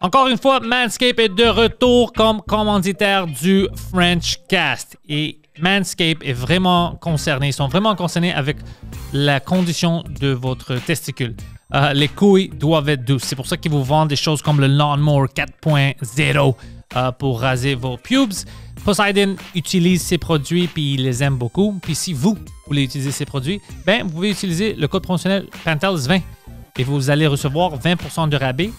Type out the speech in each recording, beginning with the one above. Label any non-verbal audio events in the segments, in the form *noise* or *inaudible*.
Encore une fois, Manscape est de retour comme commanditaire du French Cast. Et Manscape est vraiment concerné. Ils sont vraiment concernés avec la condition de votre testicule. Euh, les couilles doivent être douces. C'est pour ça qu'ils vous vendent des choses comme le Lawnmower 4.0 euh, pour raser vos pubes. Poseidon utilise ces produits puis il les aime beaucoup. Puis si vous voulez utiliser ces produits, ben vous pouvez utiliser le code promotionnel Pantels20 et vous allez recevoir 20% de rabais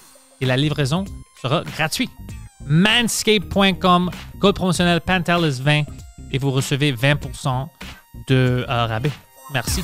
et la livraison sera gratuite. Manscape.com, code promotionnel Pantelis20 et vous recevez 20% de euh, rabais. Merci.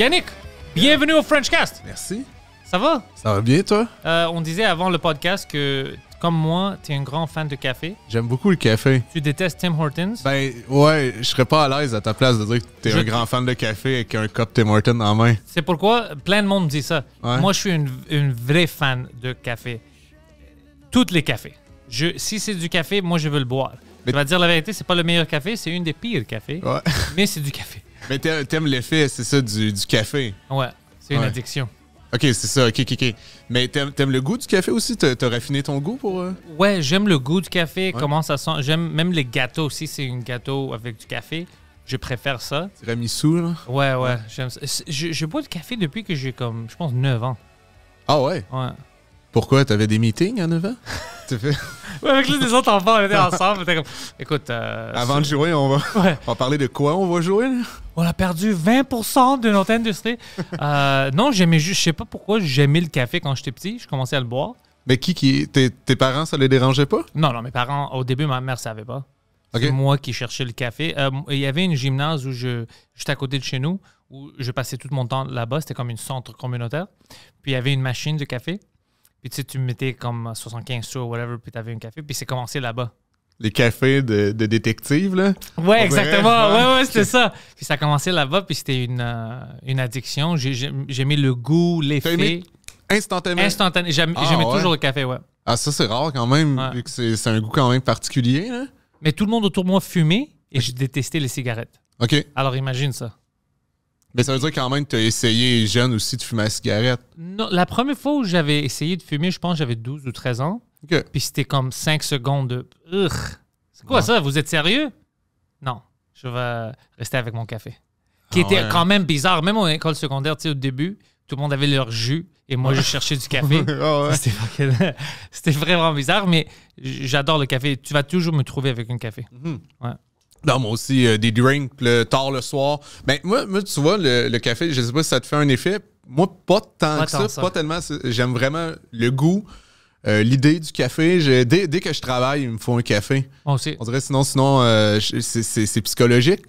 Yannick, bienvenue au French Cast. Merci. Ça va? Ça va bien, toi? Euh, on disait avant le podcast que, comme moi, tu es un grand fan de café. J'aime beaucoup le café. Tu détestes Tim Hortons? Ben, ouais, je serais pas à l'aise à ta place de dire que tu es un grand fan de café avec un cop Tim Hortons en main. C'est pourquoi plein de monde dit ça. Moi, je suis une, une, vraie fan de café. Toutes les cafés. Je, si c'est du café, moi, je veux le boire. Mais... Je vais dire la vérité, c'est pas le meilleur café, c'est une des pires cafés. Ouais. Mais c'est du café. Mais t'aimes l'effet, c'est ça, du, café. Ouais, c'est une addiction. Ok, c'est ça, ok, ok, ok. Mais t'aimes, le goût du café aussi? T'as, raffiné ton goût pour... Euh? Ouais, j'aime le goût du café, comment ça sent. J'aime même les gâteaux aussi, c'est un gâteau avec du café. Je préfère ça. Tiramisu, là? Ouais, ouais, j'aime ça. Je, bois du café depuis que j'ai comme, je pense, 9 ans. Ah ouais? Ouais. Pourquoi? Tu avais des meetings à 9 ans? *laughs* tu fais... Ouais, avec les autres enfants, on était ensemble. écoute. Euh, Avant de jouer, *laughs* on va, parler de quoi on va jouer. On a perdu 20% de notre industrie. Euh, non, j'aimais juste, je sais pas pourquoi j'aimais le café quand j'étais petit. Je commençais à le boire. Mais qui, qui tes, tes parents, ça les dérangeait pas? Non, non, mes parents, au début, ma mère savait pas. C'est moi qui cherchais le café. Euh, il y avait une gymnase où je, juste à côté de chez nous, où je passais tout mon temps là-bas. C'était comme une centre communautaire. Puis il y avait une machine de café. Puis tu tu mettais comme 75 sous ou whatever, puis t'avais un café, puis c'est commencé là-bas. Les cafés de, de détectives, là? Ouais, exactement. Ouais, ouais, c'était ça. Puis ça a commencé là-bas, puis c'était une, euh, une addiction. J'aimais le goût, l'effet. Instantanément? Instantanément, ah, J'aimais toujours le café, ouais. Ah, ça, c'est rare quand même, vu que c'est un goût quand même particulier, là. Mais tout le monde autour de moi fumait, et je détestais les cigarettes. OK. Alors imagine ça. Mais ben, ça veut dire quand même que tu as essayé jeune aussi de fumer la cigarette. Non, la première fois où j'avais essayé de fumer, je pense j'avais 12 ou 13 ans. OK. Puis c'était comme 5 secondes de C'est quoi ça? Vous êtes sérieux? Non, je vais rester avec mon café. Qui ah était quand même bizarre. Même en école secondaire, tu sais, au début, tout le monde avait leur jus et moi, je cherchais du café. *laughs* Ah c'était vraiment bizarre, mais j'adore le café. Tu vas toujours me trouver avec un café. Mhm. ouais. Non, moi aussi, euh, des drinks le, tard le soir. Mais ben, moi, moi, tu vois, le, café, je sais pas si ça te fait un effet. Moi, pas tant que ça, pas tellement. J'aime vraiment le goût. Euh, l'idée du café, dès, que je travaille, il me faut un café. On, dirait sinon, sinon, euh, c'est psychologique.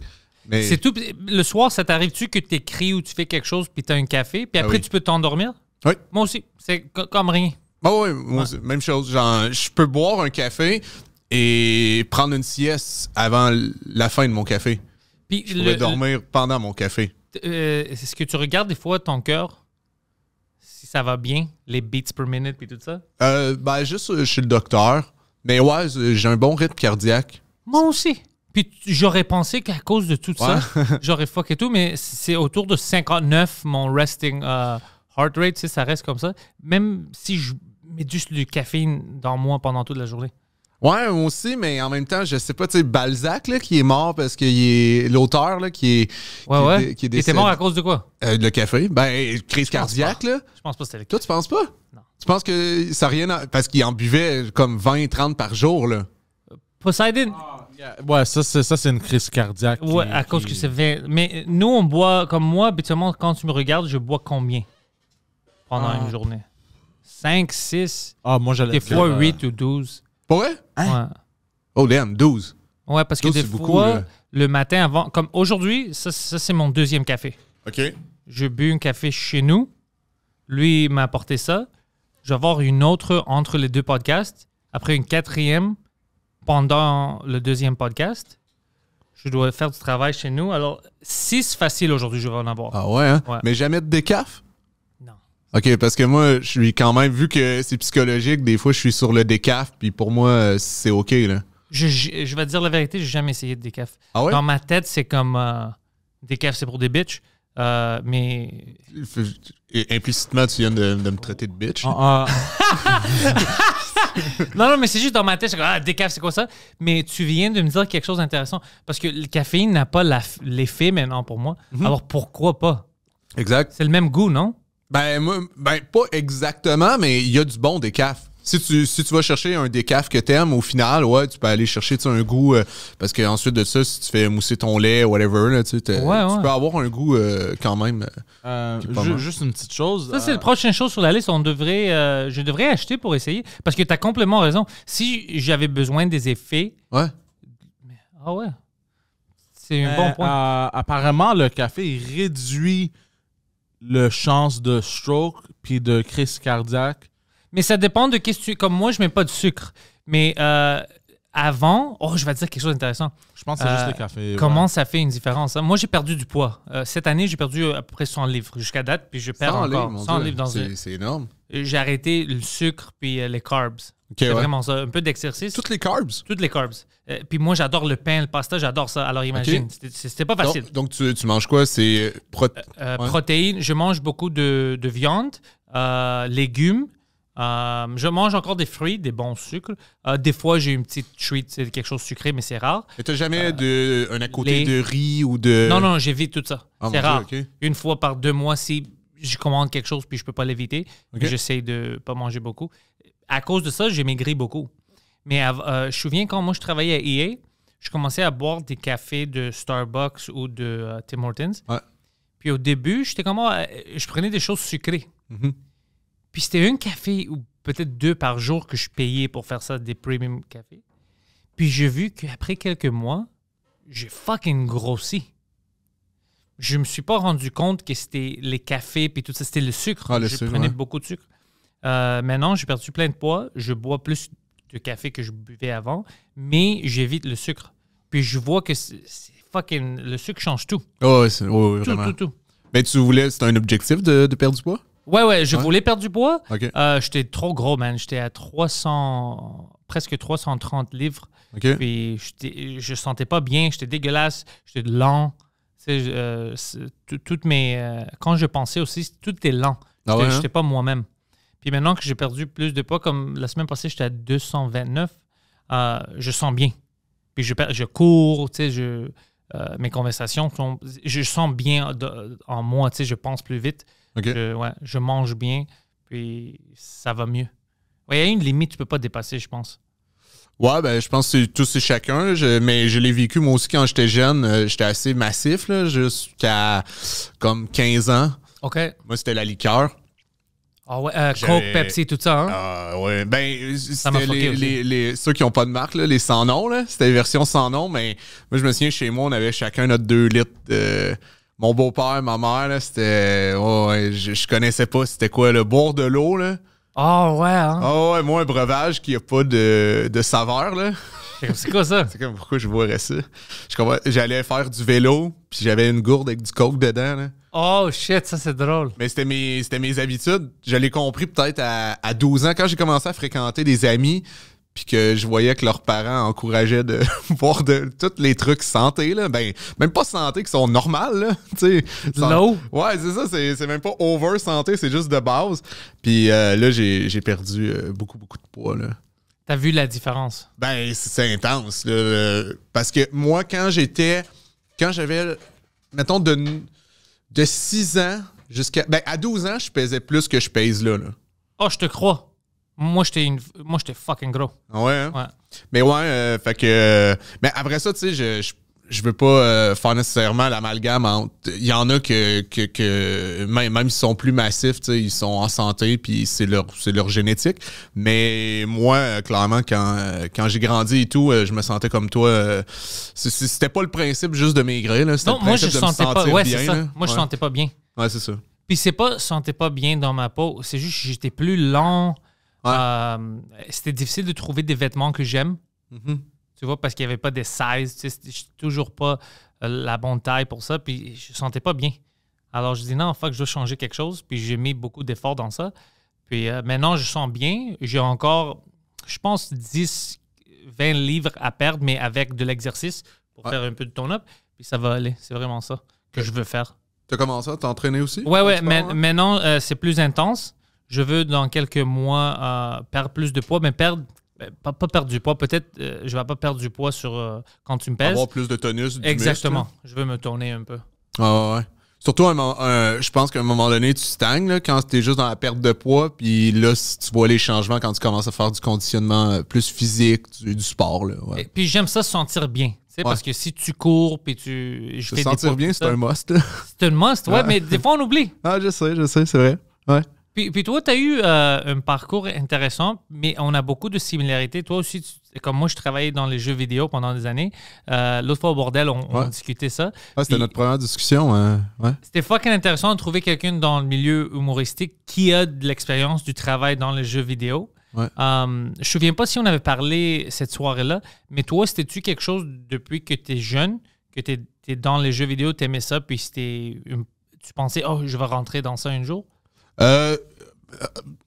C'est tout. Le soir, ça t'arrive-tu que tu écris ou tu fais quelque chose puis tu as un café, puis ah après tu peux t'endormir? Oui. Moi aussi. C'est comme rien. Ah oui, même chose. Genre, je peux boire un café, et prendre une sieste avant la fin de mon café. Puis je dormir pendant mon café. Euh, Est-ce que tu regardes des fois ton cœur? Si ça va bien, les beats per minute et tout ça? Euh, ben, juste, euh, je suis le docteur. Mais ouais, euh, j'ai un bon rythme cardiaque. Moi aussi. Puis j'aurais pensé qu'à cause de tout ça, *laughs* j'aurais fuck et tout, mais c'est autour de 59 mon resting heart rate, ça reste comme ça. Même si je mets juste du caféine dans moi pendant toute la journée. Ouais, moi aussi, mais en même temps, je sais pas, tu sais, Balzac, là, qui est mort parce que est l'auteur, là, qui est. Ouais, qui, était mort à cause de quoi Le euh, café. Ben, crise cardiaque, là. Je pense pas que c'était le Toi, tu penses pas Non. Tu penses que ça rien. Parce qu'il en buvait comme 20, 30 par jour, là. Poseidon. Ah, ouais, ça, c'est, ça, c'est une crise cardiaque. Ouais, à cause que c'est. 20... Mais nous, on boit, comme moi, habituellement, quand tu me regardes, je bois combien pendant ah. une journée 5, 6. Ah, moi, j'allais Des fois, 8 euh, ou 12. Hein? Ouais. Oh damn, 12. Ouais, parce que des fois, le matin avant, comme aujourd'hui, ça, c'est mon deuxième café. OK. Je bu un café chez nous. Lui m'a apporté ça. Je vais avoir une autre entre les deux podcasts. Après une quatrième pendant le deuxième podcast. Je dois faire du travail chez nous. Alors, six facile aujourd'hui, je vais en avoir. Ah ouais, hein? Ouais. Mais jamais de décaf? OK, parce que moi, je suis quand même, vu que c'est psychologique, des fois, je suis sur le décaf, puis pour moi, euh, c'est OK, là. Je, je, vais te dire la vérité, j'ai jamais essayé de décaf. Ah dans ma tête, c'est comme euh, décaf, c'est pour des bitches. Euh, mais. Implicitement, tu viens de, me traiter de bitch. Ah, ah. *laughs* non, non, mais c'est juste dans ma tête, je ah, décaf, c'est quoi ça? Mais tu viens de me dire quelque chose d'intéressant. Parce que le caféine n'a pas l'effet maintenant pour moi. Mhm. Alors pourquoi pas? Exact. C'est le même goût, non? Ben, moi, ben, pas exactement, mais il y a du bon décaf. Si tu, si tu vas chercher un décaf que t'aimes, au final, ouais, tu peux aller chercher un goût. Euh, parce que ensuite de ça, si tu fais mousser ton lait, whatever, tu, peux avoir un goût euh, quand même. Euh, juste une petite chose. Ça, c'est la prochaine chose sur la liste. On devrait, je devrais acheter pour essayer. Parce que tu as complètement raison. Si j'avais besoin des effets. Ouais. Ah ouais. C'est un bon point. apparemment, le café réduit le chance de stroke puis de crise cardiaque. Mais ça dépend de qui ce Comme moi, je mets pas de sucre. Mais euh, avant, oh, je vais te dire quelque chose d'intéressant. Je pense que c'est juste le euh, café. Comment ça fait une différence hein? Moi, j'ai perdu du poids. Euh, cette année, j'ai perdu à peu près 100 livres jusqu'à date, puis je perds 100 encore livres, mon livres dans C'est énorme. J'ai arrêté le sucre puis les carbs c'est vraiment ça, un peu d'exercice. Toutes les carbs? Toutes les carbs. Euh, puis moi, j'adore le pain, le pasta, j'adore ça. Alors imagine, c'était pas facile. Donc, tu, tu, manges quoi? C'est euh, euh, protéines. Je mange beaucoup de, de viande, légumes. je mange encore des fruits, des bons sucres. des fois, j'ai une petite treat, c'est quelque chose de sucré, mais c'est rare. Et t'as jamais de, un à côté de riz ou de. Non, non, j'évite tout ça. Ah, c'est rare. Une fois par deux mois, si je commande quelque chose puis je peux pas l'éviter. J'essaie de pas manger beaucoup à cause de ça, j'ai maigri beaucoup. Mais euh, je me souviens quand moi je travaillais à EA, je commençais à boire des cafés de Starbucks ou de euh, Tim Hortons. Puis au début, j'étais comme ah, euh, je prenais des choses sucrées. Mm-hmm. Puis c'était un café ou peut-être deux par jour que je payais pour faire ça, des premium cafés. Puis j'ai vu qu'après quelques mois, j'ai fucking grossi. Je me suis pas rendu compte que c'était les cafés puis tout ça, c'était le sucre. Ah, je prenais beaucoup de sucre. Euh, maintenant, j'ai perdu plein de poids. Je bois plus de café que je buvais avant, mais j'évite le sucre. Puis je vois que c'est fucking. Le sucre change tout. Oh, tout, Mais tu voulais. C'était un objectif de, perdre du poids? Ouais, ouais, je voulais perdre du poids. Euh, j'étais trop gros, man. J'étais à 300. presque 330 livres. Puis je sentais pas bien. J'étais dégueulasse. J'étais lent. Euh, toutes mes. quand je pensais aussi, tout était lent. Ah je n'étais hein? pas moi-même. Puis maintenant que j'ai perdu plus de poids, comme la semaine passée, j'étais à 229, euh, je sens bien. Puis je, je cours, tu sais, je, euh, mes conversations, sont, je sens bien en moi, tu sais, je pense plus vite. Je, ouais, je mange bien, puis ça va mieux. Il y a une limite, tu peux pas dépasser, je pense. Ouais, ben, je pense que c'est tous et chacun. mais je l'ai vécu moi aussi quand j'étais jeune. Euh, j'étais assez massif, jusqu'à comme 15 ans. OK. Moi, c'était la liqueur. Ah ouais, euh, Coke, Pepsi, tout ça, hein? Ah ouais, ben, c'était ceux qui n'ont pas de marque, les sans nom, là. C'était les versions sans nom, mais moi, je me souviens, chez moi, on avait chacun notre deux litres euh, Mon beau-père, ma mère, c'était... je, connaissais pas c'était quoi, le boire de l'eau, là. Ah ouais, hein? Ah ouais, moi, un breuvage qui n'a pas de, de saveur, là. C'est quoi ça? *laughs* C'est comme pourquoi je boirais ça. J'allais faire du vélo, puis j'avais une gourde avec du coke dedans, là. Oh shit, ça c'est drôle. Mais c'était mes, c'était mes habitudes. Je l'ai compris peut-être à, 12 ans, quand j'ai commencé à fréquenter des amis, puis que je voyais que leurs parents encourageaient de *laughs* voir de tous les trucs santé là ben même pas santé qui sont normales tu sais ouais c'est ça c'est, même pas over santé c'est juste de base puis euh, là j'ai, perdu euh, beaucoup beaucoup de poids là t'as vu la différence ben c'est, intense là, euh, parce que moi quand j'étais quand j'avais mettons de de 6 ans jusqu'à. Ben, à 12 ans, je pesais plus que je pèse là. là. Oh, je te crois. Moi, j'étais une... Moi, fucking gros. Ah ouais, hein? ouais. Mais ouais, euh, fait que. Euh, mais après ça, tu sais, je, je veux pas euh, faire nécessairement l'amalgame Il y en a que, même, même ils sont plus massifs, ils sont en santé, puis c'est leur, génétique. Mais moi, euh, clairement, quand, euh, quand j'ai grandi et tout, je me sentais comme toi. C'était pas le principe juste de maigrir. Là, non, moi, je de sentais me pas. bien, Moi, je sentais pas bien. Ouais, c'est ça. Puis c'est pas, sentais pas bien dans ma peau. C'est juste que j'étais plus lent. C'était difficile de trouver des vêtements que j'aime. Mm-hmm. Tu vois, parce qu'il n'y avait pas des size. Tu je suis toujours pas euh, la bonne taille pour ça. Puis je sentais pas bien. Alors je dis non, que je dois changer quelque chose. Puis j'ai mis beaucoup d'efforts dans ça. Puis euh, maintenant, je sens bien. J'ai encore, je pense, 10, 20 livres à perdre, mais avec de l'exercice pour faire un peu de tone-up. Puis ça va aller. C'est vraiment ça que je veux faire. Tu as commencé à t'entraîner aussi? Ouais, ouais. Mais, hein? maintenant, euh, c'est plus intense. Je veux, dans quelques mois, perdre plus de poids, mais perdre ben, pas, perdre du poids, peut-être je euh, je vais pas perdre du poids sur euh, quand tu me pèses. Avoir plus de tonus. Exactement. Je veux me tourner un peu. Ah ouais. Surtout, je pense qu'à un moment donné, tu stagnes quand tu es juste dans la perte de poids. Puis là, si tu vois les changements quand tu commences à faire du conditionnement euh, plus physique, du, sport. Là, puis j'aime ça se sentir bien. Parce que si tu cours puis tu. Je Se sentir bien, c'est un must. C'est un must, ouais, mais des fois on oublie. Ah, je sais, je sais, c'est vrai. Ouais. Puis, toi, tu as eu euh, un parcours intéressant, mais on a beaucoup de similarités. Toi aussi, comme moi, je travaillais dans les jeux vidéo pendant des années. Euh, l'autre fois au bordel, on, a on discutait ça. Ah, c'était notre première discussion. Hein. C'était fucking intéressant de trouver quelqu'un dans le milieu humoristique qui a de l'expérience du travail dans les jeux vidéo. Euh, je ne me souviens pas si on avait parlé cette soirée-là, mais toi, c'était-tu quelque chose depuis que tu es jeune, que tu dans les jeux vidéo, tu aimais ça, puis tu pensais, oh, je vais rentrer dans ça un jour? Euh,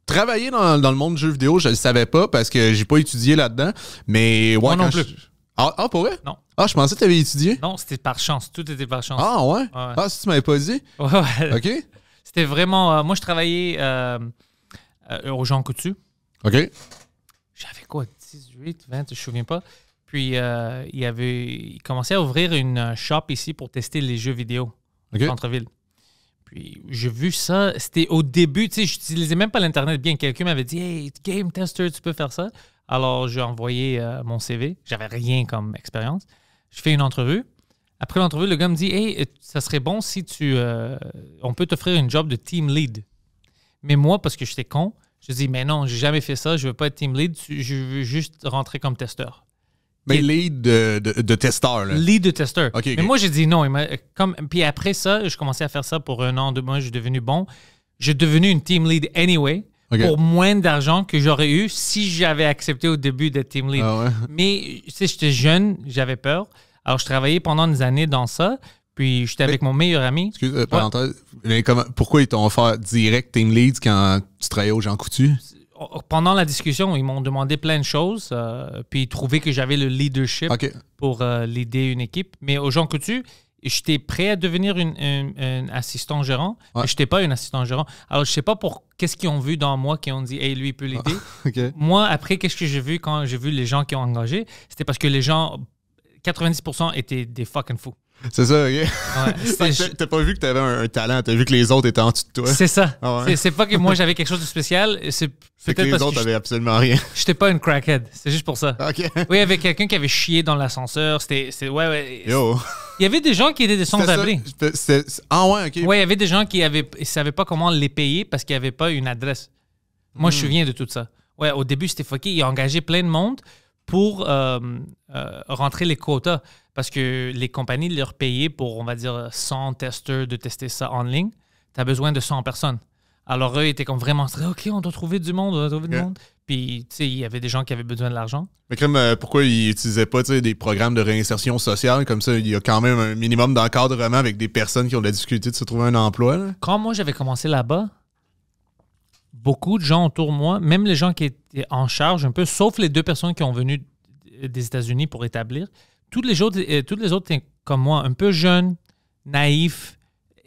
travailler dans, le monde du jeu vidéo, je ne le savais pas parce que j'ai pas étudié là-dedans. Mais ouais, Moi non plus. Ah, ah, pour vrai? Non. Ah, je pensais que tu avais étudié. Non, c'était par chance. Tout était par chance. Ah, ouais? Ah, si tu m'avais pas dit? *laughs* Ouais, ouais. OK. C'était vraiment. Euh, moi, je travaillais euh, euh, aux gens coutus. OK. J'avais quoi, 18, 20, je ne me souviens pas. Puis, euh, il, avait, il commençait à ouvrir une shop ici pour tester les jeux vidéo ok centre-ville j'ai vu ça, c'était au début, tu sais, j'utilisais même pas l'Internet bien. Quelqu'un m'avait dit Hey, game tester, tu peux faire ça. Alors j'ai envoyé euh, mon CV, j'avais rien comme expérience. Je fais une entrevue. Après l'entrevue, le gars me dit Hey, ça serait bon si tu. Euh, on peut t'offrir une job de team lead. Mais moi, parce que j'étais con, je dis Mais non, j'ai jamais fait ça, je veux pas être team lead, je veux juste rentrer comme testeur. Mais lead de, de, de testeur. Lead de testeur. Mais moi, j'ai dit non. Comme, puis après ça, je commençais à faire ça pour un an, deux mois, je suis devenu bon. J'ai devenu une team lead anyway. Pour moins d'argent que j'aurais eu si j'avais accepté au début d'être team lead. Ah mais si j'étais jeune, j'avais peur. Alors, je travaillais pendant des années dans ça. Puis, j'étais avec mon meilleur ami. Excuse, euh, moi pourquoi ils t'ont offert direct team lead quand tu travaillais aux gens coutus? Oh, oh, pendant la discussion, ils m'ont demandé plein de choses, euh, puis ils trouvaient que j'avais le leadership pour euh, l'aider une équipe. Mais aux gens que tu, j'étais prêt à devenir un assistant gérant, mais je n'étais pas un assistant gérant. Alors, je ne sais pas pour qu'est-ce qu'ils ont vu dans moi qui ont dit, hey, lui, il peut l'aider. Ah, *laughs* moi, après, qu'est-ce que j'ai vu quand j'ai vu les gens qui ont engagé C'était parce que les gens, 90% étaient des fucking fous. C'est ça, ok? *laughs* t'as pas vu que t'avais un, un talent, t'as vu que les autres étaient en dessous de toi. C'est ça. Ah c'est pas que moi j'avais quelque chose de spécial, c'est que les autres avaient absolument rien. *laughs* J'étais pas une crackhead, c'est juste pour ça. Ok. Oui, il y avait quelqu'un qui avait chié dans l'ascenseur, c'était. Ouais, ouais. Yo! Il y avait des gens qui étaient des sans-abri. Ah ouais, ok. Oui, il y avait des gens qui avaient, savaient pas comment les payer parce qu'ils avaient pas une adresse. Moi, je me hmm. souviens de tout ça. Ouais, au début, c'était fucké, il a engagé plein de monde pour euh, euh, rentrer les quotas parce que les compagnies leur payaient pour, on va dire, 100 testeurs de tester ça en ligne. Tu as besoin de 100 personnes. Alors, eux étaient comme vraiment, OK, on doit trouver du monde, on doit trouver du monde. Puis, tu sais, il y avait des gens qui avaient besoin de l'argent. Mais comme, euh, pourquoi ils n'utilisaient pas, des programmes de réinsertion sociale? Comme ça, il y a quand même un minimum d'encadrement avec des personnes qui ont de la difficulté de se trouver un emploi. Quand moi, j'avais commencé là-bas, beaucoup de gens autour de moi, même les gens qui étaient en charge un peu, sauf les deux personnes qui ont venu des États-Unis pour établir, toutes les autres, euh, toutes les autres comme moi, un peu jeunes, naïfs,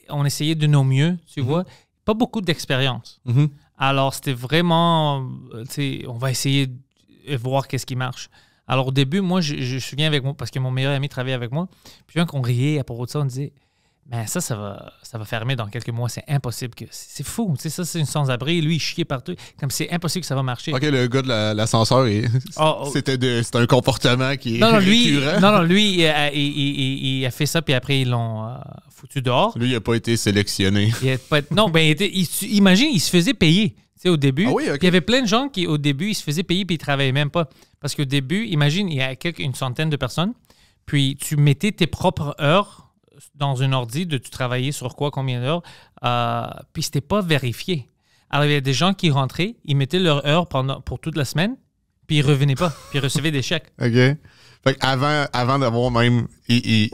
on essayait de nos mieux, tu mhm. vois, pas beaucoup d'expérience. Mhm. Alors c'était vraiment, euh, tu on va essayer de voir qu'est-ce qui marche. Alors au début, moi, je, je, me souviens avec moi, parce que mon meilleur ami travaillait avec moi, puis quand on riait à propos de ça, on disait, mais ça, ça va, ça va fermer dans quelques mois. C'est impossible que. C'est fou. ça, c'est une sans-abri. Lui, il chiait partout. Comme c'est impossible que ça va marcher. OK, le gars de l'ascenseur, ah, oh. c'était un comportement qui est non, non, lui, non, lui, euh, il a, fait ça, puis après, ils l'ont euh, foutu dehors. Lui, il n'a pas été sélectionné. Non, ben, imagine, il se faisait payer. au début, ah il y avait plein de gens qui, au début, ils se faisaient payer puis ils travaillaient même pas. Parce qu'au début, imagine, il y a quelques, une centaine de personnes, puis tu mettais tes propres heures dans une ordi de tu travailler sur quoi, combien d'heures, euh, puis c'était pas vérifié. Alors, il y avait des gens qui rentraient, ils mettaient leur heure pendant, pour toute la semaine, puis ils revenaient pas, puis ils recevaient des chèques. *laughs* OK. Fait avant, avant d'avoir même. Ils,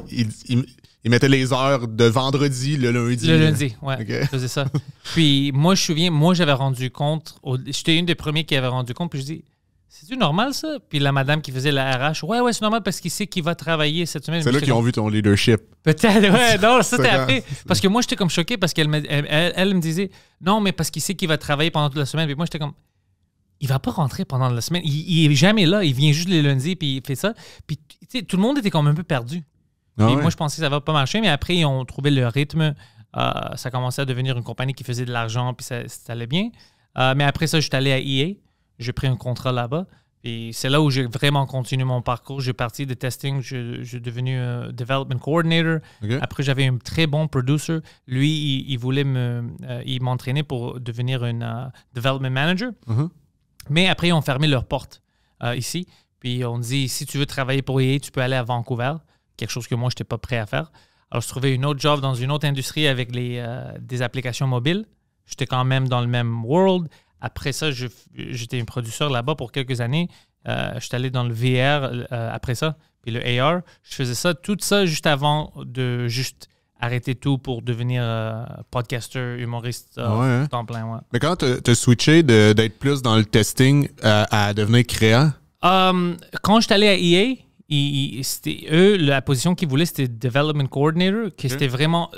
mettaient les heures de vendredi, le lundi. Le lundi, ouais. Ils faisaient ça. puis moi, je me souviens, moi, j'avais rendu compte. J'étais une des premiers qui avait rendu compte, puis je dis cest du normal, ça? Puis la madame qui faisait la RH, ouais, ouais, c'est normal parce qu'il sait qu'il va travailler cette semaine. C'est là qu'ils ont vu ton leadership. Peut-être, ouais, *laughs* non, ça t'a appris. Parce que moi, j'étais comme choqué parce qu'elle me, elle, me disait, non, mais parce qu'il sait qu'il va travailler pendant toute la semaine. Puis moi, j'étais comme, il va pas rentrer pendant la semaine. Il, est jamais là. Il vient juste les lundis, puis il fait ça. Puis, tout le monde était comme un peu perdu. Ah moi, je pensais que ça va pas marcher, mais après, ils ont trouvé le rythme. Euh, ça commençait à devenir une compagnie qui faisait de l'argent, puis ça, allait bien. Euh, mais après ça, je suis allé à EA j'ai pris un contrat là-bas. Et c'est là où j'ai vraiment continué mon parcours. J'ai parti de testing, je, suis devenu euh, development coordinator. Après, j'avais un très bon producer. Lui, il, voulait me, euh, m'entraîner pour devenir un euh, development manager. Uh-huh. Mais après, ils ont fermé leurs portes euh, ici. Puis on dit, si tu veux travailler pour EA, tu peux aller à Vancouver. Quelque chose que moi, je n'étais pas prêt à faire. Alors, je trouvais une autre job dans une autre industrie avec les, des applications mobiles. J'étais quand même dans le même world. Après ça, j'étais un producteur là-bas pour quelques années. Euh, je suis allé dans le VR euh, après ça, puis le AR. Je faisais ça, tout ça juste avant de juste arrêter tout pour devenir euh, podcaster, humoriste en hein. plein. Mais quand tu as, switché d'être plus dans le testing à devenir créant? quand je suis allé à EA, eux, la position qu'ils voulaient, c'était Development Coordinator, qui c'était vraiment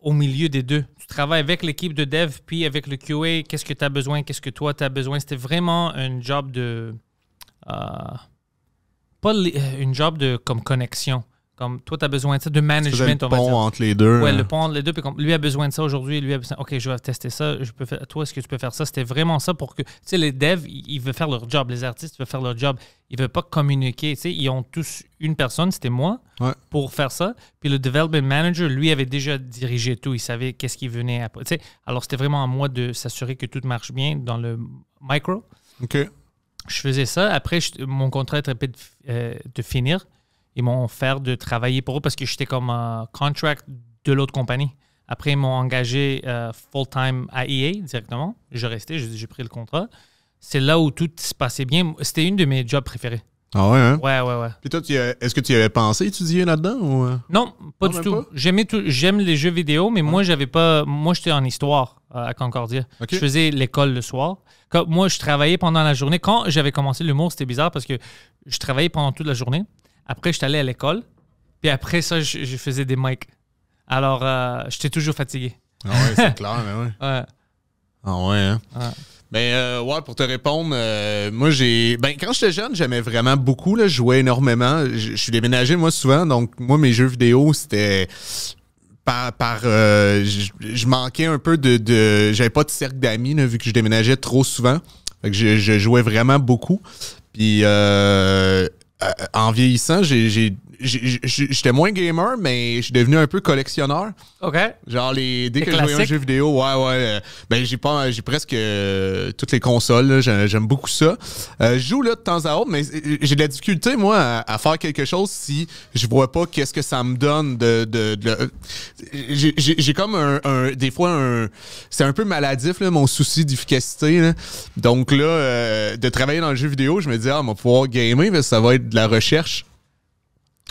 au milieu des deux. Travaille avec l'équipe de dev, puis avec le QA, qu'est-ce que tu as besoin, qu'est-ce que toi tu as besoin. C'était vraiment un job de. Euh, pas euh, une job de comme connexion. Comme toi, tu as besoin de ça, de management. Le pont entre les deux. Ouais, hein. le pont entre les deux. Puis comme, lui a besoin de ça aujourd'hui, lui a besoin. Ok, je vais tester ça. Je peux faire, toi, est-ce que tu peux faire ça? C'était vraiment ça pour que. Tu sais, les devs, ils veulent faire leur job. Les artistes veulent faire leur job. Ils veulent pas communiquer. Tu sais, ils ont tous une personne, c'était moi, pour faire ça. Puis le development manager, lui, avait déjà dirigé tout. Il savait qu'est-ce qui venait à… Tu sais, alors, c'était vraiment à moi de s'assurer que tout marche bien dans le micro. OK je faisais ça. Après, mon contrat était de, euh, de finir ils m'ont offert de travailler pour eux parce que j'étais comme un contract de l'autre compagnie. Après, ils m'ont engagé euh, full-time à EA directement. Je restais, j'ai pris le contrat. C'est là où tout se passait bien. C'était une de mes jobs préférés. Ah ouais, hein? Ouais, ouais, ouais. Puis toi, est-ce que tu avais pensé étudier là-dedans ou... Euh? Non, pas du tout. J'aimais J'aime les jeux vidéo, mais moi, j'avais pas. Moi, j'étais en histoire euh, à Concordia. Je faisais l'école le soir. moi, je travaillais pendant la journée. Quand j'avais commencé l'humour, c'était bizarre parce que je travaillais pendant toute la journée. Après, je suis allé à l'école. Puis après ça, je, faisais des mics. Alors, euh, j'étais toujours fatigué. Ah ouais, c'est *laughs* clair, mais ouais. Ah ouais, hein? Ben, euh, pour te répondre, euh, moi, j'ai. Ben, quand j'étais jeune, j'aimais vraiment beaucoup, là. Je énormément. Je suis déménagé, moi, souvent. Donc, moi, mes jeux vidéo, c'était par, je manquais un peu de, j'avais pas de cercle d'amis vu que je déménageais trop souvent fait que je, jouais vraiment beaucoup puis euh, euh, en vieillissant, j'ai j'étais moins gamer, mais je suis devenu un peu collectionneur. OK. Genre, les, dès que je voyais un jeu vidéo, ouais, ouais. Euh, ben, j'ai pas, j'ai presque euh, toutes les consoles, j'aime beaucoup ça. Euh, je joue là de temps à autre, mais j'ai de la difficulté, moi, à, faire quelque chose si je vois pas qu'est-ce que ça me donne de. de, j'ai comme un, Des fois, un. C'est un peu maladif, mon souci d'efficacité. Donc là, de travailler dans le jeu vidéo, je me dis, ah, on va pouvoir gamer, mais ça va être de la recherche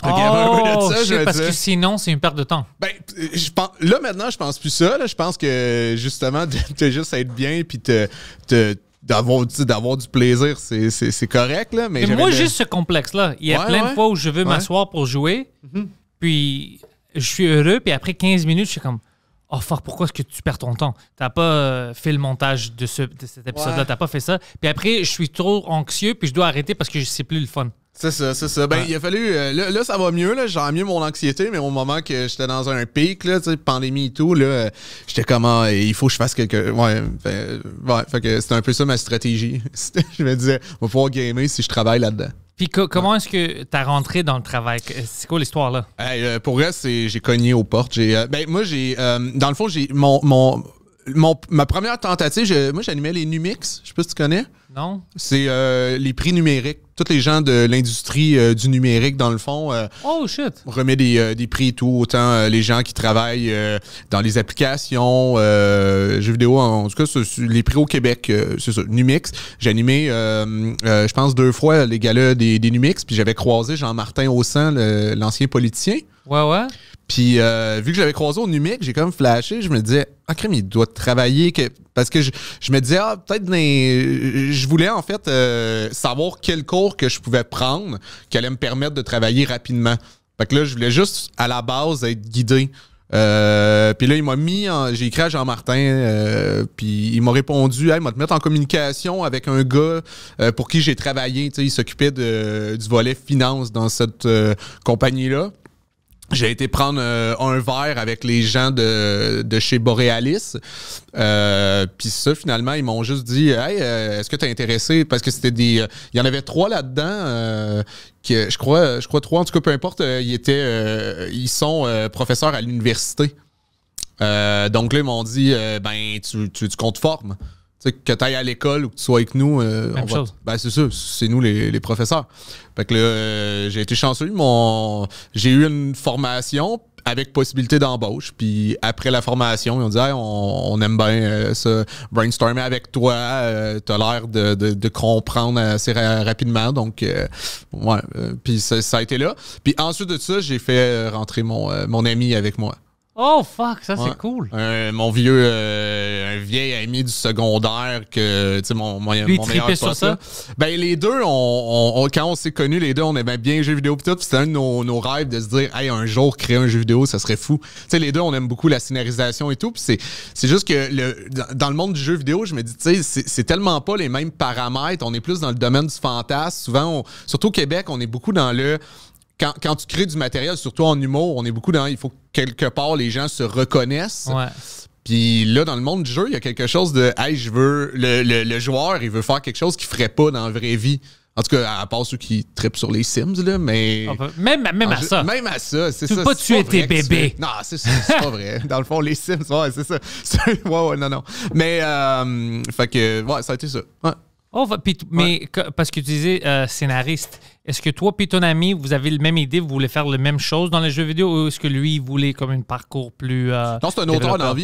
*laughs* Oh, parce que sinon, c'est une perte de temps. Ben, euh, je pense, là, maintenant, je pense plus ça. je pense que, justement, de, juste être bien puis d'avoir du plaisir, c'est correct là, mais, moi juste ce complexe là, il y a plein de fois où je veux m'asseoir pour jouer, mhm. puis je suis heureux, puis après 15 minutes, je suis comme Oh fort pourquoi est-ce que tu perds ton temps? T'as pas euh, fait le montage de, cet épisode-là, t'as pas fait ça. Puis après, je suis trop anxieux, puis je dois arrêter parce que c'est plus le fun. C'est ça, c'est ça. Ben, il a fallu. Euh, là, ça va mieux, là. J'ai mieux mon anxiété, mais au moment que j'étais dans un pic, là, pandémie et tout, là, euh, j'étais comme, ah, il faut que je fasse quelque. Ouais, ouais, que c'était un peu ça ma stratégie. *laughs* je me disais, on va pouvoir gamer si je travaille là-dedans. Puis comment est-ce que tu as rentré dans le travail? C'est quoi l'histoire là? Euh, pour vrai, j'ai cogné aux portes. ben, moi, j'ai. dans le fond, j'ai mon, ma première tentative, moi, j'animais les Numix. Je sais pas si tu connais. Non. C'est les prix numériques tous les gens de l'industrie euh, du numérique, dans le fond, euh, oh, remet euh, des, prix et tout. Autant les gens qui travaillent dans les applications, jeux vidéo, en, tout cas, les prix au Québec, c'est ça. Numix, j'ai animé, je pense, deux fois les galas des, des Numix, puis j'avais croisé Jean-Martin Haussan, l'ancien politicien. Ouais, ouais. Puis euh, vu que j'avais croisé au numérique, j'ai comme flashé, je me disais ah crème, il doit travailler que... parce que je, me disais ah peut-être je voulais en fait euh, savoir quel cours que je pouvais prendre qui allait me permettre de travailler rapidement. Fait que là je voulais juste à la base être guidé. Euh, puis là, il m'a mis, j'ai écrit à Jean-Martin, euh, puis il m'a répondu, hey, il m'a te mettre en communication avec un gars euh, pour qui j'ai travaillé. sais, il s'occupait du volet finance dans cette compagnie-là. J'ai été prendre euh, un verre avec les gens de, de chez Borealis. Euh, Puis ça, finalement, ils m'ont juste dit Hey, euh, est-ce que t'es intéressé? Parce que c'était des. Euh, il y en avait trois là-dedans. que, je crois, je crois trois, en tout cas, peu importe, ils étaient. ils sont professeurs à l'université. donc là, ils m'ont dit Ben, tu, tu, tu comptes forme que tu ailles à l'école ou que tu sois avec nous, euh, ben c'est ça. c'est nous les, professeurs. Fait que euh, j'ai été chanceux, mon, j'ai eu une formation avec possibilité d'embauche. Puis après la formation, ils ont dit on, aime bien euh, brainstormer avec toi, euh, tu as l'air de, comprendre assez rapidement. Donc, ouais, puis ça, ça, a été là. Puis ensuite de ça, j'ai fait rentrer mon, mon ami avec moi. Oh fuck, ça c'est cool. mon vieux, euh, un vieil ami du secondaire que, tu sais, mon, mon, mon meilleur sur ça. Ben les deux, on, quand on s'est connus, les deux, on aimait bien les jeux vidéo pis tout. C'était un de nos, rêves de se dire, hey, un jour créer un jeu vidéo, ça serait fou. Tu sais, les deux, on aime beaucoup la scénarisation et tout. Puis c'est, c'est juste que le, dans le monde du jeu vidéo, je me dis, tu sais, c'est tellement pas les mêmes paramètres. On est plus dans le domaine du fantasme. Souvent, surtout au Québec, on est beaucoup dans le quand, tu crées du matériel, surtout en humour, on est beaucoup dans. Il faut que quelque part les gens se reconnaissent. Ouais. Puis là, dans le monde du jeu, il y a quelque chose de. Hey, je veux. Le, joueur, il veut faire quelque chose qu'il ferait pas dans la vraie vie. En tout cas, à part ceux qui tripent sur les Sims, là, mais. Ah, bah, même, à ça. Même à ça, c'est ça. Pas tu pas tuer tes bébés. Non, c'est ça, c'est pas vrai. *laughs* Dans le fond, les Sims, ouais, c'est ça. *laughs* ouais, ouais, non, non. Mais, euh, fait que, ouais, ça a été ça. Ouais. Oh, mais parce que tu disais euh, scénariste, est-ce que toi et ton ami, vous avez le même idée, vous voulez faire la même chose dans les jeux vidéo ou est-ce que lui, il voulait comme un parcours plus. Euh, non, c'est un auteur dans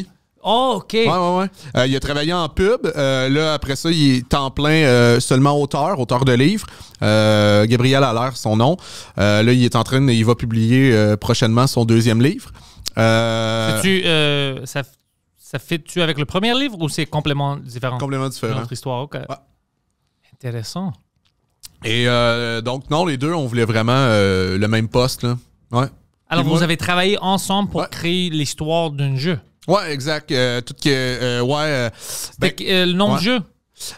Oh, OK. Ouais, ouais, ouais. Euh, il a travaillé en pub. là, après ça, il est en plein seulement auteur, auteur de livres. Gabriel Allaire, son nom. là, il est en train Il va publier prochainement son deuxième livre. ça, ça fait-tu avec le premier livre ou c'est complètement différent? Complètement différent. Une autre histoire, OK. Intéressant. Et euh, donc, non, les deux, on voulait vraiment euh, le même poste. Ouais. Alors, vous avez travaillé ensemble pour créer l'histoire d'un jeu. Ouais, exact. Euh, tout que, ouais, ben le nom ouais. jeu.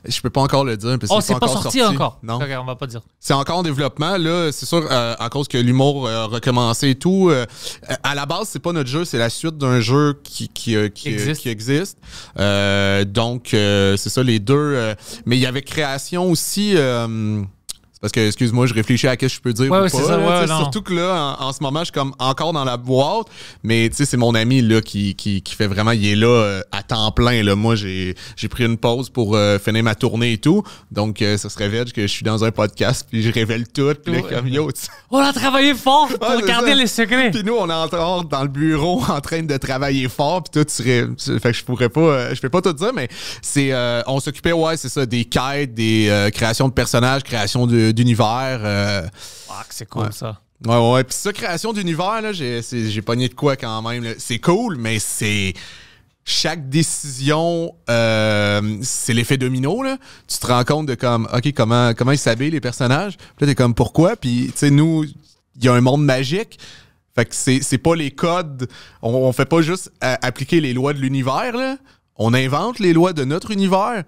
Je peux pas encore le dire. Parce oh, c'est pas, pas encore sorti, encore. Non. on va pas dire. C'est encore en développement, là. C'est sûr, euh, à cause que l'humour euh, a recommencé et tout. Euh, à la base, c'est pas notre jeu, c'est la suite d'un jeu qui, qui, qui existe. Qui existe. donc, c'est ça, les deux. mais il y avait création aussi parce que, excuse-moi, je réfléchis à ce que je peux dire ouais, ou ouais, pas. Ça, surtout que là, en, ce moment, je suis comme encore dans la boîte, mais tu sais, c'est mon ami là, qui, qui, qui, fait vraiment, il est là euh, à temps plein. Là. Moi, j'ai pris une pause pour euh, finir ma tournée et tout. Donc, ça euh, serait vrai que je suis dans un podcast, puis je révèle tout, puis comme yo, *laughs* On a travaillé fort pour garder les secrets. Puis nous, on est encore dans le bureau *laughs* en train de travailler fort, puis tout serait. Fait que je pourrais pas, je peux pas tout dire, mais c'est, on s'occupait, ouais, c'est ça, des quêtes, des créations de personnages, création de d'univers. Euh, ah, c'est cool ça. Ouais, ouais. Puis ça, création d'univers, j'ai, j'ai pogné de quoi quand même. C'est cool, mais c'est. Chaque décision, euh, c'est l'effet domino. Là. Tu te rends compte de comme, OK, comment, comment ils s'habillent les personnages. là, t'es comme, pourquoi? Puis, tu sais, nous, il y a un monde magique. Fait que c'est pas les codes. On, fait pas juste euh, appliquer les lois de l'univers, là. On invente les lois de notre univers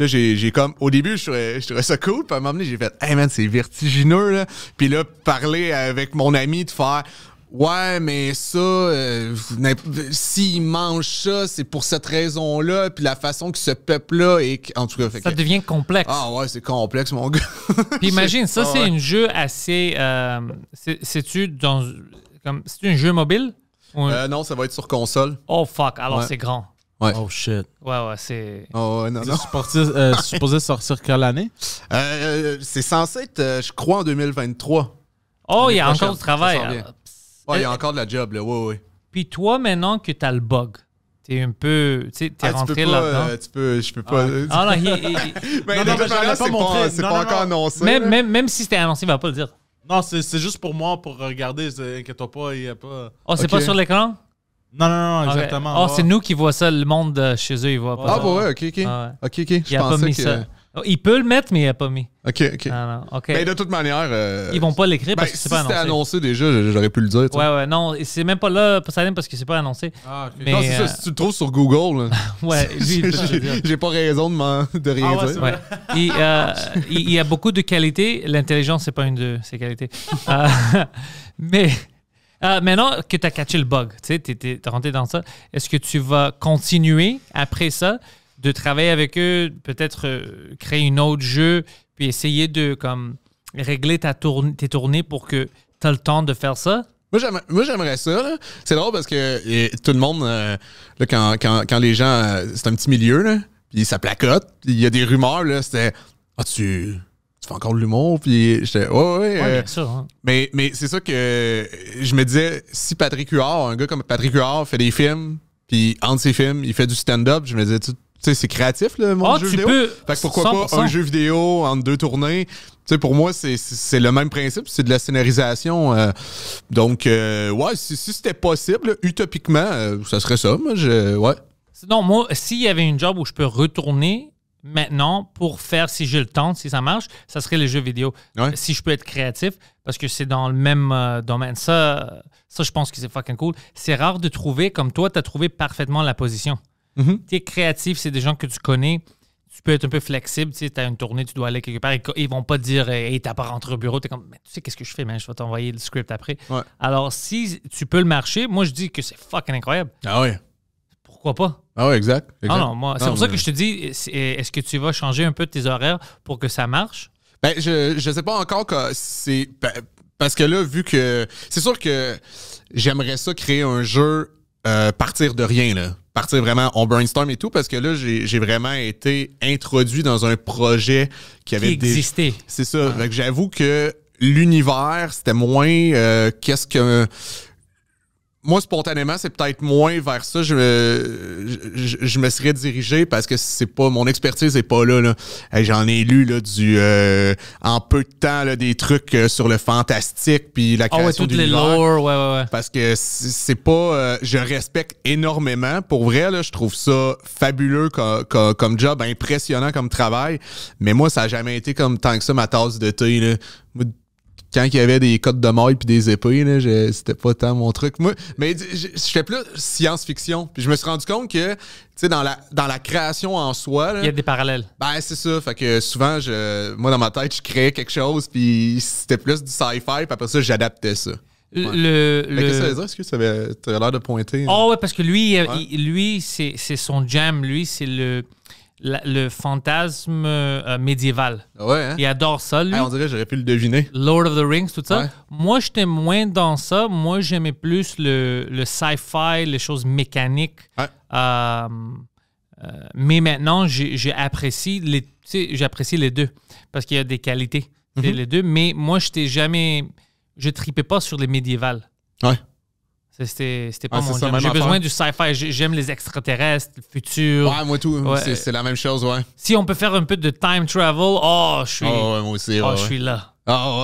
là, j'ai comme, au début, je trouvais, je ça cool. Puis à un moment donné, j'ai fait, hey man, c'est vertigineux, là. Puis là, parler avec mon ami, de faire, Ouais, mais ça, euh, s'il mange ça, c'est pour cette raison-là, puis la façon que ce peuple-là est. En tout cas, ça devient complexe. Ah ouais, c'est complexe, mon gars. puis *laughs* imagine, ça, ah, c'est un jeu assez. Euh, c'est-tu dans. cest un jeu mobile? Euh, non, ça va être sur console. Oh fuck, alors c'est grand. Ouais. Oh shit. Ouais, ouais, c'est. Oh, ouais, non, non. Euh, *laughs* supposé sortir quelle année euh, euh, C'est censé être, je crois, en 2023. Oh, il y a encore du travail. Ouais, il y a encore de la job, là. Ouais, ouais. Puis toi, maintenant que t'as le bug, t'es un peu. t'es ah, tu es rentré là-dedans. tu peux, je peux pas. Ah, ah non, il. *laughs* mais non, je mais pas montré. c'est pas encore annoncé. Même, même, même si c'était annoncé, il va pas le dire. Non, c'est, juste pour moi, pour regarder. Inquiète-toi pas, il n'y a pas. Oh, c'est pas sur l'écran non, non, non, exactement. Ah, c'est nous qui voit ça. Le monde chez eux, ils voient pas. Ah, bah ouais, ok, ok. Ah ouais. Ok, ok. Je il pensais pas mis que... ça. Oh, il peut le mettre, mais il a pas mis. OK, OK. Ah, non, Mais ben, de toute manière. Euh, ils vont pas l'écrire ben, parce que c'est pas annoncé. c'était annoncé déjà, j'aurais pu le dire. Ouais, ouais, non, c'est même pas là, ça même parce que c'est pas annoncé. Ah, okay. c'est euh, tu le trouves sur Google. *laughs* ouais, *laughs* J'ai pas raison de, de rien ah, ouais, dire. Euh, il, il, y a beaucoup de qualités. L'intelligence, c'est pas une de ses qualités. *laughs* mais. Euh, maintenant que tu as catché le bug, tu es, es, rentré dans ça, est-ce que tu vas continuer après ça de travailler avec eux, peut-être euh, créer une autre jeu, puis essayer de comme régler ta tourne, tes tournées pour que tu as le temps de faire ça? Moi, j'aimerais ça. C'est drôle parce que tout le monde, euh, quand, quand, les gens. c'est un petit milieu, là, puis ça placote, il y a des rumeurs, là, c'était. Ah, tu encore de l'humour? Puis j'étais, ouais, ouais. Euh, hein. Mais, mais c'est ça que je me disais, si Patrick Huard, un gars comme Patrick Huard fait des films, puis entre ses films, il fait du stand-up, je me disais, tu sais, c'est créatif le monde ah, jeu vidéo. Fait pourquoi pas un jeu vidéo entre deux tournées? Tu sais, pour moi, c'est le même principe, c'est de la scénarisation. Euh, donc, euh, ouais, si, c'était possible, utopiquement, ça serait ça. Moi, je, ouais. Non, moi, s'il y avait une job où je peux retourner, maintenant pour faire, si j'ai le temps si ça marche, ça serait les jeux vidéo. Si je peux être créatif, parce que c'est dans le même euh, domaine. Ça, ça, je pense que c'est fucking cool. C'est rare de trouver, comme toi, tu as trouvé parfaitement la position. Mhm. Tu es créatif, c'est des gens que tu connais. Tu peux être un peu flexible, tu sais, as une tournée, tu dois aller quelque part, ils vont pas te dire, euh, hey, t'as pas rentré au bureau, t'es comme, tu sais, qu'est-ce que je fais, mais Je vais t'envoyer le script après. Alors, si tu peux le marcher, moi, je dis que c'est fucking incroyable. Ah ouais pourquoi pas? Ah oui, exact. non, moi, c'est pour ça que je te dis, est-ce que tu vas changer un peu tes horaires pour que ça marche? Ben, je ne sais pas encore que c'est. Parce que là, vu que. C'est sûr que j'aimerais ça créer un jeu euh, partir de rien, là. Partir vraiment, en brainstorm et tout, parce que là, j'ai vraiment été introduit dans un projet qui avait existé. C'est ça. J'avoue que l'univers, c'était moins euh, qu'est-ce que moi, spontanément, c'est peut-être moins vers ça je, je, me serais dirigé parce que c'est pas mon expertise n'est pas là. là. J'en ai lu là, du euh, en peu de temps là, des trucs euh, sur le fantastique puis la ah création du les lore, ouais, Parce que c'est pas, euh, je respecte énormément. Pour vrai, là, je trouve ça fabuleux comme job, impressionnant comme travail. Mais moi, ça a jamais été comme tant que ça ma tasse de thé. Là quand il y avait des cotes de maille puis des épées, c'était pas tant mon truc. Moi, mais je, fais plus science-fiction. Puis je me suis rendu compte que, tu dans la, dans la création en soi... il y a des parallèles. Ben, c'est ça. Fait que souvent, je, moi, dans ma tête, je créais quelque chose, puis c'était plus du sci-fi, puis après ça, j'adaptais ça. Qu'est-ce que ça veut dire? Est-ce que ça avait, l'air de pointer? Oh, ouais, parce que lui, euh, lui c'est son jam. Lui, c'est le le fantasme euh, médiéval. Ah ouais, hein? Il adore ça, lui. on dirait que j'aurais pu le deviner. Lord of the Rings, tout ça. Moi, j'étais moins dans ça. Moi, j'aimais plus le, le sci-fi, les choses mécaniques. Euh, euh, mais maintenant, j'apprécie les, j'apprécie les deux parce qu'il y a des qualités, mhm. les deux. Mais moi, j'étais jamais, je tripais pas sur les médiévales. Ouais. C'était pas mon J'ai besoin du sci-fi. J'aime les extraterrestres, le futur. Ouais, moi tout. C'est la même chose, ouais. Si on peut faire un peu de time travel, oh, je suis. Oh, moi aussi. Oh, je suis là. oh,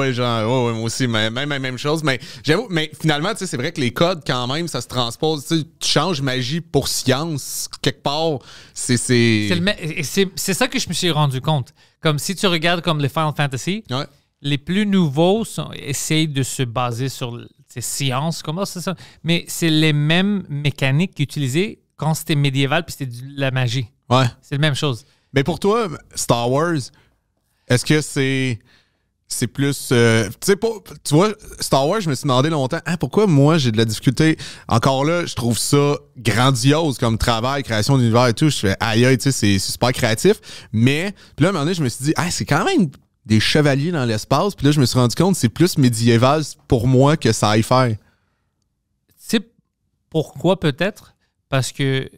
ouais, genre, ouais, moi aussi, mais, même, même, chose. Mais j'avoue, mais finalement, tu sais, c'est vrai que les codes, quand même, ça se transpose. Tu changes magie pour science, quelque part. C'est ça que je me suis rendu compte. Comme si tu regardes comme les Final Fantasy, les plus nouveaux essayent de se baser sur c'est science, comment c'est ça? Mais c'est les mêmes mécaniques utilisées quand c'était médiéval puis c'était de la magie. Ouais. C'est la même chose. Mais pour toi, Star Wars, est-ce que c'est c'est plus. Euh, sais pour, tu vois, Star Wars, je me suis demandé longtemps hein, pourquoi moi j'ai de la difficulté. Encore là, je trouve ça grandiose comme travail, création d'univers et tout. Je fais aïe, tu sais, c'est super créatif. Mais, là, à un moment donné, je me suis dit, ah, c'est quand même des chevaliers dans l'espace. Puis là, je me suis rendu compte c'est plus médiéval pour moi que sci-fi. Tu pourquoi peut-être? Parce que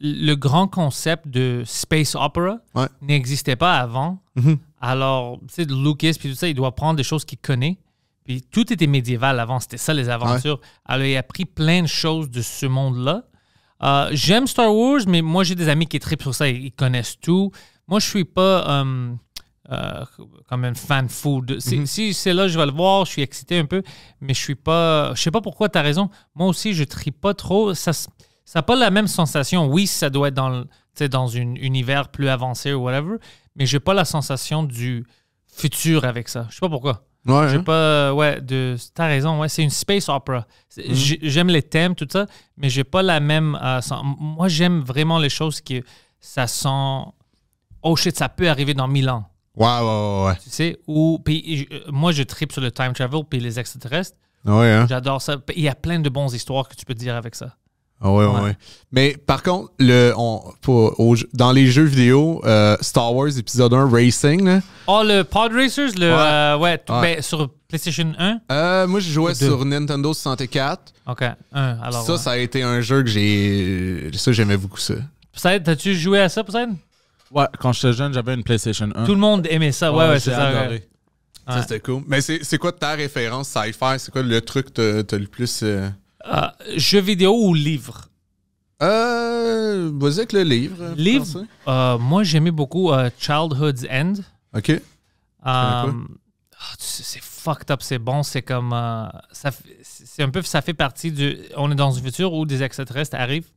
le grand concept de space opera n'existait pas avant. Mhm. Alors, tu sais, Lucas, puis tout ça, il doit prendre des choses qu'il connaît. Puis tout était médiéval avant, c'était ça les aventures. Alors, il a appris plein de choses de ce monde-là. Euh, j'aime Star Wars, mais moi, j'ai des amis qui tripent sur ça, ils connaissent tout. Moi, je suis pas. Euh, comme euh, un fan food. Mhm. Si c'est là, je vais le voir, je suis excité un peu, mais je suis pas. Je sais pas pourquoi, tu as raison. Moi aussi, je trie pas trop. Ça n'a pas la même sensation. Oui, ça doit être dans, dans un univers plus avancé ou whatever, mais j'ai pas la sensation du futur avec ça. Je sais pas pourquoi. Ouais, j'ai hein. pas. Ouais, de, t'as raison, ouais, c'est une space opera. Mhm. J'aime les thèmes, tout ça, mais j'ai pas la même. Euh, moi, j'aime vraiment les choses qui. Ça sent. Oh shit, ça peut arriver dans mille ans. Ouais, ouais, ouais. Tu sais, ou... Puis euh, moi, je tripe sur le time travel puis les extraterrestres. Ouais, hein. J'adore ça. Il y a plein de bonnes histoires que tu peux dire avec ça. Ah ouais, ouais. Mais par contre, le, on, pour, dans les jeux vidéo, euh, Star Wars épisode 1 Racing. Là. Oh, le Pod Racers, le, ouais. Euh, ben, sur PlayStation 1 euh, Moi, je jouais sur Nintendo 64. Ok, Alors, ça, ça a été un jeu que j'ai. Ça, j'aimais beaucoup ça. ça t'as-tu joué à ça, peut Ouais, quand j'étais jeune, j'avais une PlayStation 1. Tout le monde aimait ça, ouais, ouais, c'est ça. c'était cool. Mais c'est quoi ta référence sci-fi? C'est quoi le truc que t'as le plus. Euh? euh... jeux vidéo ou livre? Euh. Vas-y le livre. Livre? Euh, moi, j'aimais beaucoup euh, Childhood's End. OK. Ah, c'est fucked up, c'est bon, c'est comme. ça, c'est un peu. Ça fait partie du. On est dans un futur où des extraterrestres arrivent,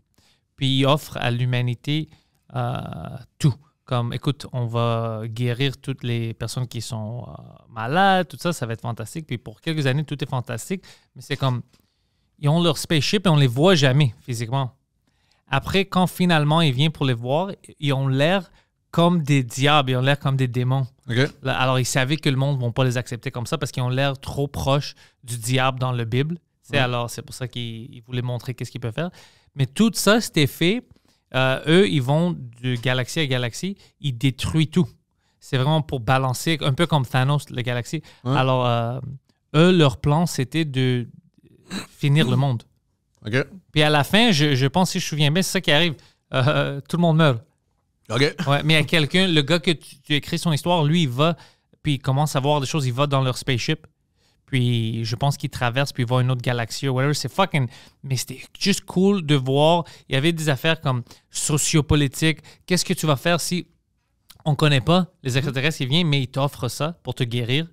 puis ils offrent à l'humanité euh, tout. Comme, écoute, on va guérir toutes les personnes qui sont euh, malades, tout ça, ça va être fantastique. Puis pour quelques années, tout est fantastique. Mais c'est comme, ils ont leur spaceship et on les voit jamais physiquement. Après, quand finalement ils viennent pour les voir, ils ont l'air comme des diables, ils ont l'air comme des démons. Alors, ils savaient que le monde ne va pas les accepter comme ça parce qu'ils ont l'air trop proches du diable dans la Bible. c'est Alors, c'est pour ça qu'ils voulaient montrer qu'est-ce qu'ils peuvent faire. Mais tout ça, c'était fait euh, eux, ils vont de galaxie à galaxie, ils détruisent tout. C'est vraiment pour balancer, un peu comme Thanos, la galaxie. Alors, euh, eux, leur plan, c'était de finir le monde. Puis à la fin, je, pense, si je me souviens bien, c'est ça qui arrive. Euh, *laughs* tout le monde meurt. mais il mais a quelqu'un, le gars que tu, tu, écris son histoire, lui, il va, puis il commence à voir des choses, il va dans leur spaceship, puis je pense qu'il traverse, puis voit une autre galaxie ou whatever. C'est fucking. Mais c'était juste cool de voir. Il y avait des affaires comme sociopolitique, Qu'est-ce que tu vas faire si on ne connaît pas les extraterrestres, ils viennent, mais ils t'offrent ça pour te guérir.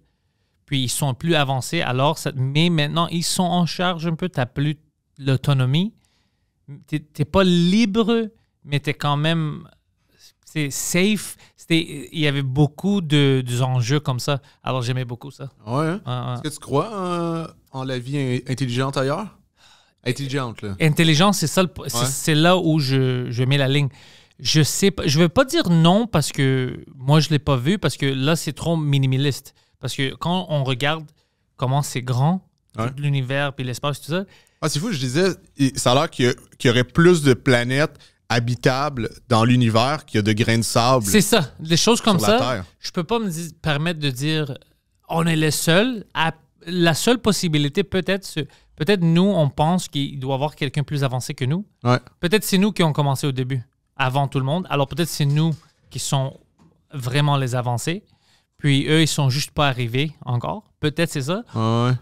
Puis ils sont plus avancés, alors, mais maintenant, ils sont en charge un peu. Tu n'as plus l'autonomie. Tu n'es pas libre, mais tu es quand même c'est safe. Il y avait beaucoup de, enjeux comme ça. Alors, j'aimais beaucoup ça. Ouais. Hein. Est-ce que tu crois euh, en la vie intelligente ailleurs? Intelligente, là. Intelligente, c'est ça. C'est là où je, mets la ligne. Je sais Je veux pas dire non parce que moi, je l'ai pas vu parce que là, c'est trop minimaliste. Parce que quand on regarde comment c'est grand, l'univers puis l'espace, tout ça. Ah, c'est fou, je disais, ça a l'air qu'il y, aurait plus de planètes habitable dans l'univers qu'il y a de grains de sable. C'est ça. Des choses comme ça, je peux pas me permettre de dire on est les seuls. la seule possibilité, peut-être, peut-être nous, on pense qu'il doit y avoir quelqu'un plus avancé que nous. Peut-être c'est nous qui avons commencé au début, avant tout le monde. Alors peut-être c'est nous qui sont vraiment les avancés. Puis eux, ils sont juste pas arrivés encore. Peut-être c'est ça.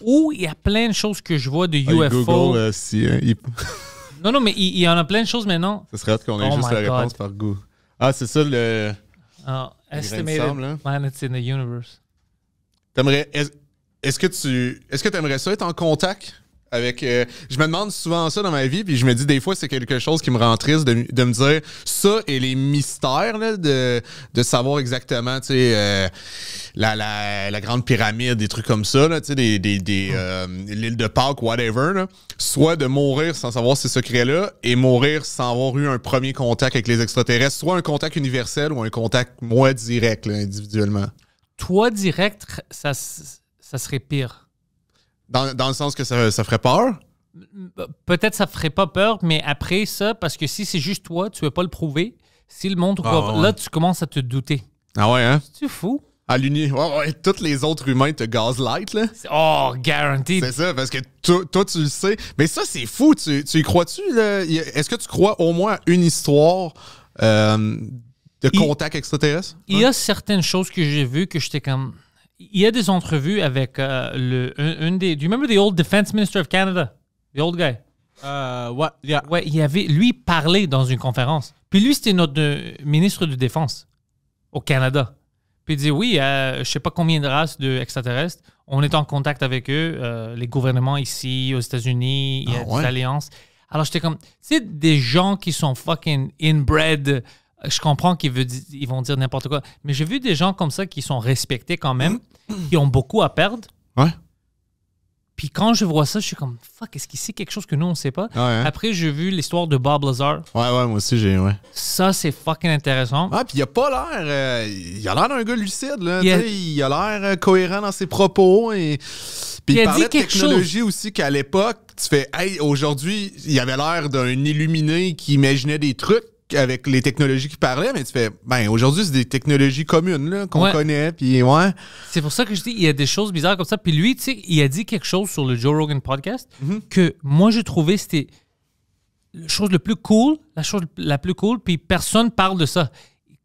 Ou il y a plein de choses que je vois de ah, UFO. Google, euh, hein, *laughs* Non, non, mais il y, en a plein de choses mais non. Ce serait qu'on ait oh juste la réponse par goût. Ah, c'est ça le. Oh, estimated Man hein? planets in the universe. T'aimerais. Est-ce que tu. Est-ce que t'aimerais ça être en contact avec, euh, je me demande souvent ça dans ma vie, puis je me dis des fois c'est quelque chose qui me rend triste de, me dire ça et les mystères là, de, de, savoir exactement, tu sais, euh, la, la, grande pyramide, des trucs comme ça, là, tu sais, des, des, des euh, l'île de Pâques, whatever. Soit de mourir sans savoir ces secrets-là et mourir sans avoir eu un premier contact avec les extraterrestres, soit un contact universel ou un contact moi direct individuellement. Toi direct, ça, ça serait pire. Dans, le sens que ça, ferait peur? Peut-être ça ferait pas peur, mais après ça, parce que si c'est juste toi, tu veux pas le prouver, si le monde, ah, là, tu commences à te douter. Ah ouais, hein? Tu fou? À l'uni, les autres humains te gaslight, là. Oh, guaranteed. C'est ça, parce que toi, tu le sais. Mais ça, c'est fou. Tu, y crois-tu, Est-ce que tu crois au moins une histoire euh, de contact extraterrestre? Il y a hein? certaines choses que j'ai vues que j'étais comme il y a des entrevues avec euh, le, un, des. Do you remember the old defense minister of Canada? The old guy? what? Euh, yeah. Ouais, il avait, lui, parlé dans une conférence. Puis lui, c'était notre euh, ministre de Défense au Canada. Puis il dit oui, je je sais pas combien de races d'extraterrestres. on est en contact avec eux, les gouvernements ici, aux États-Unis, il y a ah des alliances. Alors j'étais comme, c'est des gens qui sont fucking inbred je comprends qu'ils ils vont dire n'importe quoi, mais j'ai vu des gens comme ça qui sont respectés quand même, qui ont beaucoup à perdre. Ouais. Puis quand je vois ça, je suis comme fuck, est-ce qu'il sait quelque chose que nous on sait pas Après, j'ai vu l'histoire de Bob Lazar. Ouais, ouais, moi aussi j'ai. Ouais. Ça, c'est fucking intéressant. Ah, puis il a pas l'air, euh, il a l'air d'un gars lucide là. Il a, l'air euh, cohérent dans ses propos et puis il, parlait de technologie aussi qu'à l'époque, tu fais hey, aujourd'hui, il avait l'air d'un illuminé qui imaginait des trucs avec les technologies qui parlaient, mais tu fais, ben aujourd'hui, c'est des technologies communes qu'on connaît, puis ouais. C'est pour ça que je dis, il y a des choses bizarres comme ça. Puis lui, tu sais, il a dit quelque chose sur le Joe Rogan podcast mhm. que moi, j'ai trouvé c'était la chose le plus cool, la chose la plus cool, puis personne parle de ça.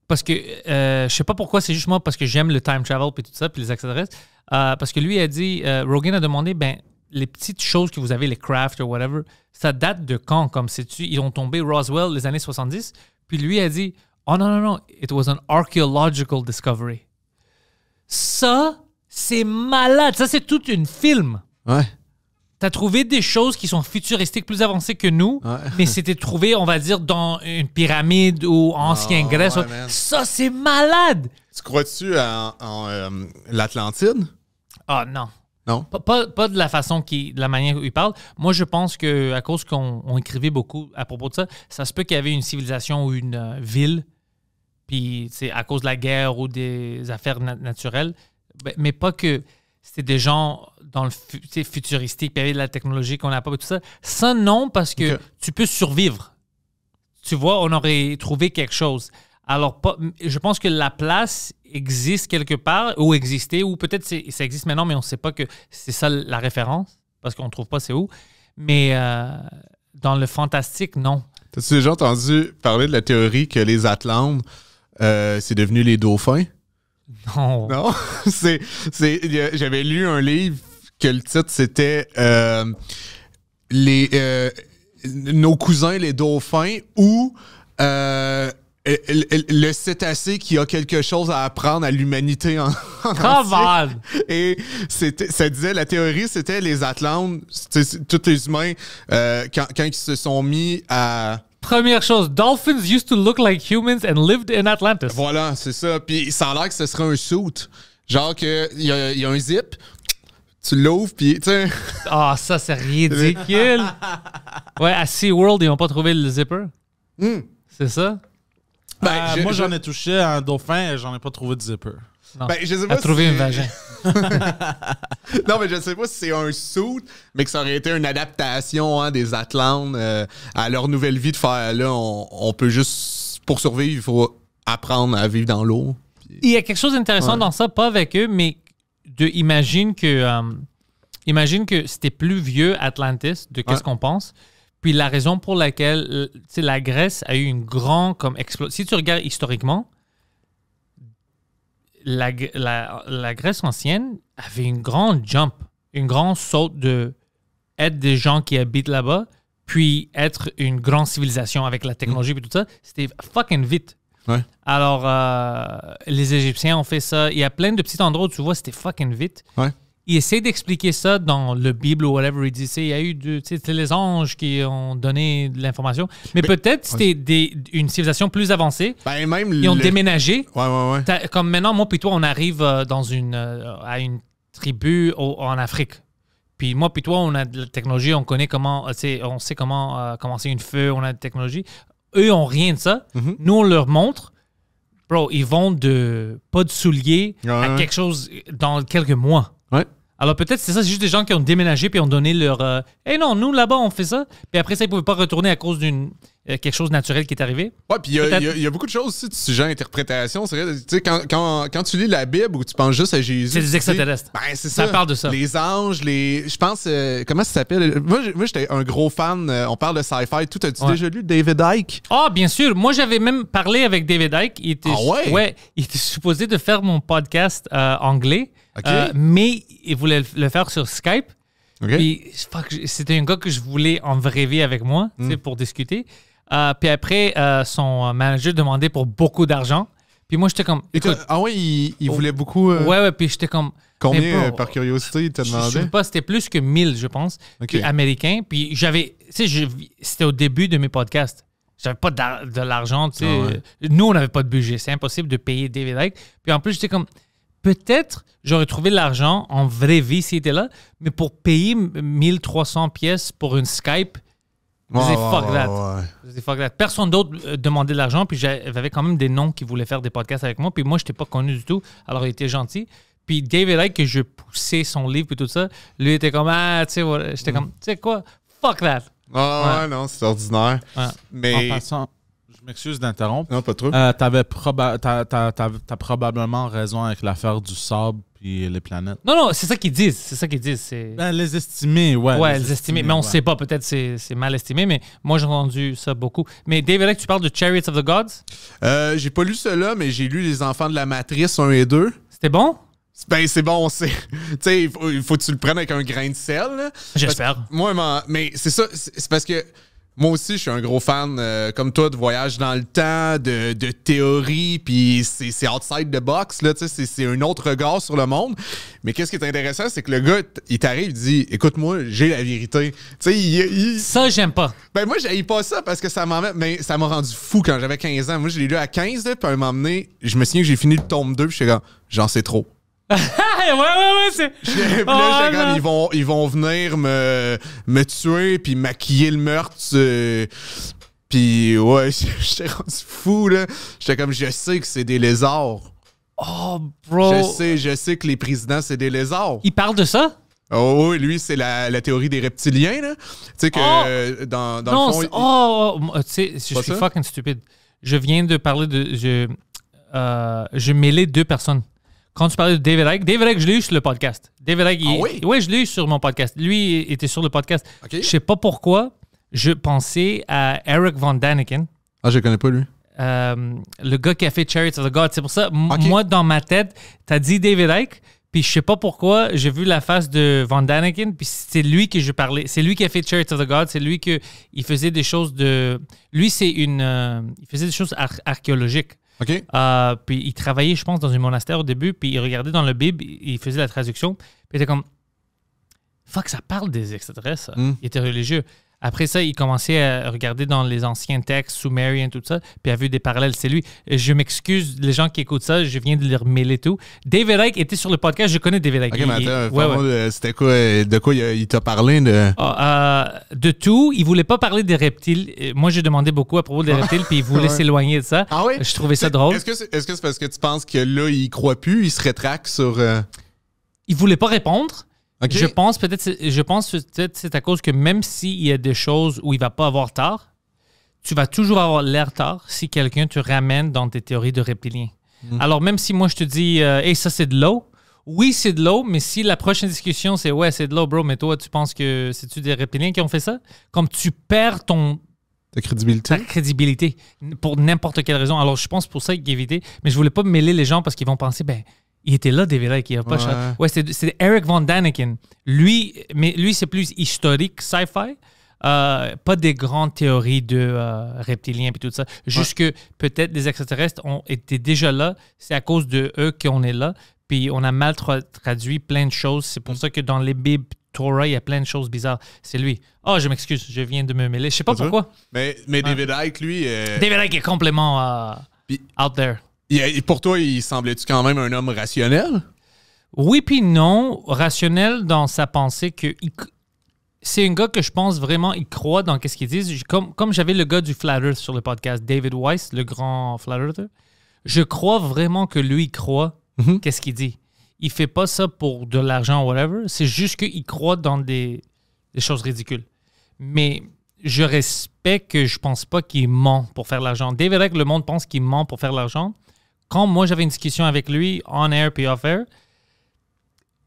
Parce que euh, je sais pas pourquoi, c'est juste moi parce que j'aime le time travel puis tout ça, puis les extraterrestres. Euh, parce que lui a dit, euh, Rogan a demandé, ben les petites choses que vous avez, les crafts ou whatever, ça date de quand? Comme sais-tu, ils ont tombé Roswell les années 70, puis lui a dit, oh non, non, non, it was an archaeological discovery. Ça, c'est malade. Ça, c'est tout une film. Ouais. T'as trouvé des choses qui sont futuristiques, plus avancées que nous, *laughs* mais c'était trouvé, on va dire, dans une pyramide ou ancien ah, Grèce. ça, c'est malade. Tu crois-tu en, euh, l'Atlantide? oh, non. Pas, pas, de la façon qui, de la manière où il parle. Moi, je pense que à cause qu'on écrivait beaucoup à propos de ça, ça se peut qu'il y avait une civilisation ou une euh, ville, puis c'est à cause de la guerre ou des affaires naturelles, ben, mais, pas que c'était des gens dans le futuristique, puis il y avait de la technologie qu'on n'a pas, tout ça. Ça, non, parce que tu peux survivre. Tu vois, on aurait trouvé quelque chose. Alors, je pense que la place existe quelque part ou existait, ou peut-être ça existe maintenant, mais on ne sait pas que c'est ça la référence, parce qu'on ne trouve pas c'est où. Mais euh, dans le fantastique, non. T'as-tu déjà entendu parler de la théorie que les Atlantes, euh, c'est devenu les dauphins? Non. *laughs* Non? c'est, j'avais lu un livre que le titre, c'était euh, les, Nos cousins les dauphins ou... Euh, euh, euh, le cétacé qui a quelque chose à apprendre à l'humanité en, *laughs* en Et ça disait, la théorie, c'était les Atlantes, tous les humains, euh, quand, quand ils se sont mis à... Première chose, dolphins used to look like humans and lived in Atlantis. Voilà, c'est ça. Puis ça a l'air que ce serait un suit. Genre qu'il y a, y a un zip, tu l'ouvres, puis tu sais. Ah, ça, c'est ridicule. *laughs* ouais, à SeaWorld, ils n'ont pas trouvé le zipper. Hmm. C'est ça? Ben, euh, moi, j'en ai touché un dauphin et j'en ai pas trouvé de zipper. Non. Ben, trouvé une vagin. *laughs* non, mais je sais pas si c'est un suit, mais que ça aurait été une adaptation hein, des Atlantes euh, à leur nouvelle vie de faire là, on, peut juste, pour survivre, il faut apprendre à vivre dans l'eau. Il y a quelque chose d'intéressant dans ça, pas avec eux, mais de imagine que euh, imagine que c'était plus vieux Atlantis de qu'est-ce qu'on pense. Puis la raison pour laquelle euh, la Grèce a eu une grande comme explosion. Si tu regardes historiquement, la, Grèce ancienne avait une grande jump, une grande saute de être des gens qui habitent là-bas, puis être une grande civilisation avec la technologie et mm. tout ça. C'était fucking vite. Alors, euh, les Égyptiens ont fait ça. Il y a plein de petits endroits où tu vois, c'était fucking vite. Ouais il essaie d'expliquer ça dans le Bible ou whatever. Il dit, il y a eu c'est les anges qui ont donné de l'information. Mais, peut-être c'était une civilisation plus avancée. Ben, même ils ont déménagé. Comme maintenant, moi puis toi, on arrive euh, dans une, euh, à une tribu en Afrique. Puis moi puis toi, on a de la technologie, on connaît comment, euh, on sait comment commencer une feu, on a de la technologie. Eux ont rien de ça. Mm-hmm. Nous, on leur montre. Bro, ils vont de pas de souliers à quelque chose dans quelques mois. Ouais. Alors peut-être c'est ça, c'est juste des gens qui ont déménagé puis ont donné leur. Eh non, nous là-bas on fait ça. Puis après ça ils pouvaient pas retourner à cause d'une euh, quelque chose de naturel qui est arrivé. Ouais, puis il y, a beaucoup de choses aussi de sujet d'interprétation. interprétation. Tu sais, quand, tu lis la Bible ou tu penses juste à Jésus. C'est des extraterrestres. Ben, c'est ça. Ça parle de ça. Les anges, les. Je pense. Euh, comment ça s'appelle Moi, j'étais un gros fan. Euh, on parle de sci-fi. Tout. As-tu déjà lu David Icke Ah, bien sûr. Moi, j'avais même parlé avec David Icke. ah ouais? ouais Il était supposé de faire mon podcast anglais. Euh, mais il voulait le faire sur Skype. c'était un gars que je voulais en vrai vie avec moi mm. pour discuter. Euh, puis après, euh, son manager demandait pour beaucoup d'argent. Puis moi, j'étais comme. Écoute, ah oui, il, oh. voulait beaucoup. Ouais, ouais, puis j'étais comme. Combien, par curiosité, il t'a demandé? Je, sais pas, c'était plus que 1000, je pense. américains. Puis américain. Puis j'avais. Tu sais, c'était au début de mes podcasts. J'avais pas de l'argent, tu sais. Ah Nous, on n'avait pas de budget. C'est impossible de payer David Icke. Puis en plus, j'étais comme. Peut-être j'aurais trouvé l'argent en vraie vie s'il était là, mais pour payer 1300 pièces pour une Skype, je fuck, fuck, that. Personne d'autre euh, demandait de l'argent, puis j'avais quand même des noms qui voulaient faire des podcasts avec moi, puis moi, je n'étais pas connu du tout, alors il était gentil. Puis David Icke, que je poussais son livre et tout ça, lui était comme, ah, tu sais, j'étais mm. comme, tu sais quoi, fuck that. Ah, non, c'est ordinaire. Mais. En passant, Excuse d'interrompre. Non, pas trop. Euh, t'avais t'as, probablement raison avec l'affaire du sable et les planètes. Non, non, c'est ça qu'ils disent. C'est ça qu'ils disent. C'est... Ben, les estimer, ouais. Ouais, les, estimer. Mais on ne sait pas. Peut-être c'est, c'est mal estimé, mais moi, j'ai entendu ça beaucoup. Mais David, tu parles de Chariots of the Gods? Euh, j'ai pas lu cela, mais j'ai lu Les Enfants de la Matrice 1 et 2. C'était bon? Ben, c'est bon, c'est. *laughs* Tu sais, il faut, que tu le prennes avec un grain de sel. J'espère. moi, mais c'est ça. C'est parce que moi aussi, je suis un gros fan, euh, comme toi, de voyage dans le temps, de, théorie, puis c'est outside the box, là, Tu sais, c'est un autre regard sur le monde. Mais qu'est-ce qui est intéressant, c'est que le gars, il t'arrive, il dit Écoute-moi, j'ai la vérité. Tu sais, il, Ça, j'aime pas. Ben, moi, j'aille pas ça parce que ça m'a mais ça m'a rendu fou quand j'avais 15 ans. Moi, je l'ai lu à 15, puis à un moment donné, je me souviens que j'ai fini le tome 2, puis je suis comme J'en sais trop. *laughs* ouais, ouais, c'est. *laughs* là, ils vont, ils vont venir me, me tuer, puis maquiller le meurtre. Euh, puis ouais, *laughs* j'étais rendu fou, là. J'étais comme, je sais que c'est des lézards. Oh, bro. Je sais, je sais que les présidents, c'est des lézards. ils parlent de ça? Oh oui, lui, c'est la, la théorie des reptiliens, là. Tu sais que oh! euh, dans, dans non, le fond... Oh, oh, oh, tu sais, je suis fucking stupide. Je viens de parler de. Je, euh, je mêlais deux personnes quand tu parlais de David Icke, David Icke, je l'ai eu sur le podcast. David Icke, ah oui? je l'ai eu sur mon podcast. Lui, était sur le podcast. Je ne sais pas pourquoi, je pensais à Eric Van Daniken. Ah, je ne connais pas lui. Euh, le gars qui a fait Chariots of the God. C'est pour ça, moi, dans ma tête, tu as dit David Icke, puis je sais pas pourquoi, j'ai vu la face de Van Daniken, puis c'est lui que je parlais. C'est lui qui a fait Chariots of the God, c'est lui qui faisait des choses de... Lui, c'est une... Euh, il faisait des choses archéologiques. Euh, puis il travaillait, je pense, dans un monastère au début, puis il regardait dans le Bible, il faisait la traduction, puis il était comme Fuck, ça parle des extraterrestres. Hmm. Il était religieux. Après ça, il commençait à regarder dans les anciens textes, Sumerian, tout ça, puis a vu des parallèles. C'est lui. Euh, je m'excuse, les gens qui écoutent ça, je viens de leur mêler tout. David Icke était sur le podcast, je connais David Icke. Ok, mais euh, c'était quoi, euh, de quoi il t'a parlé de... Ah, de tout. Il voulait pas parler des reptiles. Moi, j'ai demandé beaucoup à propos des ah. reptiles, puis il voulait *laughs* s'éloigner de ça. Ah oui? Je trouvais ça drôle. Est-ce que c'est parce que tu penses que là, il croit plus, il se rétracte sur. Il voulait pas répondre. Je pense peut-être, je pense c'est à cause que même s'il y a des choses où il va pas avoir tard, tu vas toujours avoir l'air tard si quelqu'un te ramène dans tes théories de reptilien. Hmm. Alors même si moi je te dis, et euh, ça c'est de l'eau, oui c'est de l'eau, mais si la prochaine discussion c'est ouais c'est de l'eau bro, mais toi tu penses que c'est tu des reptiliens qui ont fait ça, comme tu perds ton ta crédibilité. Ta crédibilité pour n'importe quelle raison. Alors je pense pour ça qu'il éviter, mais je voulais pas mêler les gens parce qu'ils vont penser ben il était là, David qui a pas ouais. c'est Eric Von Daniken. Lui, mais lui, c'est plus historique, sci-fi. Euh, pas des grandes théories de euh, reptiliens et tout ça. Juste que peut-être des extraterrestres ont été déjà là. C'est à cause de eux qu'on est là. Puis on a mal traduit plein de choses. C'est pour mm. ça que dans les Bibles Torah, il y a plein de choses bizarres. C'est lui. Oh, je m'excuse, je viens de me mêler. Je sais pas pourquoi. Mais, mais ah. David Icke, lui. Euh, David Icke est complètement out there. Et pour toi, il semblait-tu quand même un homme rationnel? Oui, puis non. Rationnel dans sa pensée que. C'est un gars que je pense vraiment, il croit dans ce qu'il dit. Comme, j'avais le gars du Flat Earth sur le podcast, David Weiss, le grand Flat Earther, je crois vraiment que lui, il croit mm-hmm. qu'est-ce qu'il dit. Il fait pas ça pour de l'argent ou whatever. C'est juste qu'il croit dans des, choses ridicules. Mais je respecte que je pense pas qu'il ment pour faire l'argent. David que le monde pense qu'il ment pour faire l'argent quand moi j'avais une discussion avec lui, on air puis off air,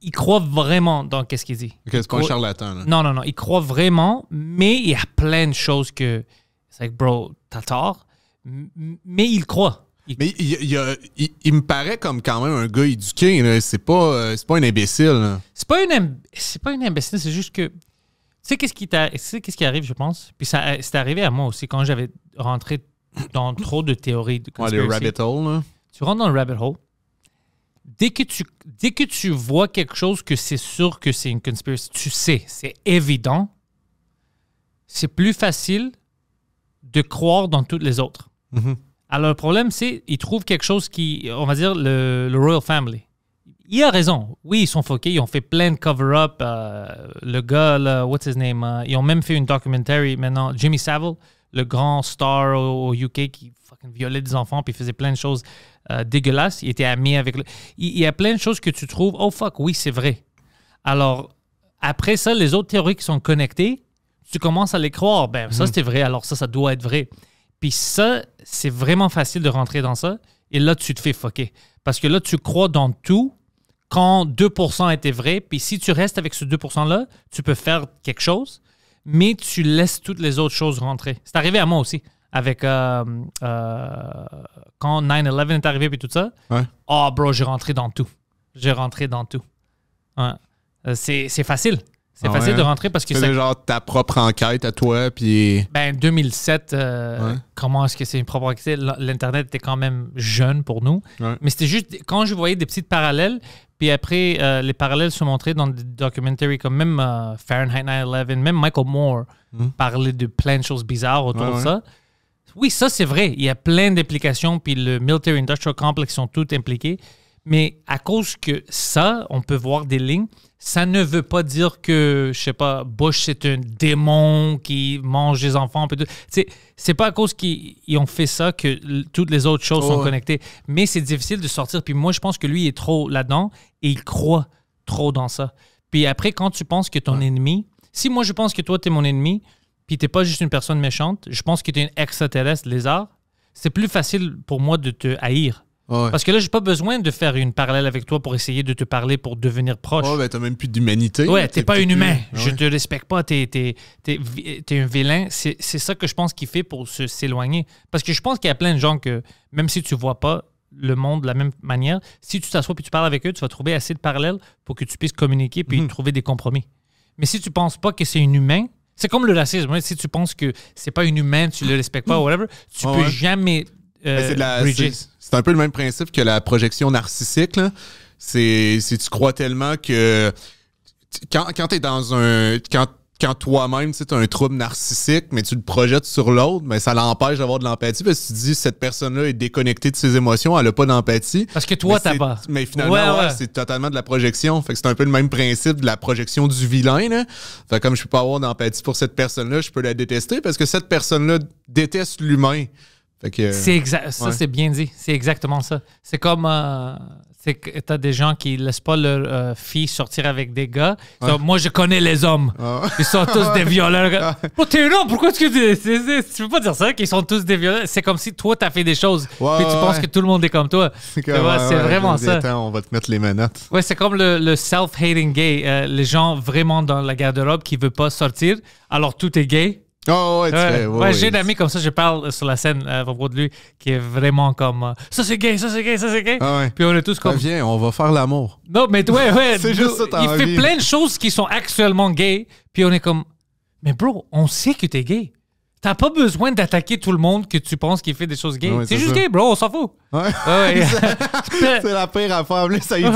il croit vraiment dans qu'est-ce qu'il dit. quest c'est pas un charlatan. Là. Non, non, non. Il croit vraiment, mais il y a plein de choses que. C'est like, bro, t'as tort. Mais il croit. Mais il, me paraît comme quand même un gars éduqué. C'est pas, euh, pas un imbécile. C'est pas, une, pas un imbécile, c'est juste que. Tu sais qu'est-ce qui, qui arrive, je pense? Puis euh, c'est arrivé à moi aussi quand j'avais rentré dans trop de théories de rabbit holes, là tu rentres dans le rabbit hole. Dès que tu, dès que tu vois quelque chose que c'est sûr que c'est une conspiration, tu sais, c'est évident, c'est plus facile de croire dans toutes les autres. Mm-hmm. Alors, le problème, c'est qu'ils trouvent quelque chose qui, on va dire, le, Royal Family. Il a raison. Oui, ils sont foqués. Ils ont fait plein de cover-up. Euh, le gars, what's his name? Euh, ils ont même fait une documentary maintenant, Jimmy Savile le grand star au, UK qui fucking violait des enfants puis faisait plein de choses euh, dégueulasses. Il était ami avec. Il, y a plein de choses que tu trouves. Oh fuck, oui, c'est vrai. Alors, après ça, les autres théories qui sont connectées, tu commences à les croire. Ben, ça, mhm. c'était vrai. Alors, ça, ça doit être vrai. Puis ça, c'est vraiment facile de rentrer dans ça. Et là, tu te fais fucker. Parce que là, tu crois dans tout quand 2% était vrai. Puis si tu restes avec ce 2%-là, tu peux faire quelque chose mais tu laisses toutes les autres choses rentrer. C'est arrivé à moi aussi. Avec euh, euh, quand 9-11 est arrivé puis tout ça, oh bro, j'ai rentré dans tout. J'ai rentré dans tout. Euh, c'est facile. C'est ah facile de hein? rentrer parce que c'est. genre ta propre enquête à toi, puis. Ben, 2007, euh, comment est-ce que c'est une propre enquête? L'Internet était quand même jeune pour nous. Mais c'était juste, quand je voyais des petites parallèles, puis après, euh, les parallèles se montraient dans des documentaires comme même euh, Fahrenheit 911 même Michael Moore hmm. parlait de plein de choses bizarres autour de ça. Oui, ça, c'est vrai. Il y a plein d'implications, puis le Military Industrial Complex sont toutes impliqués. Mais à cause que ça, on peut voir des lignes ça ne veut pas dire que, je sais pas, Bush, c'est un démon qui mange des enfants. C'est pas à cause qu'ils ont fait ça que toutes les autres choses sont connectées. Mais c'est difficile de sortir. Puis moi, je pense que lui, est trop là-dedans et il croit trop dans ça. Puis après, quand tu penses que ton ennemi, si moi, je pense que toi, tu es mon ennemi, puis t'es pas juste une personne méchante, je pense que tu es un extraterrestre lézard, c'est plus facile pour moi de te haïr parce que là, j'ai pas besoin de faire une parallèle avec toi pour essayer de te parler pour devenir proche. Ouais, ben t'as même plus d'humanité. Ouais, t'es pas un humain. Je ne te respecte pas. T'es es, un vilain. C'est ça que je pense qu'il fait pour s'éloigner. Parce que je pense qu'il y a plein de gens que, même si tu vois pas le monde de la même manière, si tu t'assois et tu parles avec eux, tu vas trouver assez de parallèles pour que tu puisses communiquer puis mhm. trouver des compromis. Mais si tu penses pas que c'est un humain, c'est comme le racisme. Hein. Si tu penses que c'est pas un humain, tu le respectes pas, mhm. whatever, tu peux jamais euh, c'est un peu le même principe que la projection narcissique. C'est tu crois tellement que quand, quand tu es dans un. Quand, quand toi-même, tu as un trouble narcissique, mais tu le projettes sur l'autre, mais ça l'empêche d'avoir de l'empathie parce que tu dis cette personne-là est déconnectée de ses émotions, elle n'a pas d'empathie. Parce que toi, t'as pas. Mais finalement, c'est totalement de la projection. Fait que c'est un peu le même principe de la projection du vilain. comme je peux pas avoir d'empathie pour cette personne-là, je peux la détester parce que cette personne-là déteste l'humain. Euh, c'est Ça, c'est bien dit. C'est exactement ça. C'est comme. Euh, c'est t'as des gens qui laissent pas leur euh, fille sortir avec des gars. moi, je connais les hommes. Ah, Ils sont tous des *laughs* violeurs. oh, ah, non, pourquoi est-ce que tu, veux... peux pas dire ça, qu'ils sont tous des violeurs? C'est comme si toi, tu as fait des choses. et tu penses que tout le monde est comme toi. C'est, vraiment ça. on va te mettre les menottes. Ouais, c'est comme le, self-hating gay. les gens vraiment dans la garde-robe qui veulent pas sortir. Alors, tout est gay. Oh, ouais, ouais, J'ai un ami comme ça, je parle sur la scène euh, à propos de lui, qui est vraiment comme euh, ça c'est gay, ça c'est gay, ça c'est gay. Ah, puis on est tous ben, comme. Viens, on va faire l'amour. Non, mais ouais, ouais. *laughs* Il fait plein de choses qui sont actuellement gays. Puis on est comme, mais bro, on sait que t'es gay. T'as pas besoin d'attaquer tout le monde que tu penses qui fait des choses gay. c'est juste gay, bro, on s'en fout. Ouais. Ouais. *laughs* *laughs* c'est la pire affaire, mais ça y dur.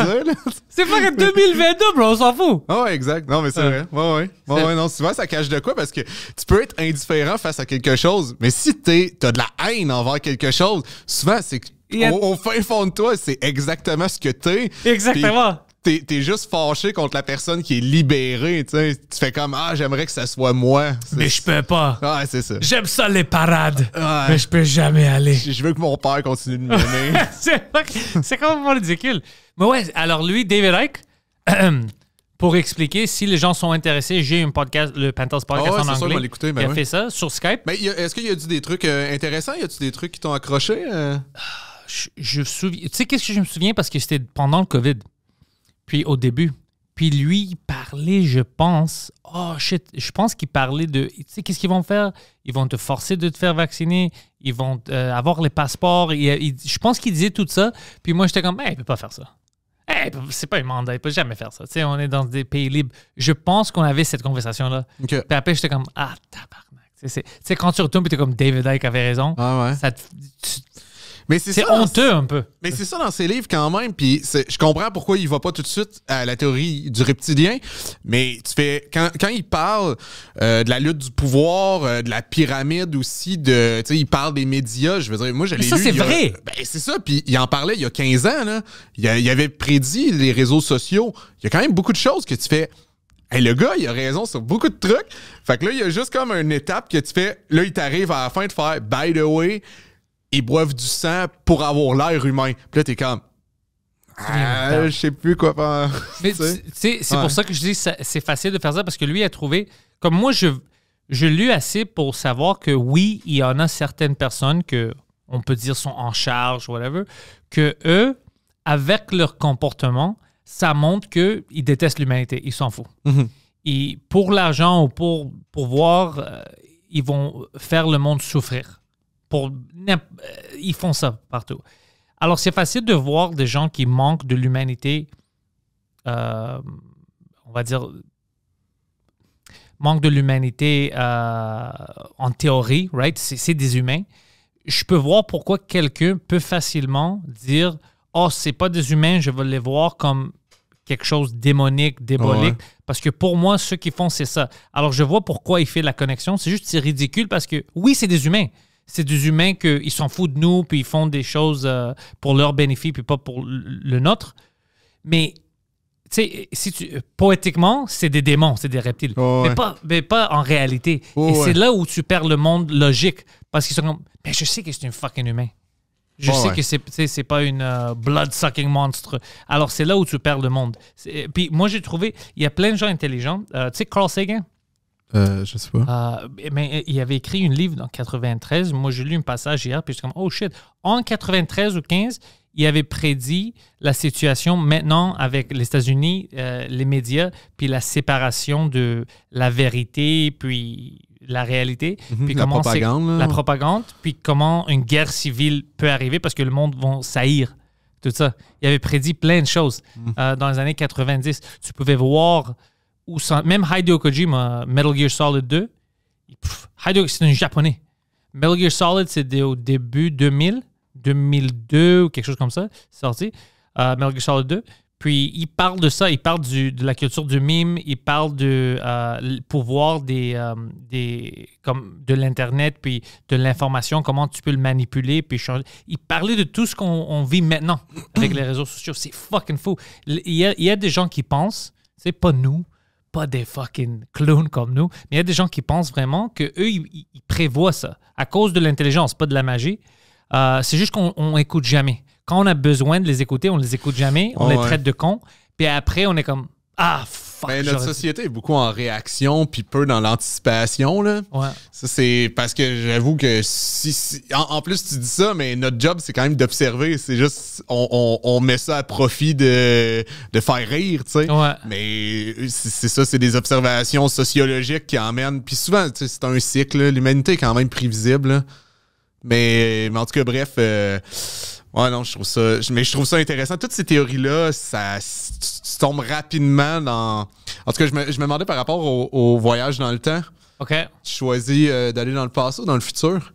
c'est pas que 2022, bro, on s'en fout. Ah ouais, exact. Non, mais c'est vrai. Ouais, ouais. ouais, non, souvent, ça cache de quoi parce que tu peux être indifférent face à quelque chose, mais si t'as de la haine envers quelque chose, souvent, c'est au, fin fond de toi, c'est exactement ce que t'es. Exactement t'es juste fâché contre la personne qui est libérée, tu sais. Tu fais comme Ah, j'aimerais que ça soit moi. Mais je peux pas. c'est ça. J'aime ça les parades, mais je peux jamais aller. Je veux que mon père continue de me mener. *laughs* c'est même ridicule. Mais ouais, alors lui, David Icke, *clears throat* pour expliquer, si les gens sont intéressés, j'ai un podcast, le Penthouse Podcast ah en anglais. Ben il a fait ça sur Skype. Mais est-ce qu'il y a dit des trucs euh, intéressants? Y a-tu des trucs qui t'ont accroché? Euh? Ah, je, souviens. Tu sais, qu'est-ce que je me souviens? Parce que c'était pendant le COVID. Puis au début, puis lui, il parlait, je pense, oh shit, je pense qu'il parlait de, tu sais, qu'est-ce qu'ils vont faire? Ils vont te forcer de te faire vacciner, ils vont euh, avoir les passeports. je pense qu'il disait tout ça. Puis moi, j'étais comme, eh, il peut pas faire ça. Hey, c'est pas un mandat, il peut jamais faire ça. Tu sais, on est dans des pays libres. Je pense qu'on avait cette conversation-là. Puis après, j'étais comme, ah, tabarnak. Tu sais, quand tu retournes, tu t'es comme, David Icke avait raison. Ah ça mais c'est honteux un peu. Mais c'est ça dans ses livres quand même. Puis je comprends pourquoi il va pas tout de suite à la théorie du reptilien. Mais tu fais quand, il parle euh, de la lutte du pouvoir, euh, de la pyramide aussi, de tu sais, il parle des médias. Je veux dire, moi j'allais lu. Ça c'est vrai. Ben, c'est ça. Puis il en parlait il y a 15 ans. Là. Il, avait prédit les réseaux sociaux. Il y a quand même beaucoup de choses que tu fais. Hey, le gars, il a raison sur beaucoup de trucs. Fait que là, il y a juste comme une étape que tu fais. Là, il t'arrive à la fin de faire By the way, ils boivent du sang pour avoir l'air humain. Puis là, t'es comme. Ah, je sais plus quoi faire. *laughs* Mais c'est pour ça que je dis c'est facile de faire ça parce que lui a trouvé. Comme moi, je, je lu assez pour savoir que oui, il y en a certaines personnes que on peut dire sont en charge, whatever, que eux, avec leur comportement, ça montre qu'ils détestent l'humanité. Ils s'en foutent. Mhm. Et pour l'argent ou pour voir, euh, ils vont faire le monde souffrir. Pour, euh, ils font ça partout. Alors, c'est facile de voir des gens qui manquent de l'humanité, euh, on va dire, manque de l'humanité euh, en théorie, right? C'est des humains. Je peux voir pourquoi quelqu'un peut facilement dire Oh, c'est pas des humains, je veux les voir comme quelque chose de démonique, Parce que pour moi, ceux qui font, c'est ça. Alors je vois pourquoi il fait la connexion. C'est juste, c'est ridicule parce que oui, c'est des humains c'est des humains qu'ils s'en foutent de nous, puis ils font des choses euh, pour leur bénéfice, puis pas pour le nôtre. Mais si tu, poétiquement, c'est des démons, c'est des reptiles. mais, pas, mais, pas, en réalité. Et c'est là où tu perds le monde logique. Parce qu'ils sont comme, mais je sais que c'est un fucking humain. Je sais que c'est, c'est pas une euh, blood-sucking monstre. Alors, c'est là où tu perds le monde. Puis moi, j'ai trouvé, il y a plein de gens intelligents. Euh, tu sais, Carl Sagan, euh, je sais pas. mais euh, eh ben, il avait écrit un livre en 93. Moi, j'ai lu un passage hier, puis je suis comme, oh shit. En 93 ou 15, il avait prédit la situation maintenant avec les États-Unis, euh, les médias, puis la séparation de la vérité, puis la réalité, mhm. puis la comment propagande, la propagande, puis comment une guerre civile peut arriver parce que le monde va saillir. Tout ça. Il avait prédit plein de choses mhm. dans les années 90. Tu pouvais voir ou même Hideo Kojima, euh, Metal Gear Solid 2, c'est un japonais. Metal Gear Solid, c'était au début 2000, 2002 ou quelque chose comme ça, sorti. Euh, Metal Gear Solid 2. Puis il parle de ça, il parle de la culture du mime, il parle de euh, pouvoir des, des, comme de l'Internet, puis de l'information, comment tu peux le manipuler, puis Il parlait de tout ce qu'on vit maintenant avec les réseaux sociaux. C'est fucking fou. Il il y a des gens qui pensent, c'est pas nous, pas des fucking clowns comme nous. Mais il y a des gens qui pensent vraiment que eux ils, prévoient ça à cause de l'intelligence, pas de la magie. Euh, c'est juste qu'on écoute jamais. Quand on a besoin de les écouter, on les écoute jamais, on ah les traite de cons. Puis après, on est comme ah mais ben, notre société est beaucoup en réaction, puis peu dans l'anticipation. là. Ouais. Ça, c'est parce que j'avoue que si. en, plus, tu dis ça, mais notre job, c'est quand même d'observer. C'est juste, on, on, met ça à profit de, de faire rire, tu sais. Ouais. Mais c'est ça, c'est des observations sociologiques qui emmènent. Puis souvent, c'est un cycle. L'humanité est quand même prévisible. Mais, mais, en tout cas, bref. Euh, Ouais, non, je trouve ça. Mais je trouve ça intéressant. Toutes ces théories-là, ça tombe rapidement dans. En tout cas, je me, demandais par rapport au, voyage dans le temps. OK. Tu choisis euh, d'aller dans le passé ou dans le futur?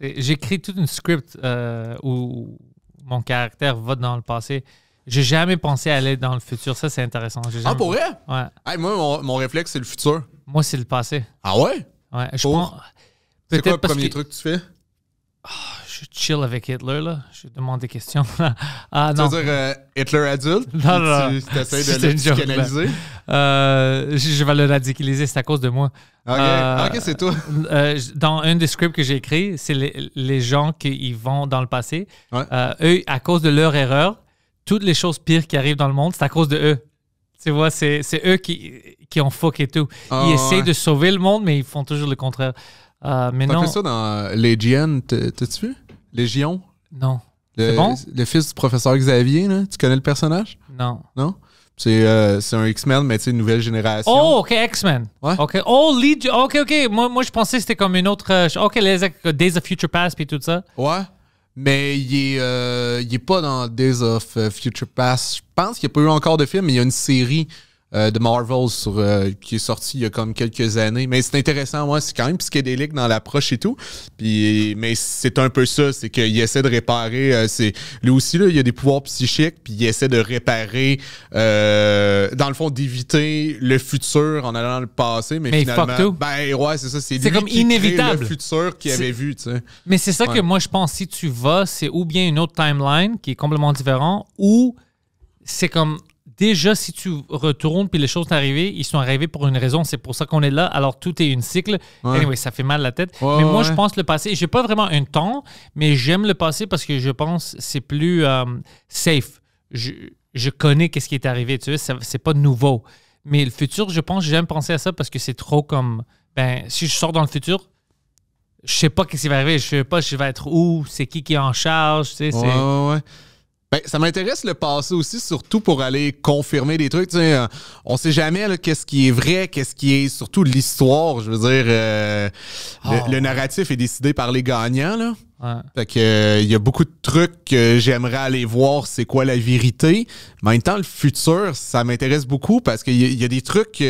J'écris toute une script euh, où mon caractère va dans le passé. J'ai jamais pensé aller dans le futur. Ça, c'est intéressant. Ah, pour vrai? Ouais. moi, mon, réflexe, c'est le futur. Moi, c'est le passé. Ah ouais? Ouais. Je pense... C'est quoi le premier truc que tu fais? Ah, je je chill avec Hitler, là. Je demande des questions. *laughs* ah, non. Tu veux dire euh, Hitler adulte? Non, non, non. Tu essaies *laughs* de le radicaliser? Euh, je, vais le radicaliser, c'est à cause de moi. OK, euh, ah, c'est toi. dans un des scripts que j'ai écrit, c'est les, gens qui vont dans le passé. eux, à cause de leur erreur, toutes les choses pires qui arrivent dans le monde, c'est à cause de eux. Tu vois, c'est eux qui, qui ont et tout. Ah, ils essayent de sauver le monde, mais ils font toujours le contraire. Ah, T'as fait ça dans euh, Legion, t'as-tu vu? Legion? Non. c'est bon? Le fils du professeur Xavier, Tu connais le personnage? Non. Non? Euh, c'est, un X-Men, mais tu sais, nouvelle génération. Oh, ok, X-Men. Ouais. Ok. Oh, Legion. Ok, ok. Moi, moi, je pensais que c'était comme une autre. Euh, ok, les Days of Future Past puis tout ça. Ouais. Mais il est, pas dans Days of Future Past. Je pense qu'il n'y a pas eu encore de film, mais il y a une série euh, de Marvel euh, qui est sorti il y a comme quelques années. Mais c'est intéressant, moi, c'est quand même psychédélique dans l'approche et tout. Puis, mais c'est un peu ça, c'est qu'il essaie de réparer. Euh, c'est lui aussi, là, il a des pouvoirs psychiques, puis il essaie de réparer, dans le fond, d'éviter le futur en allant dans le passé. Mais, finalement, ben ouais, c'est ça, c'est comme inévitable. le futur qu'il avait vu. Tu sais. Mais c'est ça que moi je pense. Si tu vas, c'est ou bien une autre timeline qui est complètement différente, ou c'est comme déjà, si tu retournes puis les choses sont arrivées, ils sont arrivés pour une raison. C'est pour ça qu'on est là. Alors, tout est une cycle. Anyway, ça fait mal la tête. mais moi, je pense le passé. J'ai pas vraiment un temps, mais j'aime le passé parce que je pense c'est plus euh, safe. Je, je connais qu'est-ce qui est arrivé. Tu sais, c'est pas nouveau. Mais le futur, je pense, j'aime penser à ça parce que c'est trop comme. Ben, si je sors dans le futur, je sais pas qu'est-ce qui va arriver. Je sais pas, je vais être où, c'est qui qui est en charge. Tu sais, ouais. Ben, ça m'intéresse le passé aussi, surtout pour aller confirmer des trucs. On ne euh, on sait jamais qu'est-ce qui est vrai, qu'est-ce qui est surtout l'histoire. Je veux dire, euh, le, ah, narratif est décidé par les gagnants. Euh, il y a beaucoup de trucs que j'aimerais aller voir, c'est quoi la vérité. Mais en même temps, le futur, ça m'intéresse beaucoup parce qu'il y, a des trucs.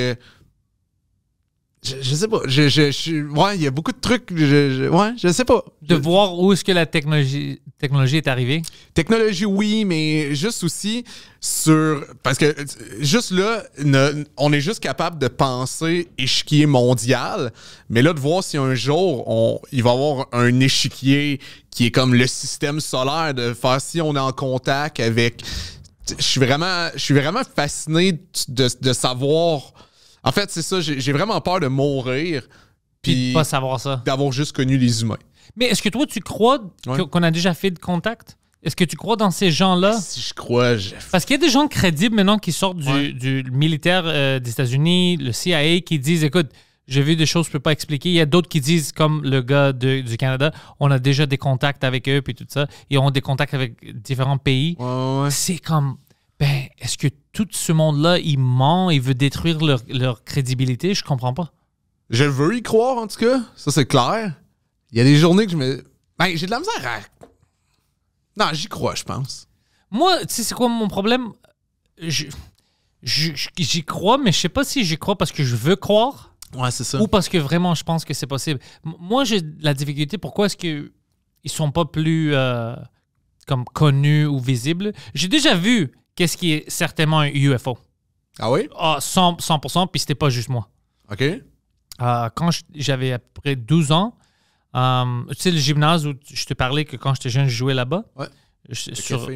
Je, sais pas. Je, je, je ouais, il y a beaucoup de trucs. Je, ouais, je sais pas. De voir où est-ce que la technologie, technologie est arrivée? Technologie, oui, mais juste aussi sur. Parce que juste là, on est juste capable de penser échiquier mondial, mais là, de voir si un jour, on, il va y avoir un échiquier qui est comme le système solaire, de faire si on est en contact avec. Je suis vraiment, je suis vraiment fasciné de, de savoir en fait, c'est ça, j'ai vraiment peur de mourir. Puis pas savoir ça. D'avoir juste connu les humains. Mais est-ce que toi, tu crois qu'on a déjà fait de contact? Est-ce que tu crois dans ces gens-là? Si je crois, Parce qu'il y a des gens crédibles maintenant qui sortent du, militaire euh, des États-Unis, le CIA, qui disent, écoute, j'ai vu des choses que je peux pas expliquer. Il y a d'autres qui disent, comme le gars du Canada, on a déjà des contacts avec eux, puis tout ça, Ils ont des contacts avec différents pays. C'est comme, ben, est-ce que tout ce monde-là, il ment il veut détruire leur, crédibilité? Je comprends pas. Je veux y croire, en tout cas. Ça, c'est clair. Il y a des journées que je me. Ben, j'ai de la misère Non, j'y crois, je pense. Moi, tu sais, c'est quoi mon problème? Je. J'y crois, mais je sais pas si j'y crois parce que je veux croire. Ouais, c'est ça. Ou parce que vraiment, je pense que c'est possible. Moi, j'ai la difficulté. Pourquoi est-ce qu'ils sont pas plus euh, comme connus ou visibles? J'ai déjà vu qu'est-ce qui est certainement un UFO. Ah oui? Ah, 100%, puis c'était pas juste moi. OK. Euh, quand j'avais à peu près 12 ans, euh, tu sais, le gymnase où je te parlais que quand j'étais jeune, je jouais là-bas. Ouais. sur,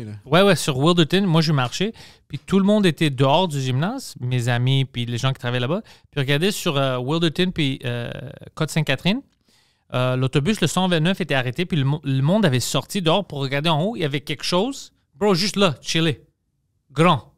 sur Wilderton, moi je marchais, puis tout le monde était dehors du gymnase, mes amis, puis les gens qui travaillaient là-bas. Puis regardez sur euh, Wilderton, puis Côte-Sainte-Catherine, l'autobus, le 129, était arrêté, puis le, le, monde avait sorti dehors pour regarder en haut, il y avait quelque chose, bro, juste là, chillé grand.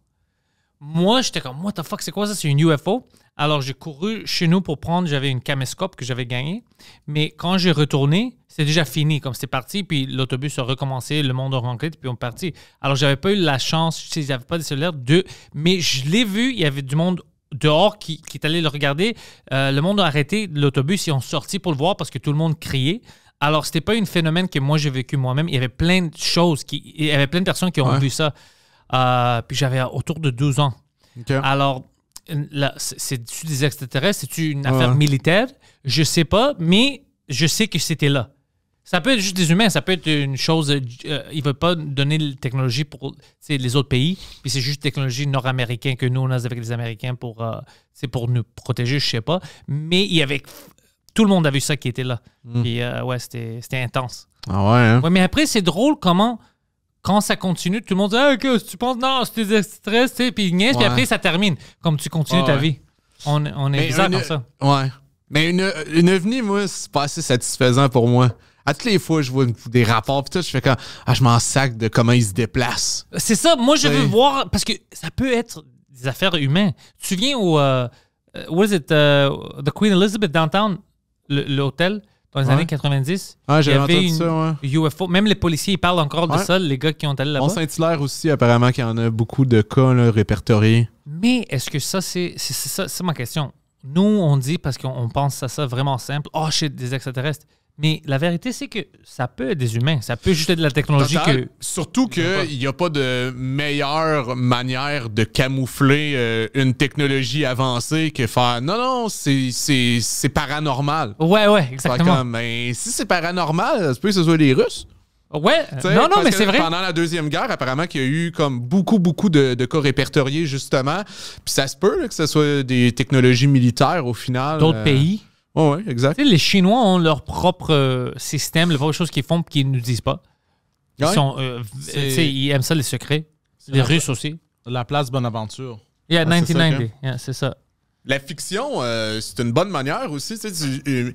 Moi, j'étais comme, what the fuck, c'est quoi ça? C'est une UFO. Alors, j'ai couru chez nous pour prendre, j'avais une caméscope que j'avais gagnée. Mais quand j'ai retourné, c'est déjà fini, comme c'est parti, puis l'autobus a recommencé, le monde a rencontré, puis on est parti. Alors, j'avais pas eu la chance, je j'avais pas de cellulaire, de, mais je l'ai vu, il y avait du monde dehors qui, qui est allé le regarder. Euh, le monde a arrêté l'autobus, ils ont sorti pour le voir parce que tout le monde criait. Alors, c'était pas un phénomène que moi j'ai vécu moi-même. Il y avait plein de choses, qui, il y avait plein de personnes qui ont vu ça. Euh, puis j'avais autour de 12 ans. Alors, c'est-tu des extraterrestres? cest une affaire militaire? Je sais pas, mais je sais que c'était là. Ça peut être juste des humains, ça peut être une chose. Euh, il ils ne veulent pas donner la technologie pour les autres pays, puis c'est juste technologie nord-américaine que nous, on a avec les Américains pour, euh, c'est pour nous protéger, je sais pas. Mais il y avait. Tout le monde a vu ça qui était là. Hmm. Puis, ouais, c'était intense. Ah hein? ouais, mais après, c'est drôle comment quand ça continue, tout le monde dit Ah, que tu penses, non, c'est des tu sais, puis rien, puis après, ça termine. Comme tu continues ah, ta vie. On, est bizarre ça. Ouais. Mais une, une avenir, moi, c'est pas assez satisfaisant pour moi. À toutes les fois, je vois des rapports, puis tout, je fais comme Ah, je m'en sac de comment ils se déplacent. C'est ça, moi, je veux voir, parce que ça peut être des affaires humaines. Tu viens au. Euh, euh, what is it? Euh, the Queen Elizabeth Downtown, l'hôtel dans les années 90. Ah, il y ça, ouais. UFO. Même les policiers, ils parlent encore de ça, les gars qui ont allé là-bas. On Saint-Hilaire aussi, apparemment, qu'il y en a beaucoup de cas répertoriés. Mais est-ce que ça, c'est ça, c'est ma question. Nous, on dit, parce qu'on pense à ça vraiment simple, « Oh shit, des extraterrestres ». Mais la vérité, c'est que ça peut être des humains. Ça peut juste être de la technologie que. Surtout qu'il n'y a pas de meilleure manière de camoufler euh, une technologie avancée que faire non, non, c'est paranormal. Ouais, ouais, exactement. mais ben, si c'est paranormal, ça peut que ce soit les Russes. Ouais, non, non, mais c'est vrai. Pendant la Deuxième Guerre, apparemment qu'il y a eu comme beaucoup, beaucoup de, cas répertoriés, justement. Puis ça se peut que ce soit des technologies militaires au final. D'autres euh, pays exact. les Chinois ont leur propre euh, système, les choses qu'ils font qu'ils ne nous disent pas. Euh, euh, ils, aiment ça, les secrets. Les Russes aussi. La place Bonaventure. Yeah, 1990. C'est ça. c'est ça. La fiction, c'est une bonne manière aussi. si, tu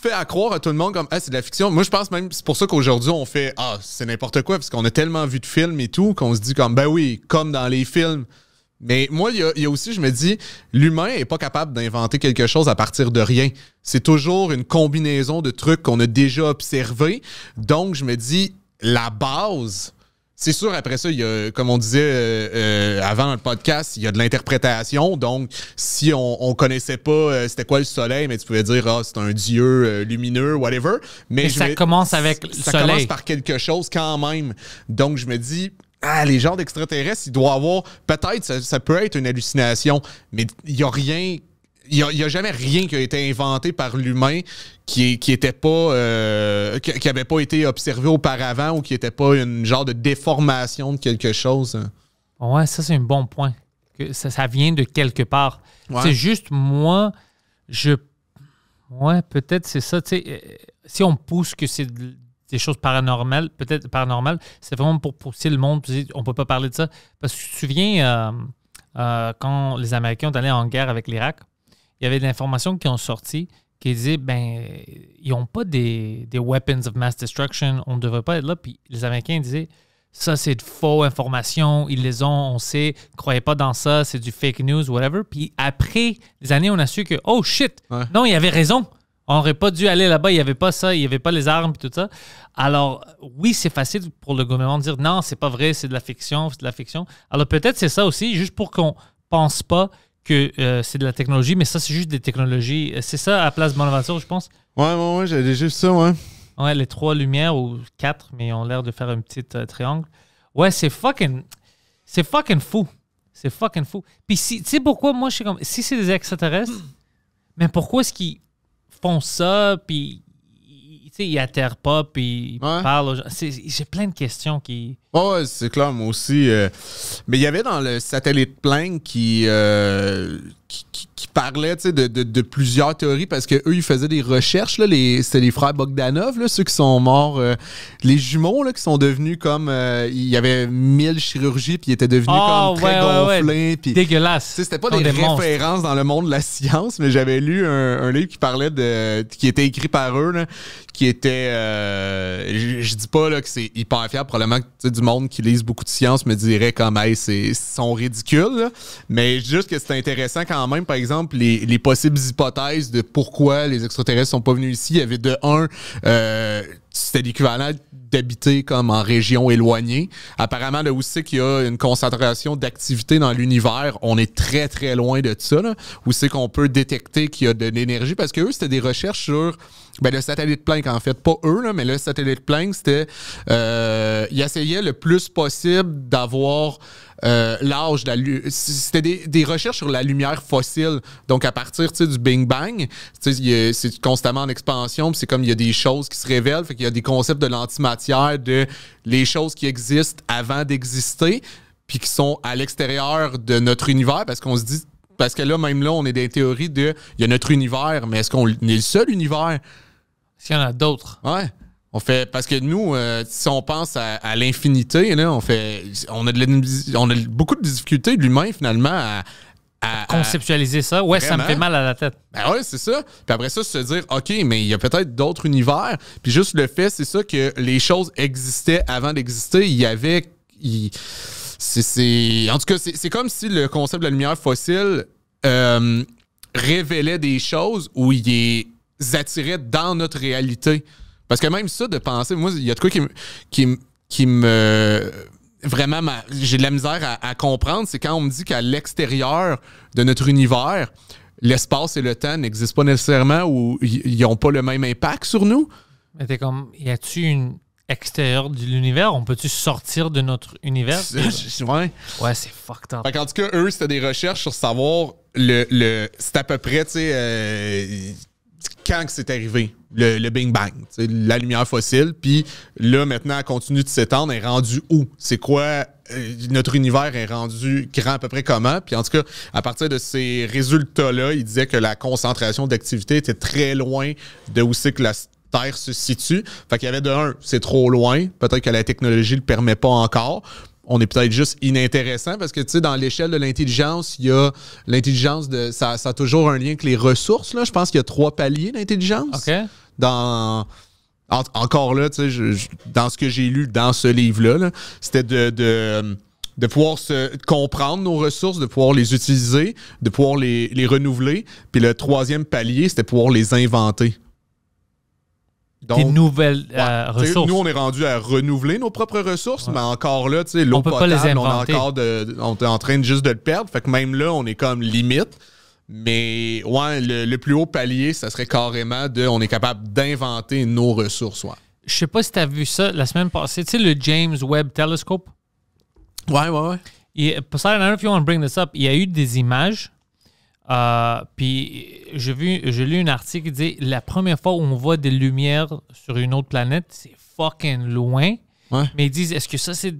fais accroire à tout le monde comme ah, c'est de la fiction, moi je pense même c'est pour ça qu'aujourd'hui on fait ah, c'est n'importe quoi parce qu'on a tellement vu de films et tout qu'on se dit comme ben oui, comme dans les films. Mais moi, il y, a, y a aussi, je me dis, l'humain n'est pas capable d'inventer quelque chose à partir de rien. C'est toujours une combinaison de trucs qu'on a déjà observés. Donc, je me dis, la base, c'est sûr, après ça, il y a, comme on disait euh, euh, avant le podcast, il y a de l'interprétation. Donc, si on, ne connaissait pas euh, c'était quoi le soleil, mais tu pouvais dire ah c'est un dieu lumineux, whatever. Mais, je ça commence avec Ça commence par quelque chose quand même. Donc, je me dis, ah, les genres d'extraterrestres, il doit avoir. Peut-être, ça, peut être une hallucination, mais il n'y a rien. Il n'y a, jamais rien qui a été inventé par l'humain qui, était pas. Euh, qui n'avait pas été observé auparavant ou qui n'était pas une genre de déformation de quelque chose. Hein. Ouais, ça, c'est un bon point. Que ça, vient de quelque part. C'est juste, moi, je. Ouais, peut-être c'est ça. Euh, si on pousse que c'est des choses paranormales, peut-être paranormales, c'est vraiment pour pousser le monde, on peut pas parler de ça. Parce que tu te souviens, euh, euh, quand les Américains ont allé en guerre avec l'Irak, il y avait des informations qui ont sorti qui disait, ben, ils ont pas des, weapons of mass destruction, on ne devrait pas être là. Puis les Américains disaient, ça c'est de faux informations, ils les ont, on sait, croyez pas dans ça, c'est du fake news, whatever. Puis après les années, on a su que, oh shit, non, il avait raison. On n'aurait pas dû aller là-bas, il n'y avait pas ça, il n'y avait pas les armes et tout ça. Alors, oui, c'est facile pour le gouvernement de dire non, c'est pas vrai, c'est de la fiction, c'est de la fiction. Alors, peut-être c'est ça aussi, juste pour qu'on pense pas que euh, c'est de la technologie, mais ça, c'est juste des technologies. Euh, c'est ça à Place Bonaventure, je pense. Ouais, ouais, oui, j'avais juste ça, ouais. Ouais, les trois lumières ou quatre, mais ils ont l'air de faire un petit euh, triangle. Ouais, c'est fucking. C'est fucking fou. C'est fucking fou. Puis, si, tu sais pourquoi moi, je suis comme. Si c'est des extraterrestres, mais pourquoi est-ce qu'ils font ça, puis ils atterrent pas, puis ils parlent aux gens. J'ai plein de questions qui. Oh, ouais, c'est clair, moi aussi. Euh, mais il y avait dans le satellite plein qui euh, parlait de, plusieurs théories parce que eux ils faisaient des recherches. Là, les, c'était les frères Bogdanov, là, ceux qui sont morts, euh, les jumeaux là, qui sont devenus comme. Euh, il y avait mille chirurgies, puis ils étaient devenus ah, comme très gonflés. Dégueulasse. C'était pas des, références dans le monde de la science, mais j'avais lu un, livre qui parlait de. qui était écrit par eux, qui était. Euh, je dis pas là, que c'est hyper fiable. Probablement que du monde qui lise beaucoup de science me dirait comme, hey, c'est, sont ridicules. Mais juste que c'est intéressant quand même, par exemple les, possibles hypothèses de pourquoi les extraterrestres sont pas venus ici, il y avait de un, euh, c'était l'équivalent d'habiter comme en région éloignée. Apparemment, là où c'est qu'il y a une concentration d'activité dans l'univers, on est très, très loin de ça. où c'est qu'on peut détecter qu'il y a de l'énergie, parce que eux, c'était des recherches sur ben, le satellite Planck, en fait. Pas eux, mais le satellite Planck, c'était... Euh, il essayait le plus possible d'avoir euh, l'âge de la C'était des, recherches sur la lumière fossile. Donc, à partir du Bing Bang, c'est constamment en expansion. C'est comme il y a des choses qui se révèlent. Fait qu'il y a des concepts de l'antimatière, de les choses qui existent avant d'exister, puis qui sont à l'extérieur de notre univers, parce qu'on se dit. Parce que là, même là, on est des théories de. Il y a notre univers, mais est-ce qu'on est le seul univers? qu'il y en a d'autres. Ouais fait parce que nous, euh, si on pense à, l'infinité, on fait, on a, beaucoup de difficultés l'humain finalement à, conceptualiser ça. Ouais, ça me fait mal à la tête. Ben ouais, c'est ça. Puis après ça, se dire, OK, mais il y a peut-être d'autres univers. Puis juste le fait, c'est ça, que les choses existaient avant d'exister. Il y avait. En tout cas, c'est comme si le concept de la lumière fossile euh, révélait des choses où il est attirait dans notre réalité. Parce que même ça, de penser, moi, il y a de quoi qui, qui, qui me. Vraiment, j'ai de la misère à, comprendre, c'est quand on me dit qu'à l'extérieur de notre univers, l'espace et le temps n'existent pas nécessairement ou ils n'ont pas le même impact sur nous. Mais t'es comme, y a-tu une extérieur de l'univers? On peut-tu sortir de notre univers? ouais. Ouais, c'est fucked up. en tout cas, eux, c'était des recherches sur savoir le. le c'est à peu près, tu sais, euh, quand que c'est arrivé, le, le, Bang, la lumière fossile. Puis là, maintenant, elle continue de s'étendre, elle est rendue où? C'est quoi? Euh, notre univers est rendu grand à peu près comment? Puis en tout cas, à partir de ces résultats-là, il disait que la concentration d'activité était très loin de où c'est que la Terre se situe. Fait qu'il y avait de un, c'est trop loin. Peut-être que la technologie ne le permet pas encore on est peut-être juste inintéressant parce que, tu sais, dans l'échelle de l'intelligence, il y a l'intelligence de. Ça, a toujours un lien avec les ressources, là. Je pense qu'il y a trois paliers d'intelligence. OK. Dans. encore là, tu sais, dans ce que j'ai lu dans ce livre-là, c'était de, de pouvoir se comprendre nos ressources, de pouvoir les utiliser, de pouvoir les, renouveler. Puis le troisième palier, c'était pouvoir les inventer des nouvelles euh, ressources. Nous, on est rendu à renouveler nos propres ressources, mais encore là, l'eau potable, on, est encore de, on est en train juste de le perdre. Fait que même là, on est comme limite. Mais ouais, le, plus haut palier, ça serait carrément de on est capable d'inventer nos ressources. Je sais pas si tu as vu ça la semaine passée. Tu sais, le James Webb Telescope? Ouais, ouais, ouais. I don't know if you want to bring this up. Il y a eu des images euh, puis j'ai vu, j'ai lu un article qui dit la première fois où on voit des lumières sur une autre planète, c'est fucking loin. Mais ils disent, est-ce que ça, c'est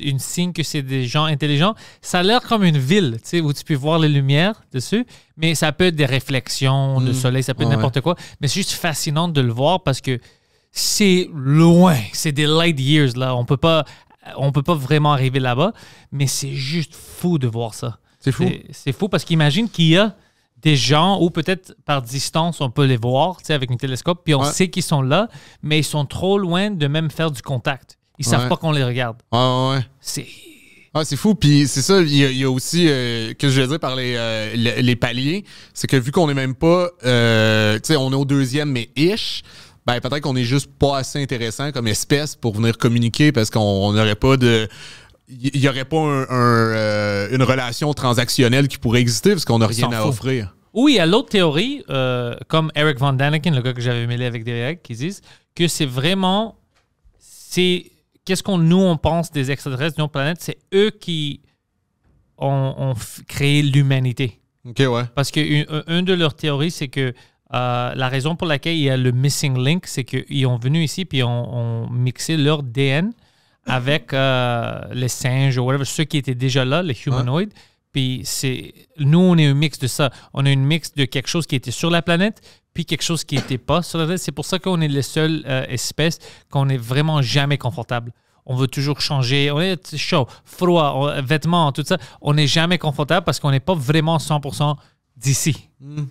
une signe que c'est des gens intelligents? Ça a l'air comme une ville, tu sais, où tu peux voir les lumières dessus, mais ça peut être des réflexions, de le hmm. soleil, ça peut être n'importe quoi. Mais c'est juste fascinant de le voir parce que c'est loin, c'est des light years, là. On peut pas, on peut pas vraiment arriver là-bas, mais c'est juste fou de voir ça. C'est fou. C'est fou parce qu'imagine qu'il y a des gens où peut-être par distance on peut les voir avec un télescope, puis on sait qu'ils sont là, mais ils sont trop loin de même faire du contact. Ils savent pas qu'on les regarde. Ouais, ouais. C'est. Ah, c'est fou. Puis c'est ça, il y, a, aussi, euh, que je veux dire par euh, les, les, paliers, c'est que vu qu'on n'est même pas, euh, tu sais, on est au deuxième, mais ish, ben peut-être qu'on est juste pas assez intéressant comme espèce pour venir communiquer parce qu'on n'aurait pas de il n'y aurait pas euh, une relation transactionnelle qui pourrait exister parce qu'on n'a rien à offrir. Oui, il y a l'autre théorie, euh, comme Eric Van Daniken, le gars que j'avais mêlé avec Derek, qui disent que c'est vraiment. c'est Qu'est-ce qu'on nous, on pense des extraterrestres de notre planète C'est eux qui ont, créé l'humanité. OK, ouais. Parce qu'une une de leurs théories, c'est que euh, la raison pour laquelle il y a le missing link, c'est qu'ils ont venu ici puis ont, mixé leur DNA » avec euh, les singes ou whatever, ceux qui étaient déjà là, les humanoïdes. Puis c'est nous, on est un mix de ça. On est un mix de quelque chose qui était sur la planète, puis quelque chose qui n'était pas sur la planète. C'est pour ça qu'on est les seules euh, espèces qu'on n'est vraiment jamais confortable. On veut toujours changer. On est chaud, froid, vêtements, tout ça. On n'est jamais confortable parce qu'on n'est pas vraiment 100% d'ici. Hmm.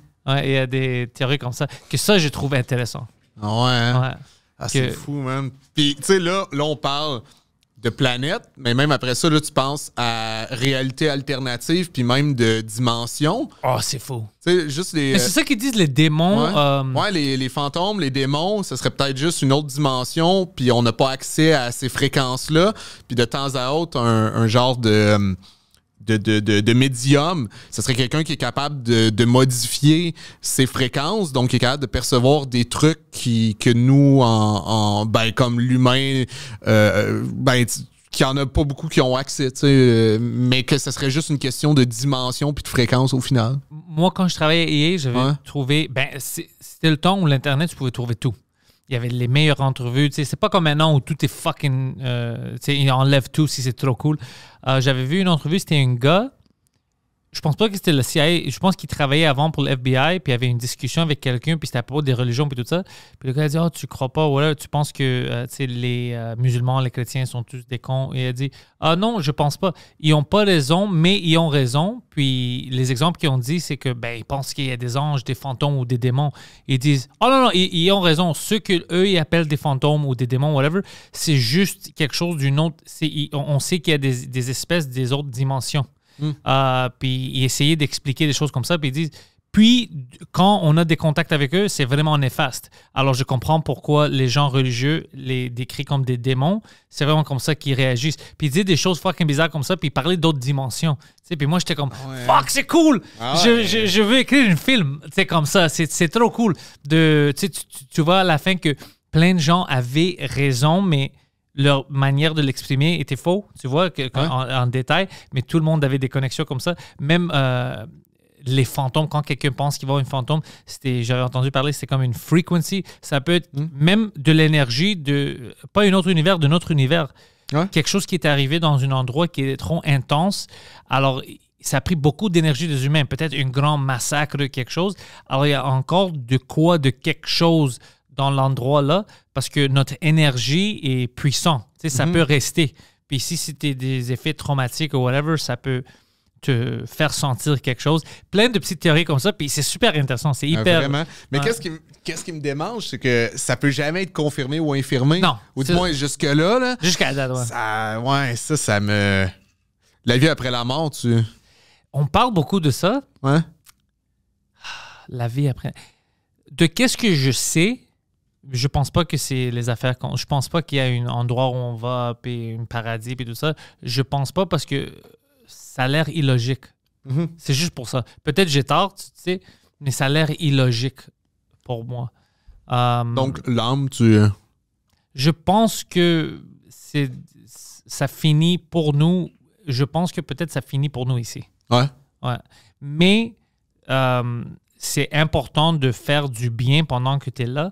Il y a des théories comme ça. Que ça, je trouve intéressant. Ah ouais. Hein? Ah, c'est fou, même. Puis, tu sais, là, là, on parle de planète, mais même après ça, là, tu penses à réalité alternative, puis même de dimension. Oh, c'est faux. C'est juste les. Mais c'est ça qu'ils disent, les démons. Ouais, euh, les, fantômes, les démons, ce serait peut-être juste une autre dimension, puis on n'a pas accès à ces fréquences-là. Puis de temps à autre, un genre de. Euh, de, médium, ce serait quelqu'un qui est capable de, modifier ses fréquences, donc qui est capable de percevoir des trucs qui, que nous, en, en ben, comme l'humain, euh, ben, qu'il n'y en a pas beaucoup qui ont accès, euh, mais que ce serait juste une question de dimension puis de fréquence au final. Moi, quand je travaillais à EA, j'avais trouvé. Ben, c'était le temps où l'Internet, tu pouvais trouver tout il y avait les meilleures entrevues. C'est pas comme maintenant où tout est fucking. Euh, ils enlèvent tout si c'est trop cool. Euh, j'avais vu une entrevue, c'était un gars je pense pas que c'était le CIA. Je pense qu'il travaillait avant pour le FBI, puis il y avait une discussion avec quelqu'un, puis c'était à propos des religions, puis tout ça. Puis le gars a dit oh, tu crois pas, voilà, tu penses que euh, les euh, musulmans, les chrétiens sont tous des cons. Et il a dit Ah non, je pense pas. Ils ont pas raison, mais ils ont raison. Puis les exemples qu'ils ont dit, c'est que, ben, ils pensent qu'il y a des anges, des fantômes ou des démons. Ils disent Oh non, non, ils, ont raison. Ceux qu'eux, ils appellent des fantômes ou des démons, whatever, c'est juste quelque chose d'une autre. On, sait qu'il y a des espèces des autres dimensions. Mm. Euh, puis puis d'expliquer des choses comme ça. Puis ils disent. Puis, quand on a des contacts avec eux, c'est vraiment néfaste. Alors, je comprends pourquoi les gens religieux les décrivent comme des démons. C'est vraiment comme ça qu'ils réagissent. Puis, ils dit des choses fucking bizarres comme ça, puis ils parlaient d'autres dimensions. puis moi, j'étais comme, ah fuck, c'est cool! Ah je, je, veux écrire un film, c'est comme ça. C'est trop cool. De, tu, tu vois à la fin que plein de gens avaient raison, mais leur manière de l'exprimer était faux, tu vois, en, détail, mais tout le monde avait des connexions comme ça. Même euh, les fantômes, quand quelqu'un pense qu'il voit une fantôme, c'était, j'avais entendu parler, c'est comme une frequency. Ça peut être hmm. même de l'énergie de, pas un autre univers, d'un autre univers. Quelque chose qui est arrivé dans un endroit qui est trop intense. Alors, ça a pris beaucoup d'énergie des humains, peut-être un grand massacre, quelque chose. Alors, il y a encore de quoi, de quelque chose dans l'endroit là parce que notre énergie est puissante. Ça mhm. peut rester. Puis si c'était des effets traumatiques ou whatever, ça peut te faire sentir quelque chose. Plein de petites théories comme ça, puis c'est super intéressant, c'est ah, hyper... Mais qu'est-ce qui, qui, me démange, c'est que ça peut jamais être confirmé ou infirmé. Non. Ou du moins jusque-là. Là, Jusqu'à la Ça, ouais, ça, ça me... La vie après la mort, tu... On parle beaucoup de ça. Ouais. La vie après... De qu'est-ce que je sais je pense pas que c'est les affaires. Je pense pas qu'il y a un endroit où on va, puis un paradis, puis tout ça. Je pense pas parce que ça a l'air illogique. Mhm. C'est juste pour ça. Peut-être j'ai tort, tu sais, mais ça a l'air illogique pour moi. Euh, Donc, l'âme, tu. Je pense que c'est ça finit pour nous. Je pense que peut-être ça finit pour nous ici. Ouais. ouais. Mais euh, c'est important de faire du bien pendant que tu es là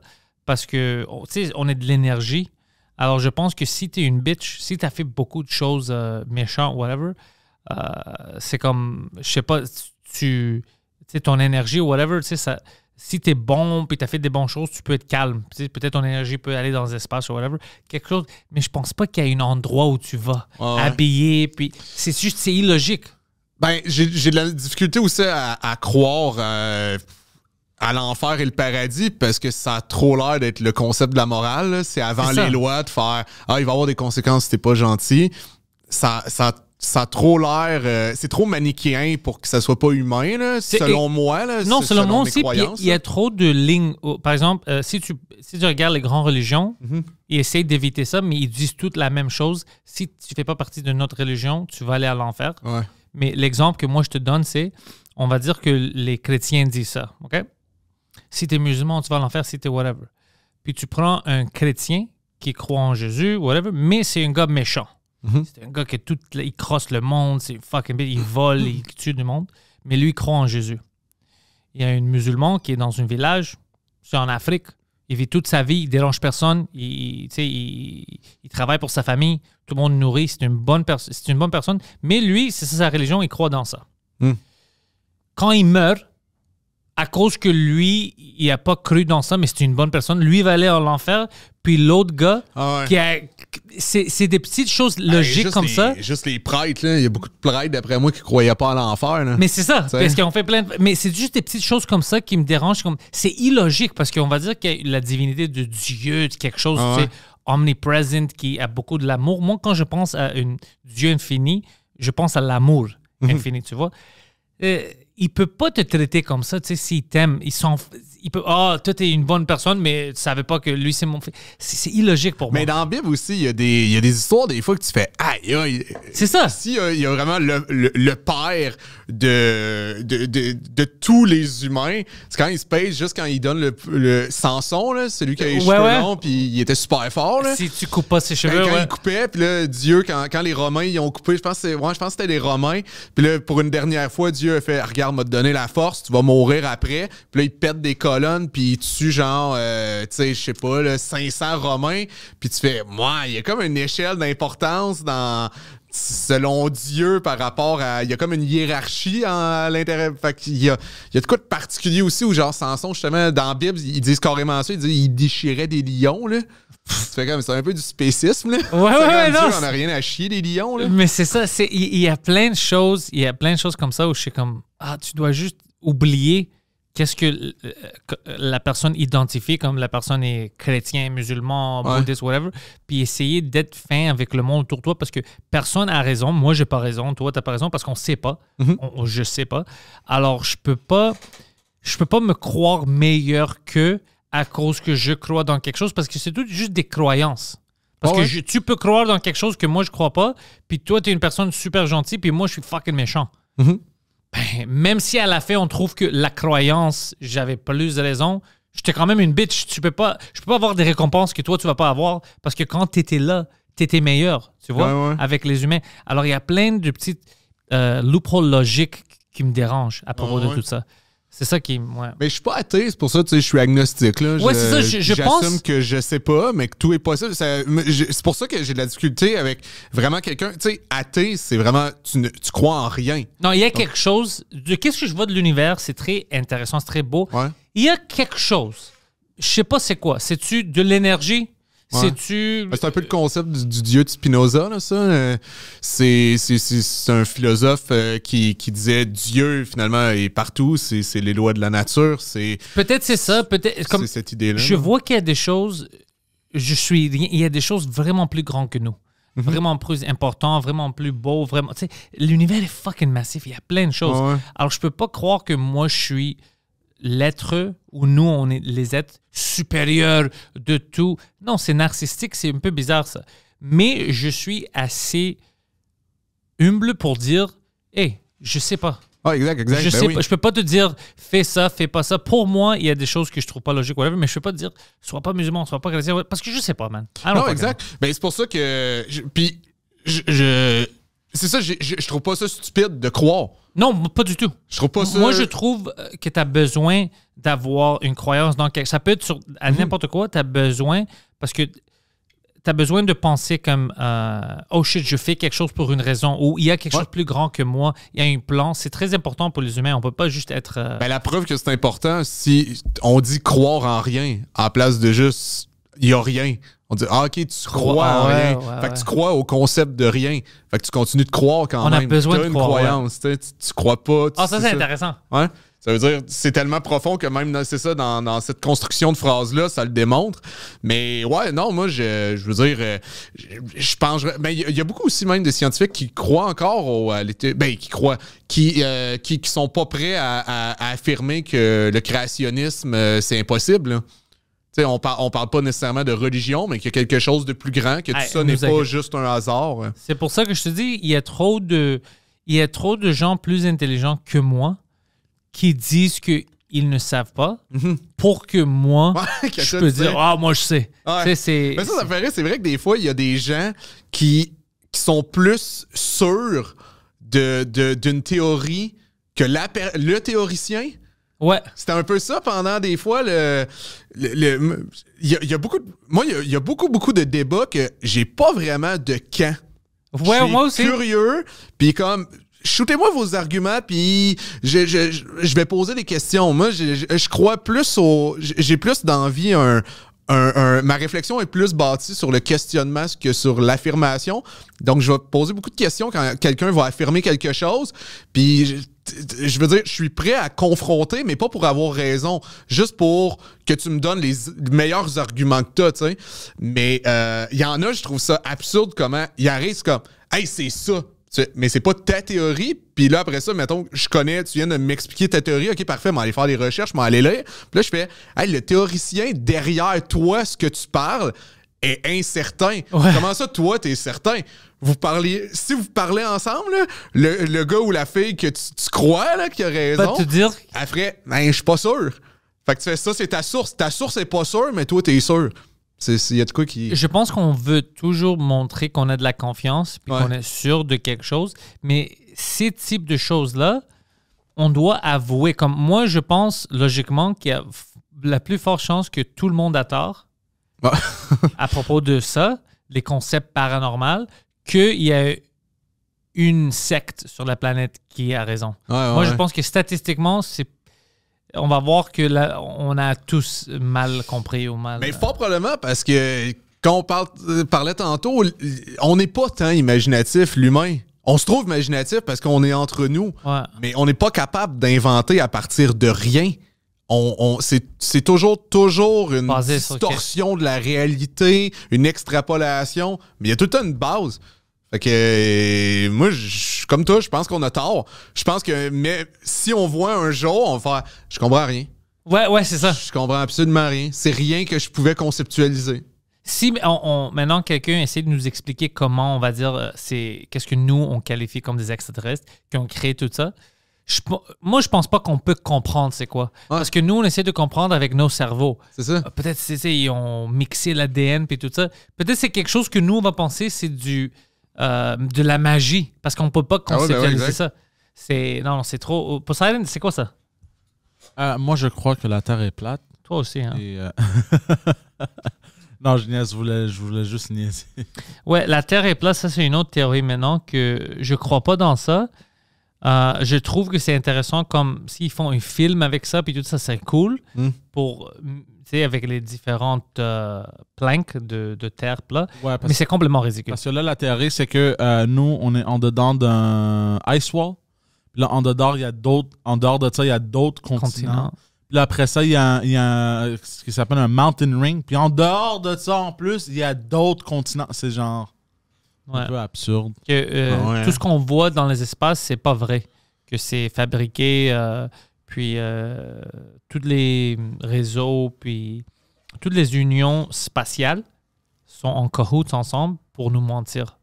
parce que, oh, tu on est de l'énergie. Alors, je pense que si tu es une bitch, si tu as fait beaucoup de choses euh, méchantes, whatever, euh, c'est comme, je sais pas, tu sais, ton énergie, whatever, tu sais, si tu es bon puis tu as fait des bonnes choses, tu peux être calme. Peut-être ton énergie peut aller dans l'espace ou whatever. Quelque chose, mais je pense pas qu'il y ait un endroit où tu vas habiller habillé. Puis c'est juste, c'est illogique. Ben, j'ai de la difficulté aussi à, croire. Euh, à l'enfer et le paradis parce que ça a trop l'air d'être le concept de la morale. C'est avant les lois de faire Ah, il va y avoir des conséquences si t'es pas gentil. Ça, ça, ça a trop l'air. Euh, c'est trop manichéen pour que ça soit pas humain, selon moi. non, selon, moi aussi, il y, a trop de lignes. Par exemple, euh, si, tu, si tu regardes les grandes religions, mhm. ils essayent d'éviter ça, mais ils disent toutes la même chose. Si tu fais pas partie de notre religion, tu vas aller à l'enfer. Mais l'exemple que moi je te donne, c'est on va dire que les chrétiens disent ça. OK? Si tu es musulman, tu vas à l'enfer. Si tu es whatever. Puis tu prends un chrétien qui croit en Jésus, whatever, mais c'est un gars méchant. Mhm. C'est un gars qui tout, il crosse le monde, c'est fucking il vole, il tue du monde. Mais lui, il croit en Jésus. Il y a un musulman qui est dans un village, c'est en Afrique. Il vit toute sa vie, il dérange personne, il, il, travaille pour sa famille, tout le monde nourrit, c'est une, bonne c'est une bonne personne. Mais lui, c'est sa religion, il croit dans ça. Hmm. Quand il meurt, à cause que lui, il n'a pas cru dans ça, mais c'est une bonne personne, lui va aller en l'enfer, puis l'autre gars, ah a. C'est des petites choses logiques comme ça. Juste les prêtres, Il y a beaucoup de prêtres, d'après moi, qui ne croyaient pas à l'enfer, Mais c'est ça. Parce qu'on fait plein de... Mais c'est juste des petites choses comme ça qui me dérangent. C'est illogique, parce qu'on va dire que la divinité de Dieu, de quelque chose, ah qui a beaucoup de l'amour. Moi, quand je pense à une Dieu infini, je pense à l'amour mhm. infini, tu vois euh, il peut pas te traiter comme ça, tu sais, s'il t'aime. Ils sont, peut. Ah, oh, toi, t'es une bonne personne, mais tu savais pas que lui, c'est mon. fils. » C'est illogique pour moi. Mais dans la Bible aussi, il y, a des, histoires, des fois, que tu fais. Aïe, C'est ça. Si il y, a vraiment le, père de de, tous les humains, c'est quand il se pèse, juste quand il donne le, le Samson, celui qui a les cheveux puis il était super fort. Si tu coupes pas ses ben, cheveux. Ben, quand ouais. il coupait, puis là, Dieu, quand, les Romains, ils ont coupé, je pense que c'était les Romains, puis là, pour une dernière fois, Dieu a fait Regarde, m'a donné la force, tu vas mourir après, puis là, il pète des cordes colonne, puis tu, genre, euh, tu sais, je sais pas, là, 500 Romains, puis tu fais, moi, il y a comme une échelle d'importance dans selon Dieu par rapport à... Il y a comme une hiérarchie en, à l'intérieur. Fait qu'il y a, il y a de quoi de particulier aussi où genre Samson, justement, dans la Bible, ils disent carrément ça, ils disent il déchirait des lions, là. C'est comme c'est un peu du spécisme là. Ouais ouais, ouais on a rien à chier des lions là. Mais c'est ça, c'est il y, a plein de choses, il y a plein de choses comme ça où je suis comme ah tu dois juste oublier qu'est-ce que euh, euh, euh, la personne identifie comme la personne est chrétien, musulman, bouddhiste, whatever, puis essayer d'être fin avec le monde autour de toi parce que personne a raison. Moi, j'ai pas raison, toi, n'as pas raison parce qu'on sait pas. Mhm. je sais pas. Alors, je peux pas, peux pas me croire meilleur que à cause que je crois dans quelque chose parce que c'est tout juste des croyances. Parce ah que tu peux croire dans quelque chose que moi je crois pas, puis toi tu es une personne super gentille, puis moi je suis fucking méchant. Mhm. Ben, même si à la fin, on trouve que la croyance, j'avais plus de raison, j'étais quand même une bitch. Tu peux je peux pas avoir des récompenses que toi, tu vas pas avoir parce que quand tu étais là, tu étais meilleur, tu vois, avec les humains. Alors, il y a plein de petites euh, logiques qui me dérangent à propos de tout ça. C'est ça qui. Ouais. Mais je suis pas athée, c'est pour ça que je suis agnostique. Là. je, pense. que je sais pas, mais que tout est possible. C'est pour ça que j'ai de la difficulté avec vraiment quelqu'un. Tu sais, athée, c'est vraiment. Tu, ne, crois en rien. Non, il y a quelque chose. De qu'est-ce que je vois de l'univers, c'est très intéressant, c'est très beau. Il y a quelque chose. Je sais pas c'est quoi. C'est-tu de l'énergie? Ben, cest un peu le concept du, dieu de Spinoza, là, ça. Euh, c'est un philosophe euh, qui, disait Dieu, finalement, est partout, c'est les lois de la nature. C'est Peut-être c'est ça, peut-être. C'est cette idée-là. Je vois qu'il y a des choses. Je suis. Il y a des choses vraiment plus grandes que nous. Mhm. Vraiment plus important, vraiment plus beau, vraiment. L'univers est fucking massif, il y a plein de choses. Alors, je peux pas croire que moi, je suis l'être où nous, on est les êtres supérieurs de tout. Non, c'est narcissique, c'est un peu bizarre ça. Mais je suis assez humble pour dire, hé, hey, je sais pas. Ah, exact, exact. Je, ben sais pas, je peux pas te dire, fais ça, fais pas ça. Pour moi, il y a des choses que je trouve pas logiques, mais je peux pas te dire, sois pas musulman, sois pas chrétien, parce que je sais pas, man. non, exact. Mais ben, c'est pour ça que. Puis, je, c'est ça, je, je, trouve pas ça stupide de croire. Non, pas du tout. Je trouve pas ça. Moi, je trouve euh, que tu as besoin d'avoir une croyance Donc, Ça peut être sur, mhm. n'importe quoi, tu as besoin, parce que tu as besoin de penser comme euh, Oh shit, je fais quelque chose pour une raison, ou il y a quelque chose plus grand que moi, il y a un plan. C'est très important pour les humains, on peut pas juste être. Euh, ben, la preuve que c'est important, si on dit croire en rien, en place de juste il n'y a rien. On dit, ah, OK, tu crois en rien. fait que tu crois au concept de rien. Fait que tu continues de croire quand même. On a besoin as croyance. Tu, tu, crois pas. ah, ça, c'est intéressant. Ouais. Ça veut dire, c'est tellement profond que même, c'est ça, dans, cette construction de phrase-là, ça le démontre. Mais ouais, non, moi, je, veux dire, euh, je, pense. Mais ben, il y, a beaucoup aussi même de scientifiques qui croient encore au. ben, qui croient. Euh, qui, qui, sont pas prêts à, affirmer que le créationnisme, euh, c'est impossible. Là on, parle pas nécessairement de religion, mais qu'il y a quelque chose de plus grand, que tout ça n'est pas juste un hasard. C'est pour ça que je te dis, il y a trop de, il y a trop de gens plus intelligents que moi qui disent que ils ne savent pas mhm. pour que moi, *laughs* je peux dire, ah, moi, je sais. c'est, Mais ça, ça fait C'est vrai que des fois, il y a des gens qui, qui sont plus sûrs de, d'une théorie que le théoricien Ouais. C'était un peu ça pendant des fois. le, le, le y, a, beaucoup de, Moi, il y, a beaucoup, beaucoup de débats que j'ai pas vraiment de camp. Ouais, moi curieux, puis comme. Shootez-moi vos arguments, puis je, je, je, vais poser des questions. Moi, je, crois plus au. J'ai plus d'envie un, un, ma réflexion est plus bâtie sur le questionnement que sur l'affirmation. Donc, je vais poser beaucoup de questions quand quelqu'un va affirmer quelque chose. Puis, je veux dire, je suis prêt à confronter, mais pas pour avoir raison, juste pour que tu me donnes les meilleurs arguments que toi. tu sais. Mais euh, il y en a, je trouve ça absurde comment il arrive comme, hey, c'est ça. Mais c'est pas ta théorie, puis là, après ça, mettons, je connais, tu viens de m'expliquer ta théorie, ok, parfait, vais aller faire des recherches, m'en aller lire. Puis là, je fais, hey, le théoricien derrière toi, ce que tu parles, est incertain. Comment ça, toi, tu es certain? vous parliez si vous parlez ensemble, le, gars ou la fille que tu, crois là, qui a raison, te dire. elle ferait ben, Je suis pas sûr. Fait que tu fais ça, c'est ta source. Ta source est pas sûre, mais toi, es sûr. Il y a de quoi qui. Je pense qu'on veut toujours montrer qu'on a de la confiance et qu'on est sûr de quelque chose. Mais ces types de choses-là, on doit avouer. Comme moi, je pense logiquement qu'il y a la plus forte chance que tout le monde a tort *laughs* à propos de ça, les concepts paranormaux qu'il y a une secte sur la planète qui a raison. Moi, je pense que statistiquement, c'est on va voir que là, on a tous mal compris ou mal. Mais euh, fort probablement parce que quand on parlait tantôt, on n'est pas tant imaginatif, l'humain. On se trouve imaginatif parce qu'on est entre nous, mais on n'est pas capable d'inventer à partir de rien. On, c'est toujours, toujours une distorsion de la réalité, une extrapolation, mais il y a tout un une base. Fait que euh, moi, comme toi, je pense qu'on a tort. Je pense que mais si on voit un jour, on va faire Je comprends rien. Ouais, ouais, c'est ça. Je comprends absolument rien. C'est rien que je pouvais conceptualiser. Si maintenant quelqu'un essaie de nous expliquer comment on va dire euh, c'est qu'est-ce que nous on qualifie comme des extraterrestres qui ont créé tout ça, moi, je pense pas qu'on peut comprendre c'est quoi. Parce que nous, on essaie de comprendre avec nos cerveaux. C'est ça. Peut-être c'est, ils ont mixé l'ADN puis tout ça. Peut-être c'est quelque chose que nous, on va penser, c'est du, euh, de la magie, parce qu'on peut pas ah ben conceptualiser ça. C'est non, c'est trop. pour Poseidon, c'est quoi ça euh, Moi, je crois que la Terre est plate. Toi aussi, hein. Euh, *laughs* non, je voulais, je voulais juste ouais, la Terre est plate, ça c'est une autre théorie maintenant que je crois pas dans ça. Euh, je trouve que c'est intéressant comme s'ils font un film avec ça, puis tout ça, c'est cool hmm. pour, mm, tu sais, avec les différentes euh, planques de, terre mais c'est complètement ridicule. Parce que là, la théorie, c'est que euh, nous, on est en dedans d'un ice wall. là, en dehors, il y a d'autres, en dehors de ça, il y a d'autres continents. Puis là, après ça, il y a, ce qui s'appelle un mountain ring. Puis en dehors de ça, en plus, il y a d'autres continents. C'est genre. Un absurde. Que, euh, ah Tout ce hein. qu'on voit dans les espaces, c'est pas vrai. Que c'est fabriqué, euh, puis euh, tous les réseaux, puis toutes les unions spatiales sont en cahoots ensemble pour nous mentir.